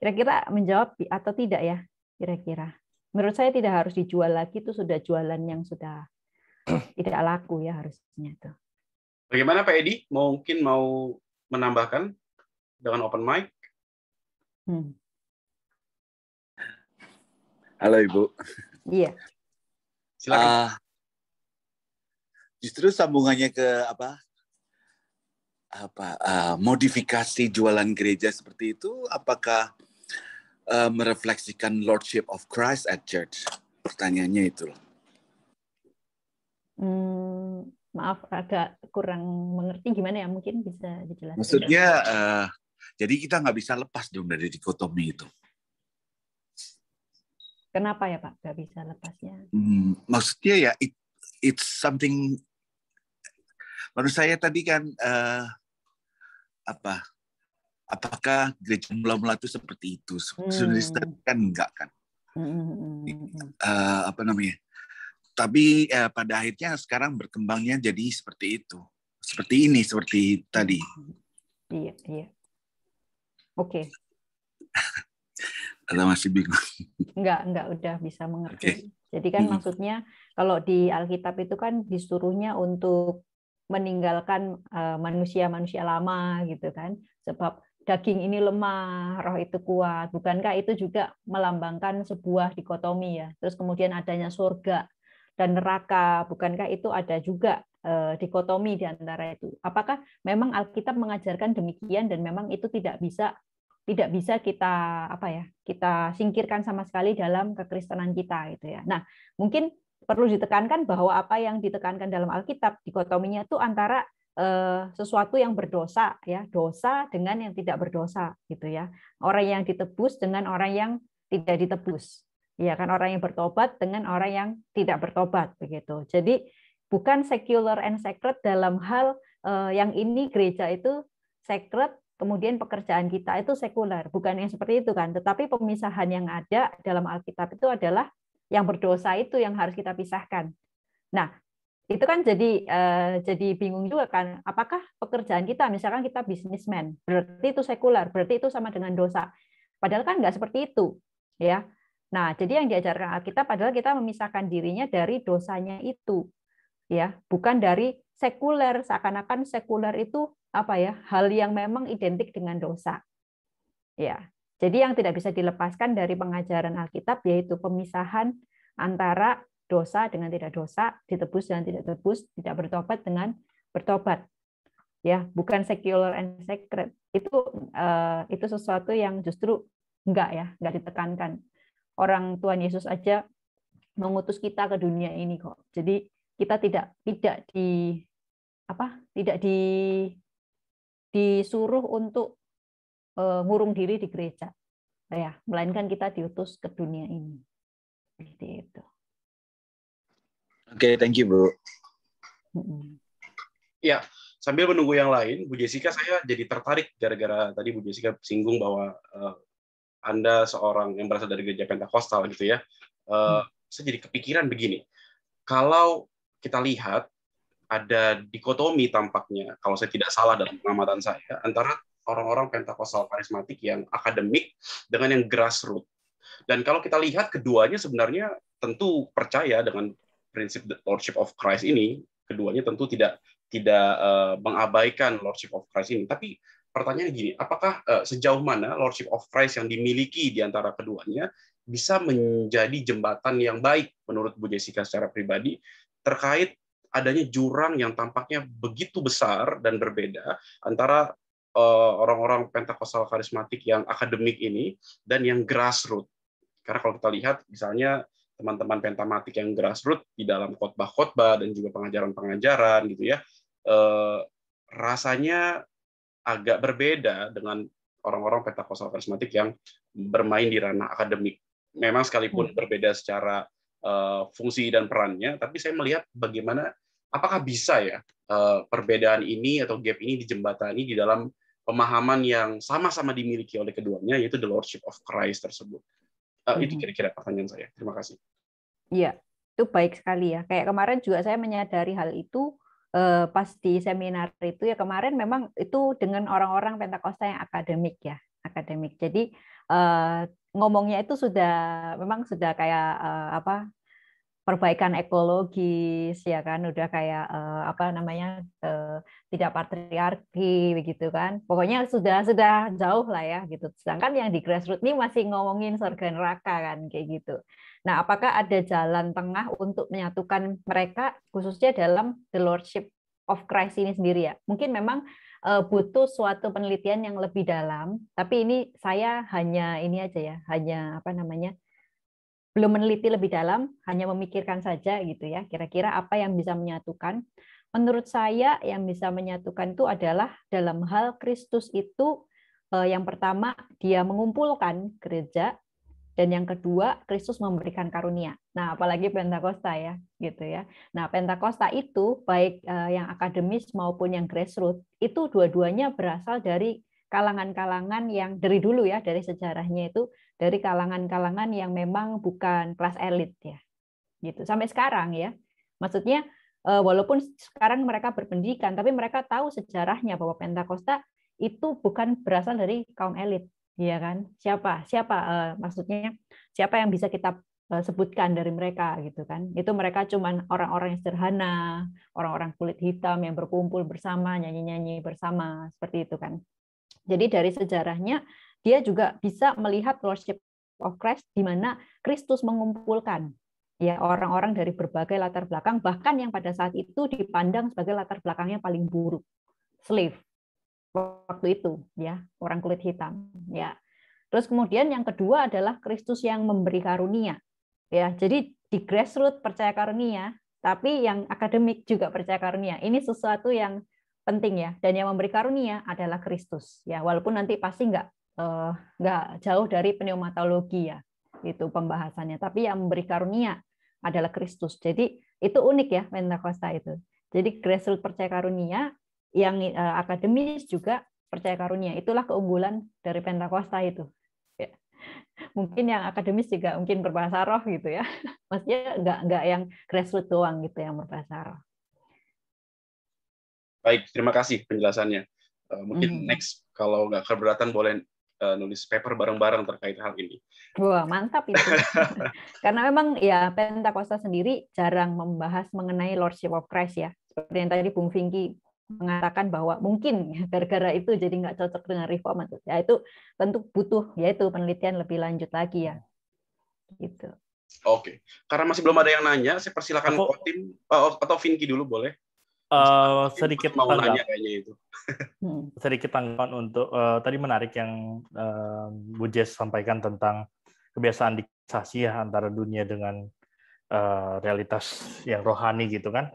Kira-kira menjawab atau tidak ya? Kira-kira. Menurut saya tidak harus dijual lagi itu sudah jualan yang sudah tidak laku ya harusnya tuh. Bagaimana Pak Edi? Mungkin mau menambahkan dengan open mic? Hmm. Halo Ibu. Iya. Silakan. Uh, justru sambungannya ke apa? Apa uh, modifikasi jualan gereja seperti itu? Apakah uh, merefleksikan Lordship of Christ at Church? Pertanyaannya itu Hmm, maaf agak kurang mengerti gimana ya mungkin bisa dijelaskan. Maksudnya uh, jadi kita nggak bisa lepas dong dari dikotomi itu. Kenapa ya Pak nggak bisa lepasnya? Hmm, maksudnya ya it, it's something. Menurut saya tadi kan uh, apa? Apakah gereja mula-mula itu seperti itu? Hmm. Sebenarnya hmm. kan enggak kan? Hmm. Uh, apa namanya? tapi ya, pada akhirnya sekarang berkembangnya jadi seperti itu seperti ini seperti tadi iya iya oke okay. atau masih bingung enggak enggak udah bisa mengerti okay. jadi kan hmm. maksudnya kalau di Alkitab itu kan disuruhnya untuk meninggalkan eh, manusia-manusia lama gitu kan sebab daging ini lemah, roh itu kuat. Bukankah itu juga melambangkan sebuah dikotomi ya? Terus kemudian adanya surga dan neraka. Bukankah itu ada juga eh, dikotomi di antara itu? Apakah memang Alkitab mengajarkan demikian dan memang itu tidak bisa tidak bisa kita apa ya kita singkirkan sama sekali dalam kekristenan kita gitu ya. Nah mungkin perlu ditekankan bahwa apa yang ditekankan dalam Alkitab dikotominya itu antara eh, sesuatu yang berdosa ya dosa dengan yang tidak berdosa gitu ya orang yang ditebus dengan orang yang tidak ditebus ya kan orang yang bertobat dengan orang yang tidak bertobat begitu. Jadi bukan secular and sacred dalam hal uh, yang ini gereja itu sacred, kemudian pekerjaan kita itu sekuler, bukan yang seperti itu kan. Tetapi pemisahan yang ada dalam Alkitab itu adalah yang berdosa itu yang harus kita pisahkan. Nah, itu kan jadi eh, jadi bingung juga kan apakah pekerjaan kita misalkan kita bisnismen berarti itu sekuler berarti itu sama dengan dosa padahal kan nggak seperti itu ya Nah, jadi yang diajarkan Alkitab adalah kita memisahkan dirinya dari dosanya itu, ya, bukan dari sekuler. Seakan-akan sekuler itu apa ya, hal yang memang identik dengan dosa, ya. Jadi yang tidak bisa dilepaskan dari pengajaran Alkitab yaitu pemisahan antara dosa dengan tidak dosa, ditebus dengan tidak tebus, tidak bertobat dengan bertobat, ya, bukan secular and sacred. Itu eh, itu sesuatu yang justru enggak ya, enggak ditekankan orang Tuhan Yesus aja mengutus kita ke dunia ini kok. Jadi kita tidak tidak di apa? Tidak di disuruh untuk uh, ngurung diri di gereja. Nah ya, melainkan kita diutus ke dunia ini. Seperti itu. Oke, okay, thank you, Bu. Mm-hmm. Ya, sambil menunggu yang lain, Bu Jessica saya jadi tertarik gara-gara tadi Bu Jessica singgung bahwa uh, anda seorang yang berasal dari gereja Pentakostal gitu ya, uh, hmm. saya jadi kepikiran begini, kalau kita lihat ada dikotomi tampaknya, kalau saya tidak salah dalam pengamatan saya, antara orang-orang Pentakostal karismatik yang akademik dengan yang grassroots. Dan kalau kita lihat keduanya sebenarnya tentu percaya dengan prinsip the Lordship of Christ ini, keduanya tentu tidak tidak eh, mengabaikan Lordship of Christ ini. Tapi pertanyaan gini, apakah uh, sejauh mana Lordship of Christ yang dimiliki di antara keduanya bisa menjadi jembatan yang baik menurut Bu Jessica secara pribadi terkait adanya jurang yang tampaknya begitu besar dan berbeda antara eh, orang-orang pentakosal karismatik yang akademik ini dan yang grassroots. Karena kalau kita lihat misalnya teman-teman pentamatik yang grassroots di dalam khotbah-khotbah dan juga pengajaran-pengajaran gitu ya, uh, rasanya agak berbeda dengan orang-orang pentakosta karismatik yang bermain di ranah akademik. Memang sekalipun hmm. berbeda secara uh, fungsi dan perannya, tapi saya melihat bagaimana apakah bisa ya uh, perbedaan ini atau gap ini dijembatani di dalam pemahaman yang sama-sama dimiliki oleh keduanya yaitu the lordship of Christ tersebut. Uh, hmm. Itu kira-kira pertanyaan saya. Terima kasih. Iya, itu baik sekali ya. Kayak kemarin juga saya menyadari hal itu eh, pas di seminar itu ya kemarin memang itu dengan orang-orang Pentakosta yang akademik ya, akademik. Jadi eh, ngomongnya itu sudah memang sudah kayak uh, apa perbaikan ekologis ya kan udah kayak uh, apa namanya eh, tidak patriarki begitu kan pokoknya sudah sudah jauh lah ya gitu sedangkan yang di grassroots ini masih ngomongin surga neraka kan kayak gitu Nah, apakah ada jalan tengah untuk menyatukan mereka khususnya dalam the lordship of Christ ini sendiri ya? Mungkin memang eh, butuh suatu penelitian yang lebih dalam, tapi ini saya hanya ini aja ya, hanya apa namanya? belum meneliti lebih dalam, hanya memikirkan saja gitu ya. Kira-kira apa yang bisa menyatukan? Menurut saya yang bisa menyatukan itu adalah dalam hal Kristus itu eh, yang pertama dia mengumpulkan gereja dan yang kedua Kristus memberikan karunia. Nah, apalagi Pentakosta ya, gitu ya. Nah, Pentakosta itu baik eh, yang akademis maupun yang grassroots itu dua-duanya berasal dari kalangan-kalangan yang dari dulu ya, dari sejarahnya itu dari kalangan-kalangan yang memang bukan kelas elit ya. Gitu. Sampai sekarang ya. Maksudnya eh, walaupun sekarang mereka berpendidikan tapi mereka tahu sejarahnya bahwa Pentakosta itu bukan berasal dari kaum elit Iya kan? Siapa? Siapa? Uh, maksudnya siapa yang bisa kita uh, sebutkan dari mereka gitu kan? Itu mereka cuman orang-orang yang sederhana, orang-orang kulit hitam yang berkumpul bersama, nyanyi-nyanyi bersama, seperti itu kan. Jadi dari sejarahnya dia juga bisa melihat Lordship of Christ di mana Kristus mengumpulkan ya orang-orang dari berbagai latar belakang bahkan yang pada saat itu dipandang sebagai latar belakangnya paling buruk, slave waktu itu ya orang kulit hitam ya terus kemudian yang kedua adalah Kristus yang memberi karunia ya jadi di grassroots percaya karunia tapi yang akademik juga percaya karunia ini sesuatu yang penting ya dan yang memberi karunia adalah Kristus ya walaupun nanti pasti nggak eh, nggak jauh dari pneumatologi ya itu pembahasannya tapi yang memberi karunia adalah Kristus jadi itu unik ya Pentakosta itu jadi grassroots percaya karunia yang uh, akademis juga percaya karunia. Itulah keunggulan dari Pentakosta itu. Ya. Mungkin yang akademis juga mungkin berbahasa roh gitu ya. Maksudnya nggak nggak yang grassroots doang gitu yang berbahasa roh. Baik, terima kasih penjelasannya. Uh, mungkin mm -hmm. next kalau nggak keberatan boleh eh, nulis paper bareng-bareng terkait hal ini. Wah mantap itu. Karena memang ya Pentakosta sendiri jarang membahas mengenai Lordship of Christ ya. Seperti yang tadi Bung Vinky mengatakan bahwa mungkin ya, gara-gara itu jadi nggak cocok dengan reform ya itu tentu butuh yaitu penelitian lebih lanjut lagi ya gitu oke karena masih belum ada yang nanya saya persilakan Aku, Kotim eh, oh, atau Vinky dulu boleh uh, sedikit mau tanggap. nanya kayaknya itu hmm. sedikit tanggapan untuk uh, tadi menarik yang uh, Bu Jess sampaikan tentang kebiasaan diksasi ya antara dunia dengan uh, realitas yang rohani gitu kan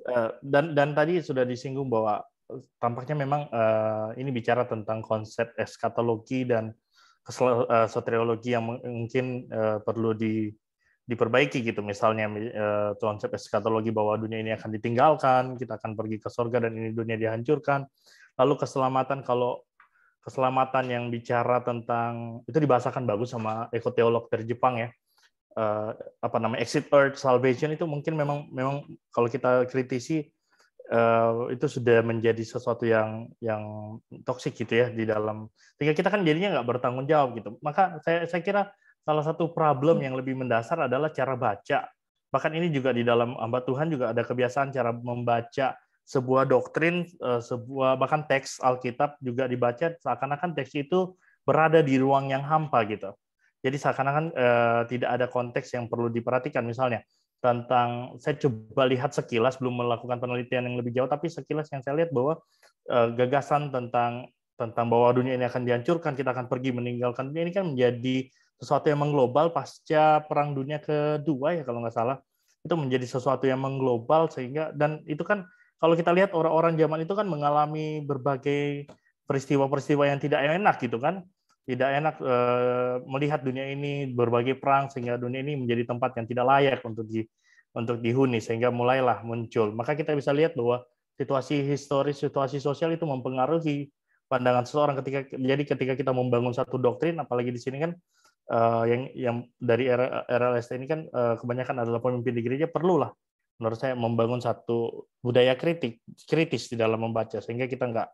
Eh, dan dan tadi sudah disinggung bahwa eh, tampaknya memang uh, ini bicara tentang konsep eskatologi dan kesel, soteriologi yang mungkin uh, perlu di diperbaiki gitu misalnya uh, konsep eskatologi bahwa dunia ini akan ditinggalkan kita akan pergi ke surga dan ini dunia dihancurkan lalu keselamatan kalau keselamatan yang bicara tentang itu dibahasakan bagus sama ekoteolog dari Jepang ya uh, apa namanya exit earth salvation itu mungkin memang memang kalau kita kritisi uh, itu sudah menjadi sesuatu yang yang toksik gitu ya di dalam sehingga kita kan jadinya nggak bertanggung jawab gitu maka saya saya kira salah satu problem yang lebih mendasar adalah cara baca bahkan ini juga di dalam hamba Tuhan juga ada kebiasaan cara membaca sebuah doktrin eh, sebuah bahkan teks Alkitab juga dibaca seakan-akan teks itu berada di ruang yang hampa gitu jadi seakan-akan eh, tidak ada konteks yang perlu diperhatikan misalnya tentang saya coba lihat sekilas belum melakukan penelitian yang lebih jauh tapi sekilas yang saya lihat bahwa eh, gagasan tentang tentang bahwa dunia ini akan dihancurkan, kita akan pergi meninggalkan dunia ini kan menjadi sesuatu yang mengglobal pasca Perang Dunia Kedua ya kalau nggak salah itu menjadi sesuatu yang mengglobal sehingga dan itu kan kalau kita lihat orang-orang zaman itu kan mengalami berbagai peristiwa-peristiwa yang tidak enak gitu kan tidak enak uh, melihat dunia ini berbagai perang sehingga dunia ini menjadi tempat yang tidak layak untuk di untuk dihuni sehingga mulailah muncul. Maka kita bisa lihat bahwa situasi historis, situasi sosial itu mempengaruhi pandangan seseorang ketika jadi ketika kita membangun satu doktrin apalagi di sini kan uh, yang yang dari era RLST ini kan uh, kebanyakan adalah pemimpin di gereja perlulah menurut saya membangun satu budaya kritik kritis di dalam membaca sehingga kita nggak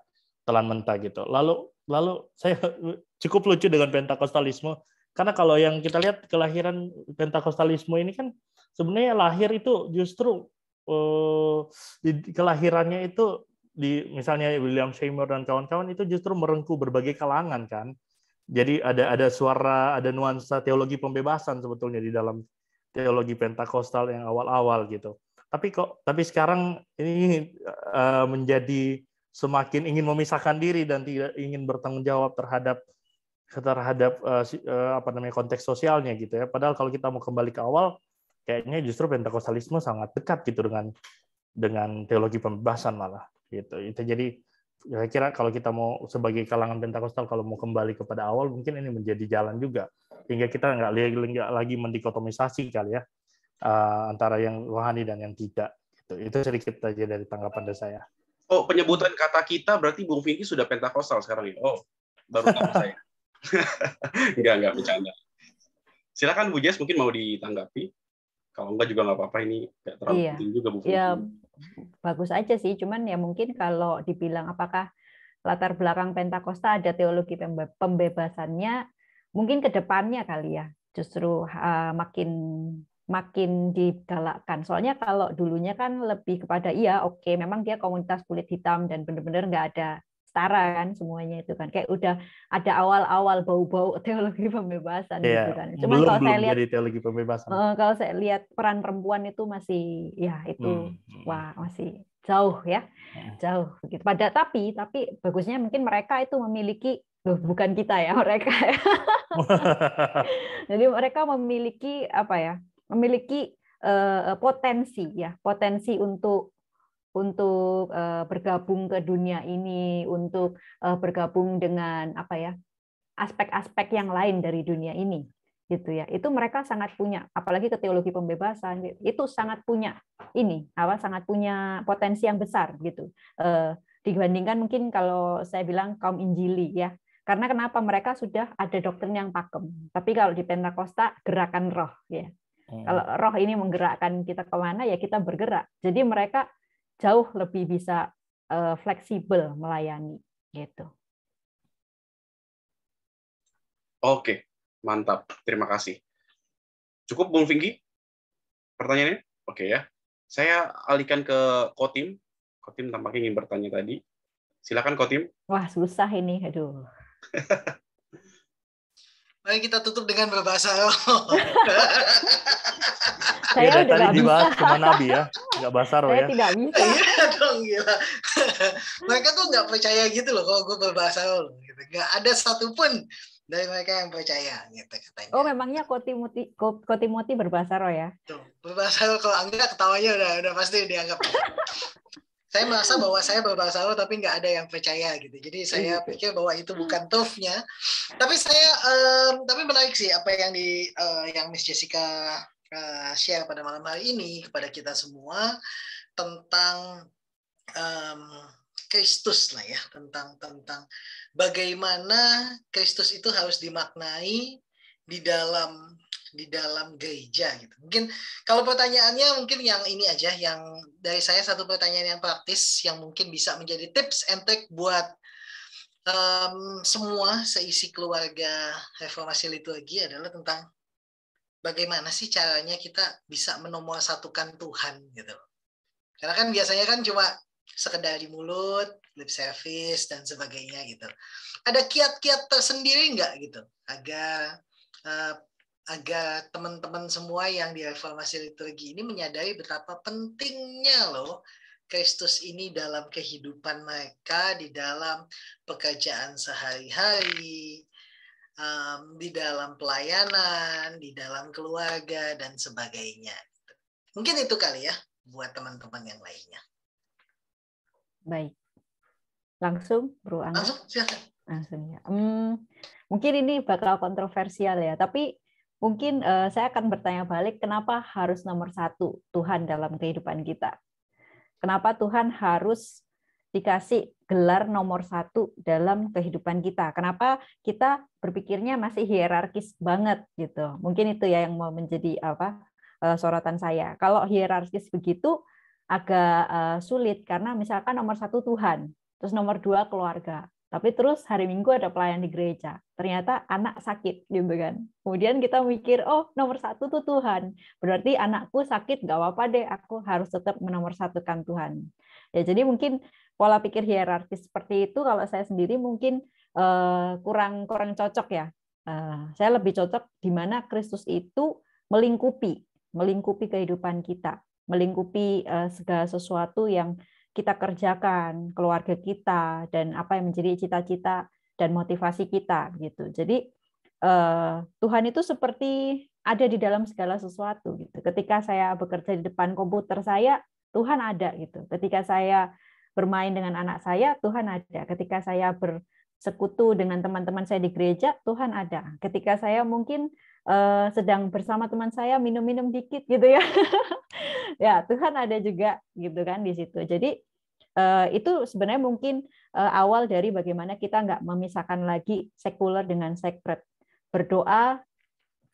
telan mentah gitu. Lalu lalu saya cukup lucu dengan pentakostalisme karena kalau yang kita lihat kelahiran pentakostalisme ini kan sebenarnya lahir itu justru eh, di, kelahirannya itu di misalnya William Seymour dan kawan-kawan itu justru merengku berbagai kalangan kan. Jadi ada ada suara, ada nuansa teologi pembebasan sebetulnya di dalam teologi pentakostal yang awal-awal gitu. Tapi kok tapi sekarang ini uh, menjadi semakin ingin memisahkan diri dan tidak ingin bertanggung jawab terhadap terhadap eh, eh, apa namanya konteks sosialnya gitu ya. Padahal kalau kita mau kembali ke awal, kayaknya justru Pentakostalisme sangat dekat gitu dengan dengan teologi pembebasan malah gitu. Itu jadi ya, saya kira kalau kita mau sebagai kalangan Pentakostal kalau mau kembali kepada awal mungkin ini menjadi jalan juga sehingga kita nggak lagi mendikotomisasi kali ya eh, antara yang rohani dan yang tidak. Gitu. Itu sedikit aja dari tanggapan dari saya. Oh, penyebutan kata kita berarti Bung Vicky sudah Pentakosta sekarang ya? Oh, baru tahu saya. enggak, enggak, bercanda. Silakan Bu Jess mungkin mau ditanggapi. Kalau enggak juga enggak apa-apa, ini enggak terlalu iya. penting juga Bu Vicky. Ya, bagus aja sih, cuman ya mungkin kalau dibilang apakah latar belakang Pentakosta ada teologi pembebasannya, mungkin ke depannya kali ya, justru uh, makin makin digalakkan. Soalnya kalau dulunya kan lebih kepada iya oke okay, memang dia komunitas kulit hitam dan benar-benar nggak ada setara kan semuanya itu kan kayak udah ada awal-awal bau-bau teologi pembebasan yeah. gitu kan. Cuma kalau saya lihat teologi pembebasan. Uh, kalau saya lihat peran perempuan itu masih ya itu hmm. hmm. wah masih jauh ya. Hmm. Jauh gitu. Pada tapi tapi bagusnya mungkin mereka itu memiliki loh bukan kita ya mereka. Ya. Jadi mereka memiliki apa ya? memiliki uh, potensi ya, potensi untuk untuk uh, bergabung ke dunia ini, untuk uh, bergabung dengan apa ya aspek-aspek yang lain dari dunia ini, gitu ya. Itu mereka sangat punya, apalagi ke teologi pembebasan itu sangat punya ini, apa sangat punya potensi yang besar gitu. Uh, dibandingkan mungkin kalau saya bilang kaum Injili ya, karena kenapa mereka sudah ada doktrin yang pakem. Tapi kalau di Pentakosta gerakan roh ya, Hmm. Kalau roh ini menggerakkan kita kemana ya kita bergerak. Jadi mereka jauh lebih bisa uh, fleksibel melayani gitu. Oke, mantap. Terima kasih. Cukup Bung Finggi. Pertanyaannya? Oke ya. Saya alihkan ke Kotim. Kotim tampaknya ingin bertanya tadi. Silakan Kotim. Wah, susah ini. Aduh. Mari kita tutup dengan berbahasa Arab. Iya, saya ya, udah tadi dibahas sama Nabi ya, nggak bahasa Arab ya. tidak bisa. Iya dong, gila. mereka tuh nggak percaya gitu loh kalau gue berbahasa Arab. Gitu. Nggak ada satupun dari mereka yang percaya gitu katanya. Oh memangnya Kotimoti Kotimoti berbahasa Arab ya? Tuh, berbahasa Arab kalau enggak ketawanya udah udah pasti dianggap saya merasa bahwa saya berbahasa Arab tapi nggak ada yang percaya gitu. Jadi oh, saya gitu ya? pikir bahwa itu hmm. bukan tofnya. Tapi saya um, tapi menarik sih apa yang di uh, yang Miss Jessica uh, share pada malam hari ini kepada kita semua tentang um, Kristus lah ya tentang tentang bagaimana Kristus itu harus dimaknai di dalam di dalam gereja gitu. Mungkin kalau pertanyaannya mungkin yang ini aja yang dari saya satu pertanyaan yang praktis yang mungkin bisa menjadi tips and trick buat um, semua seisi keluarga reformasi liturgi adalah tentang bagaimana sih caranya kita bisa satukan Tuhan gitu. Karena kan biasanya kan cuma sekedar di mulut, lip service dan sebagainya gitu. Ada kiat-kiat tersendiri nggak gitu agar uh, agar teman-teman semua yang di reformasi liturgi ini menyadari betapa pentingnya loh Kristus ini dalam kehidupan mereka, di dalam pekerjaan sehari-hari, um, di dalam pelayanan, di dalam keluarga, dan sebagainya. Mungkin itu kali ya buat teman-teman yang lainnya. Baik. Langsung, Bro Angga. Langsung, silakan. Langsung ya. Hmm, mungkin ini bakal kontroversial ya, tapi Mungkin uh, saya akan bertanya balik, kenapa harus nomor satu Tuhan dalam kehidupan kita? Kenapa Tuhan harus dikasih gelar nomor satu dalam kehidupan kita? Kenapa kita berpikirnya masih hierarkis banget gitu? Mungkin itu ya yang mau menjadi apa eh, sorotan saya. Kalau hierarkis begitu agak eh, sulit karena misalkan nomor satu Tuhan, terus nomor dua keluarga, tapi terus hari Minggu ada pelayan di gereja. Ternyata anak sakit gitu kan. Kemudian kita mikir, oh nomor satu tuh Tuhan. Berarti anakku sakit, gak apa-apa deh. Aku harus tetap menomorsatukan Tuhan. Ya jadi mungkin pola pikir hierarkis seperti itu kalau saya sendiri mungkin uh, kurang kurang cocok ya. Uh, saya lebih cocok di mana Kristus itu melingkupi, melingkupi kehidupan kita, melingkupi uh, segala sesuatu yang kita kerjakan, keluarga kita, dan apa yang menjadi cita-cita dan motivasi kita gitu. Jadi uh, Tuhan itu seperti ada di dalam segala sesuatu gitu. Ketika saya bekerja di depan komputer saya, Tuhan ada gitu. Ketika saya bermain dengan anak saya, Tuhan ada. Ketika saya bersekutu dengan teman-teman saya di gereja, Tuhan ada. Ketika saya mungkin uh, sedang bersama teman saya minum-minum dikit gitu ya. ya Tuhan ada juga gitu kan di situ. Jadi eh, itu sebenarnya mungkin eh, awal dari bagaimana kita nggak memisahkan lagi sekuler dengan sekret Berdoa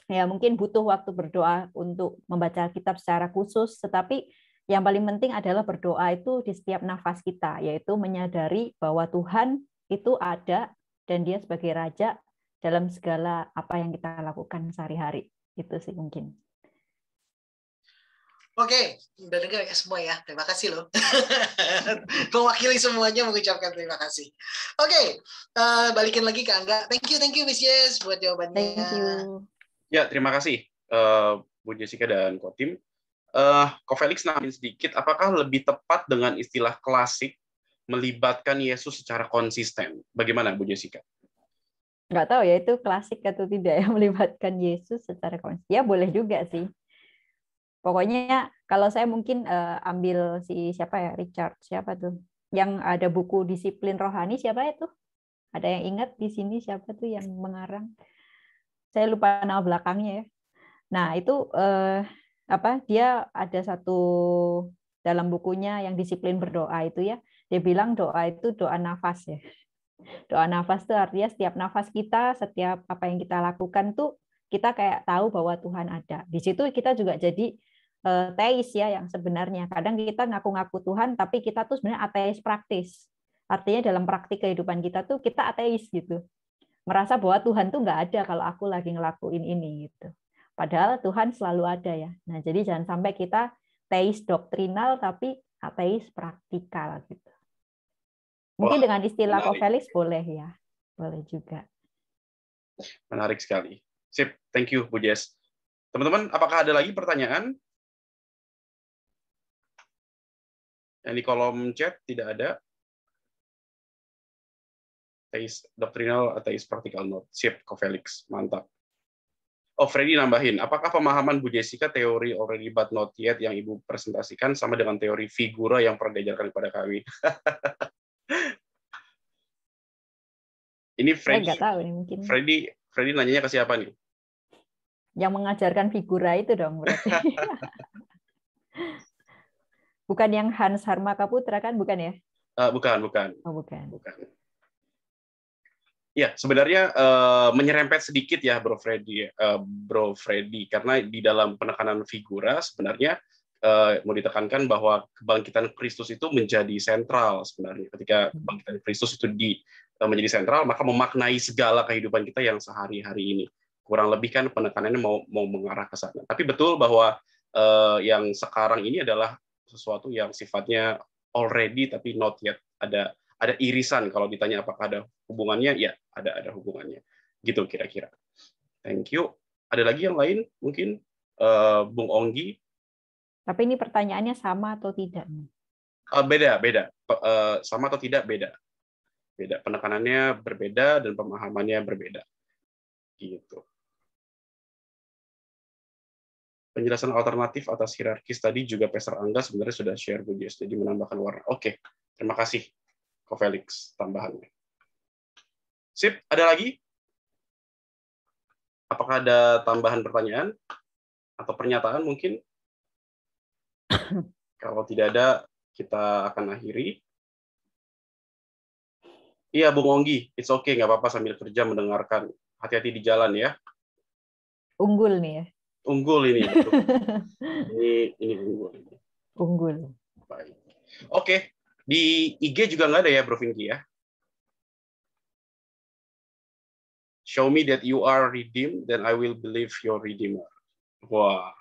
ya mungkin butuh waktu berdoa untuk membaca kitab secara khusus, tetapi yang paling penting adalah berdoa itu di setiap nafas kita, yaitu menyadari bahwa Tuhan itu ada dan Dia sebagai Raja dalam segala apa yang kita lakukan sehari-hari. Itu sih mungkin. Oke, okay. udah dengar ya semua ya. Terima kasih loh. Mewakili semuanya mengucapkan terima kasih. Oke, okay. uh, eh, balikin lagi ke Angga. Thank you, thank you Miss Yes buat jawabannya. Thank you. Ya, terima kasih uh, Bu Jessica dan Kotim. Uh, Ko Felix nambahin sedikit, apakah lebih tepat dengan istilah klasik melibatkan Yesus secara konsisten? Bagaimana Bu Jessica? Nggak tahu ya itu klasik atau tidak ya melibatkan Yesus secara konsisten. Ya boleh juga sih Pokoknya kalau saya mungkin uh, ambil si siapa ya Richard siapa tuh yang ada buku disiplin rohani siapa itu? Ya ada yang ingat di sini siapa tuh yang mengarang? Saya lupa nama belakangnya ya. Nah itu uh, apa? Dia ada satu dalam bukunya yang disiplin berdoa itu ya. Dia bilang doa itu doa nafas ya. Doa nafas itu artinya setiap nafas kita, setiap apa yang kita lakukan tuh kita kayak tahu bahwa Tuhan ada. Di situ kita juga jadi Eh, teis ya yang sebenarnya. Kadang kita ngaku-ngaku Tuhan tapi kita tuh sebenarnya ateis praktis. Artinya dalam praktik kehidupan kita tuh kita ateis gitu. Merasa bahwa Tuhan tuh nggak ada kalau aku lagi ngelakuin ini gitu. Padahal Tuhan selalu ada ya. Nah, jadi jangan sampai kita teis doktrinal tapi ateis praktikal gitu. Mungkin Wah, dengan istilah kofelis boleh ya. Boleh juga. Menarik sekali. Sip, thank you Bu Jess. Teman-teman, apakah ada lagi pertanyaan? Yang di kolom chat tidak ada. Ateis doctrinal, ateis practical note. Sip, Ko Felix. Mantap. Oh, Freddy nambahin. Apakah pemahaman Bu Jessica teori already but not yet yang Ibu presentasikan sama dengan teori figura yang pernah diajarkan kepada kami? ini Freddy. Saya tahu ini mungkin. Freddy, Freddy nanyanya ke siapa nih? Yang mengajarkan figura itu dong berarti. Bukan yang Hans Harma Kaputra kan, bukan ya? Uh, bukan, bukan. Oh, bukan. Bukan. Ya, sebenarnya uh, menyerempet sedikit ya Bro Freddy, uh, Bro Freddy, karena di dalam penekanan figura sebenarnya uh, mau ditekankan bahwa kebangkitan Kristus itu menjadi sentral sebenarnya. Ketika kebangkitan Kristus itu di uh, menjadi sentral, maka memaknai segala kehidupan kita yang sehari-hari ini. Kurang lebih kan penekanannya mau mau mengarah ke sana. Tapi betul bahwa uh, yang sekarang ini adalah sesuatu yang sifatnya already tapi not yet ada ada irisan kalau ditanya apakah ada hubungannya ya ada ada hubungannya gitu kira-kira thank you ada lagi yang lain mungkin uh, Bung Onggi tapi ini pertanyaannya sama atau tidak uh, beda beda uh, sama atau tidak beda beda penekanannya berbeda dan pemahamannya berbeda gitu penjelasan alternatif atas hierarkis tadi juga Peser Angga sebenarnya sudah share Bu Jess, jadi menambahkan warna. Oke, terima kasih Ko Felix tambahannya. Sip, ada lagi? Apakah ada tambahan pertanyaan atau pernyataan mungkin? Kalau tidak ada, kita akan akhiri. Iya, Bung Onggi, it's okay, nggak apa-apa sambil kerja mendengarkan. Hati-hati di jalan ya. Unggul nih ya unggul ini. ini ini unggul. Unggul. Baik. Oke, di IG juga nggak ada ya, Bro Vinky ya? Show me that you are redeemed, then I will believe your redeemer. Wah. Wow.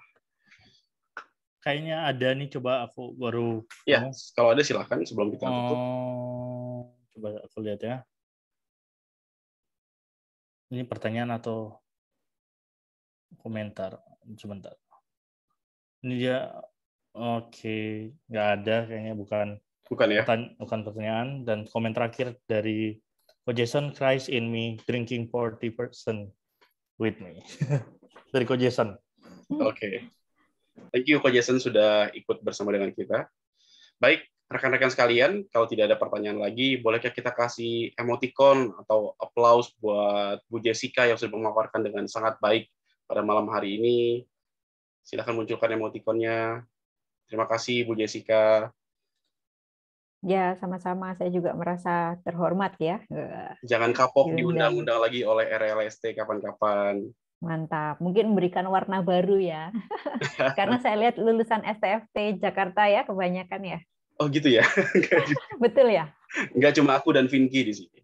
Kayaknya ada nih, coba aku baru. Ya, kalau ada silahkan sebelum kita oh, tutup. Oh, coba aku lihat ya. Ini pertanyaan atau komentar? sebentar. Ini dia oke, okay. nggak ada kayaknya bukan bukan ya. Pertanya bukan pertanyaan dan komen terakhir dari oh, Jason Christ in me drinking person with me. dari Ko Jason. Oke. Okay. Thank you Ko Jason sudah ikut bersama dengan kita. Baik, rekan-rekan sekalian, kalau tidak ada pertanyaan lagi, bolehkah kita kasih emoticon atau aplaus buat Bu Jessica yang sudah memaparkan dengan sangat baik pada malam hari ini. Silahkan munculkan emotikonnya. Terima kasih Bu Jessica. Ya, sama-sama. Saya juga merasa terhormat ya. Jangan kapok diundang-undang lagi oleh RLST kapan-kapan. Mantap. Mungkin memberikan warna baru ya. Karena saya lihat lulusan STFT Jakarta ya kebanyakan ya. Oh gitu ya. Betul ya? Enggak cuma aku dan Vinky di sini.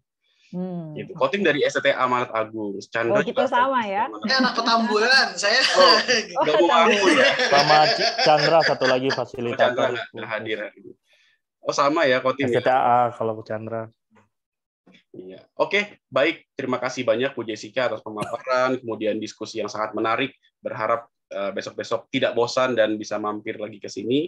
Hmm. Gitu. Koting dari STT Amanat Agung. Chandra oh, gitu kita juga sama ya. Saya anak petamburan, saya. Oh, oh mau ya. Sama Chandra satu lagi fasilitator. Oh, Chandra nggak hadir. Oh sama ya Koting. STTA ya. kalau Bu Chandra. Iya. Oke, baik. Terima kasih banyak Bu Jessica atas pemaparan, kemudian diskusi yang sangat menarik. Berharap eh, besok-besok tidak bosan dan bisa mampir lagi ke sini.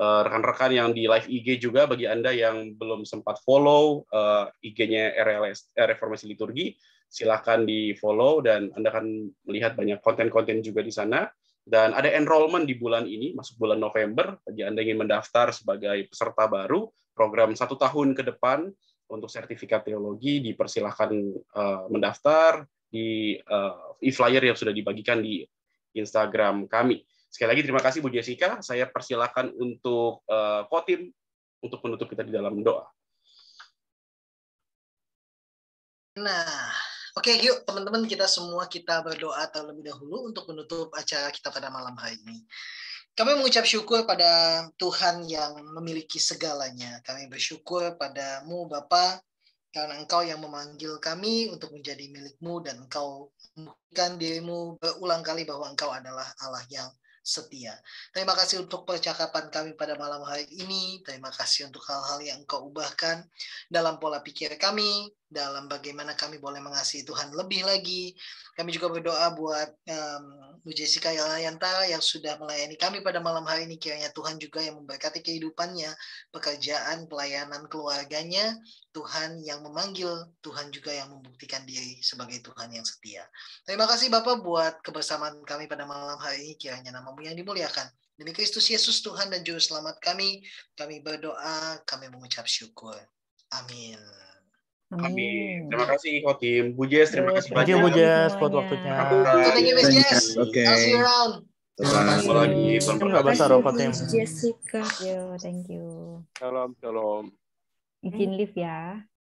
Eh, rekan-rekan yang di live IG juga bagi Anda yang belum sempat follow uh, eh, IG-nya RLS eh, Reformasi Liturgi, silahkan di-follow dan Anda akan melihat banyak konten-konten juga di sana. Dan ada enrollment di bulan ini, masuk bulan November, bagi Anda ingin mendaftar sebagai peserta baru, program satu tahun ke depan untuk sertifikat teologi, dipersilahkan uh, mendaftar di uh, e-flyer yang sudah dibagikan di Instagram kami. Sekali lagi terima kasih Bu Jessica. Saya persilakan untuk uh, Kotim untuk menutup kita di dalam doa. Nah, oke okay, yuk teman-teman kita semua kita berdoa terlebih dahulu untuk menutup acara kita pada malam hari ini. Kami mengucap syukur pada Tuhan yang memiliki segalanya. Kami bersyukur padamu Bapa karena engkau yang memanggil kami untuk menjadi milikmu dan engkau bukan dirimu berulang kali bahwa engkau adalah Allah yang setia. Terima kasih untuk percakapan kami pada malam hari ini. Terima kasih untuk hal-hal yang engkau ubahkan dalam pola pikir kami, dalam bagaimana kami boleh mengasihi Tuhan lebih lagi. Kami juga berdoa buat um, Bu Jessica Yalayanta yang sudah melayani kami pada malam hari ini. Kiranya Tuhan juga yang memberkati kehidupannya, pekerjaan, pelayanan keluarganya. Tuhan yang memanggil, Tuhan juga yang membuktikan diri sebagai Tuhan yang setia. Terima kasih Bapak buat kebersamaan kami pada malam hari ini. Kiranya namamu yang dimuliakan. Demi Kristus Yesus Tuhan dan Juru Selamat kami, kami berdoa, kami mengucap syukur. Amin. Amin. Terima kasih Tim. Bu Jess, terima kasih banyak. Terima kasih Bu Jess buat waktunya. Thank you Bu Jess. Oke. Ketemu lagi. Terima kasih Bu Jessica. Thank you. Salam, salam. Izin live ya.